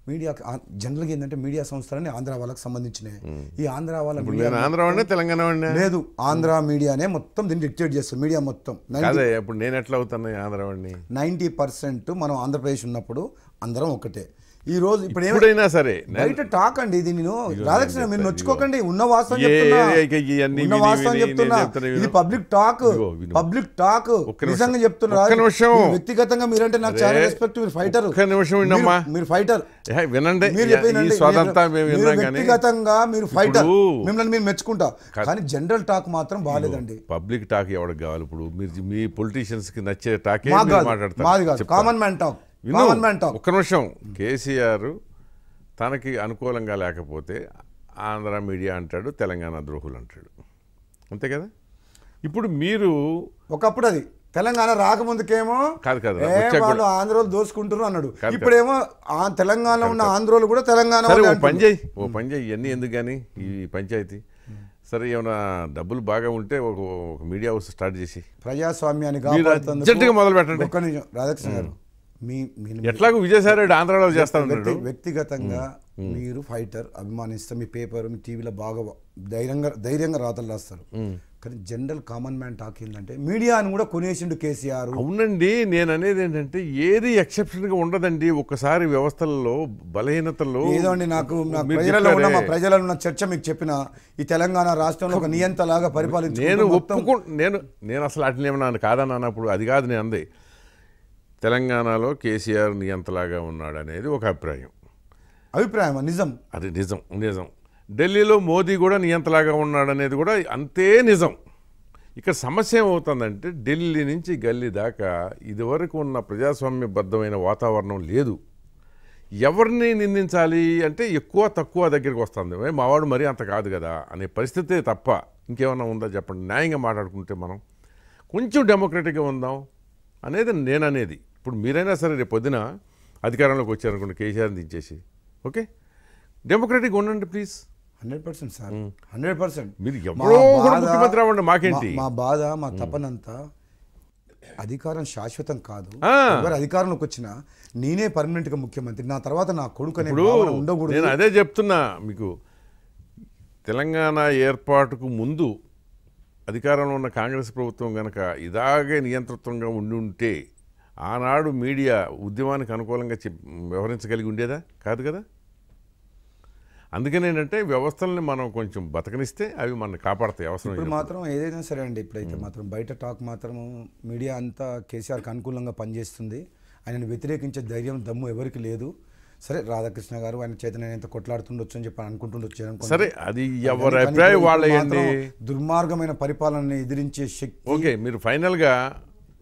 మీడియా జనరల్గా ఏంటంటే మీడియా సంస్థలని ఆంధ్ర వాళ్ళకి సంబంధించిన ఈ ఆంధ్ర వాళ్ళ తెలంగాణ లేదు ఆంధ్ర మీడియానే మొత్తం దీన్ని డిక్టేట్ చేస్తుంది మీడియా మొత్తం నేను ఎట్లా అవుతున్నాయి ఆంధ్రవాడిని నైంటీ పర్సెంట్ మనం ఆంధ్రప్రదేశ్ ఉన్నప్పుడు అందరం ఒకటే ఈ రోజు ఇప్పుడు ఎప్పుడైనా సరే బయట టాక్ అండి ఇది నేను రాధాకృష్ణ మీరు నొచ్చుకోకండి ఉన్న వాస్తవం చెప్తున్నా వాస్తవం చెప్తున్నా ఇది పబ్లిక్ టాక్ పబ్లిక్ టాక్ నిజంగా చెప్తున్నా వ్యక్తిగతంగా మీరంటే నాకు చాలా రెస్పెక్ట్ మీరు ఫైటర్ నిమిషం మీరు ఫైటర్ వినండి మీరు వ్యక్తిగతంగా మీరు ఫైటర్ మిమ్మల్ని మీరు మెచ్చుకుంటా కానీ జనరల్ టాక్ మాత్రం బాగాలేదండి పబ్లిక్ టాక్ ఎవరికి కావాలి ఇప్పుడు మీరు మీ పొలిటీషియన్స్ కి నచ్చే టాక్ కాదు కామన్ మ్యాన్ టాక్ ఒక్క నిమిషం కేసీఆర్ తనకి అనుకూలంగా లేకపోతే ఆంధ్ర మీడియా అంటాడు తెలంగాణ ద్రోహులు అంటాడు అంతే కదా ఇప్పుడు మీరు ఒకప్పుడు అది తెలంగాణ రాకముందుకేమో కాదు కదా వాళ్ళు ఆంధ్రోలు దోసుకుంటారు అన్నాడు ఇప్పుడేమో తెలంగాణ ఉన్న ఆంధ్రోలు కూడా తెలంగాణ పని ఓ పని చేయి ఇవన్నీ ఎందుకు కానీ ఈ పంచాయతీ సరే ఏమైనా డబ్బులు బాగా ఉంటే ఒక మీడియా హౌస్ స్టార్ట్ చేసి ప్రజాస్వామ్యానికి మొదలు పెట్టండి ఒక్క నిజం రాధాకృష్ణ గారు మీ ఎట్లాగో విజయసాయిరెడ్డి ఆంధ్రాలో చేస్తా ఉన్నాడు వ్యక్తిగతంగా మీరు ఫైటర్ అభిమానిస్తారు మీ పేపర్ మీ టీవీలో బాగా ధైర్యంగా ధైర్యంగా రాతలు రాస్తారు కానీ జనరల్ కామన్ మ్యాన్ టాక్ ఏంటంటే మీడియాను కూడా కొనేసిండు కేసీఆర్ అవునండి నేను అనేది ఏంటంటే ఏది ఎక్సెప్షన్గా ఉండదండి ఒక్కసారి వ్యవస్థల్లో బలహీనతల్లో ఏదండి నాకు ప్రజలలో ఉన్న మా ప్రజలలో ఉన్న చర్చ మీకు చెప్పిన ఈ తెలంగాణ రాష్ట్రంలో ఒక నియంతలాగా పరిపాలించి నేను నేను నేను అసలు అట్లేమన్నా కాదన్నప్పుడు అన్నప్పుడు అది కాదు నేను అంది తెలంగాణలో కేసీఆర్ నియంతలాగా ఉన్నాడు అనేది ఒక అభిప్రాయం అభిప్రాయం నిజం అది నిజం నిజం ఢిల్లీలో మోదీ కూడా నియంతలాగా ఉన్నాడు అనేది కూడా అంతే నిజం ఇక్కడ సమస్య ఏమవుతుందంటే ఢిల్లీ నుంచి గల్లీ దాకా ఇదివరకు ఉన్న ప్రజాస్వామ్యబద్ధమైన వాతావరణం లేదు ఎవరిని నిందించాలి అంటే ఎక్కువ తక్కువ దగ్గరికి వస్తుంది మావాడు మరీ అంత కాదు కదా అనే పరిస్థితే తప్ప ఇంకేమన్నా ఉందా చెప్పండి న్యాయంగా మాట్లాడుకుంటే మనం కొంచెం డెమోక్రటిక్గా ఉందాం అనేది నేననేది ఇప్పుడు మీరైనా సరే రేపు పొద్దున అధికారంలోకి వచ్చారనుకోండి కేసీఆర్ దించేసి ఓకే డెమోక్రటిక్ ఉండండి please hundred percent sir hundred percent మీరు ముఖ్యమంత్రి అవ్వండి మాకేంటి మా బాధ మా తపనంతా అధికారం శాశ్వతం కాదు ఎవరు అధికారంలోకి వచ్చినా నేనే పర్మనెంట్ గా ముఖ్యమంత్రి నా తర్వాత నా కొడుకు అనే ఉండకూడదు నేను అదే చెప్తున్నా మీకు తెలంగాణ ఏర్పాటుకు ముందు అధికారంలో ఉన్న కాంగ్రెస్ ప్రభుత్వం కనుక ఇలాగే నియంతృత్వంగా ఉండి ఉంటే ఆనాడు మీడియా ఉద్యమానికి అనుకూలంగా వ్యవహరించగలిగి ఉండేదా కాదు కదా అందుకని ఏంటంటే వ్యవస్థల్ని మనం కొంచెం బతకనిస్తే అవి మనం కాపాడతాయి అవసరం ఇప్పుడు మాత్రం ఏదైనా సరే అండి ఇప్పుడైతే మాత్రం బయట టాక్ మాత్రం మీడియా అంతా కేసీఆర్కి అనుకూలంగా పనిచేస్తుంది ఆయనను వ్యతిరేకించే ధైర్యం దమ్ము ఎవరికి లేదు సరే రాధాకృష్ణ గారు ఆయన నేను ఎంత కొట్లాడుతుండొచ్చు అని చెప్పి అనుకుంటుండొచ్చు సరే అది ఎవరి అభిప్రాయం వాళ్ళ దుర్మార్గమైన పరిపాలనని ఎదిరించే శక్తి ఓకే మీరు ఫైనల్గా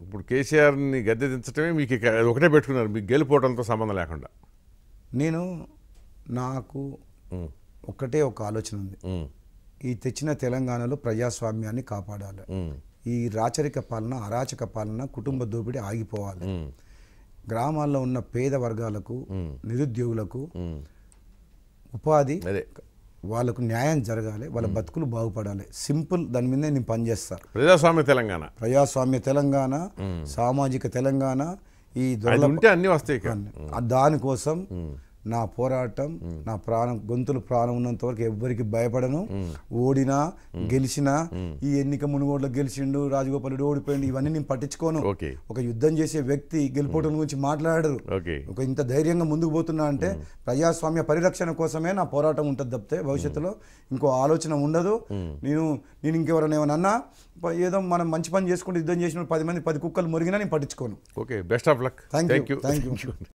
ఇప్పుడు కేసీఆర్ని గద్దె దించడమే మీకు ఒకటే పెట్టుకున్నారు మీకు గెలుపోవడంతో సంబంధం లేకుండా నేను నాకు ఒక్కటే ఒక ఆలోచన ఉంది ఈ తెచ్చిన తెలంగాణలో ప్రజాస్వామ్యాన్ని కాపాడాలి ఈ రాచరిక పాలన అరాచక పాలన కుటుంబ దోపిడీ ఆగిపోవాలి గ్రామాల్లో ఉన్న పేద వర్గాలకు నిరుద్యోగులకు ఉపాధి వాళ్ళకు న్యాయం జరగాలి వాళ్ళ బతుకులు బాగుపడాలి సింపుల్ దాని మీద నేను పనిచేస్తాను ప్రజాస్వామ్య తెలంగాణ ప్రజాస్వామ్య తెలంగాణ సామాజిక తెలంగాణ ఈ ఉంటే అన్ని వస్తాయి దానికోసం నా పోరాటం నా ప్రాణం గొంతులు ప్రాణం ఉన్నంత వరకు ఎవ్వరికి భయపడను ఓడినా గెలిచినా ఈ ఎన్నిక మునుగోడ్లు గెలిచిండు రాజగోపాల్ రెడ్డి ఓడిపోయిండు ఇవన్నీ నేను పట్టించుకోను ఒక యుద్ధం చేసే వ్యక్తి గెలిపోవడం గురించి మాట్లాడరు ఒక ఇంత ధైర్యంగా ముందుకు పోతున్నా అంటే ప్రజాస్వామ్య పరిరక్షణ కోసమే నా పోరాటం ఉంటుంది తప్పితే భవిష్యత్తులో ఇంకో ఆలోచన ఉండదు నేను నేను ఇంకెవరైనా ఏమన్నా అన్నా ఏదో మనం మంచి పని చేసుకుంటే యుద్ధం చేసిన పది మంది పది కుక్కలు మురిగినా నేను పట్టించుకోను okay best of luck thank you thank you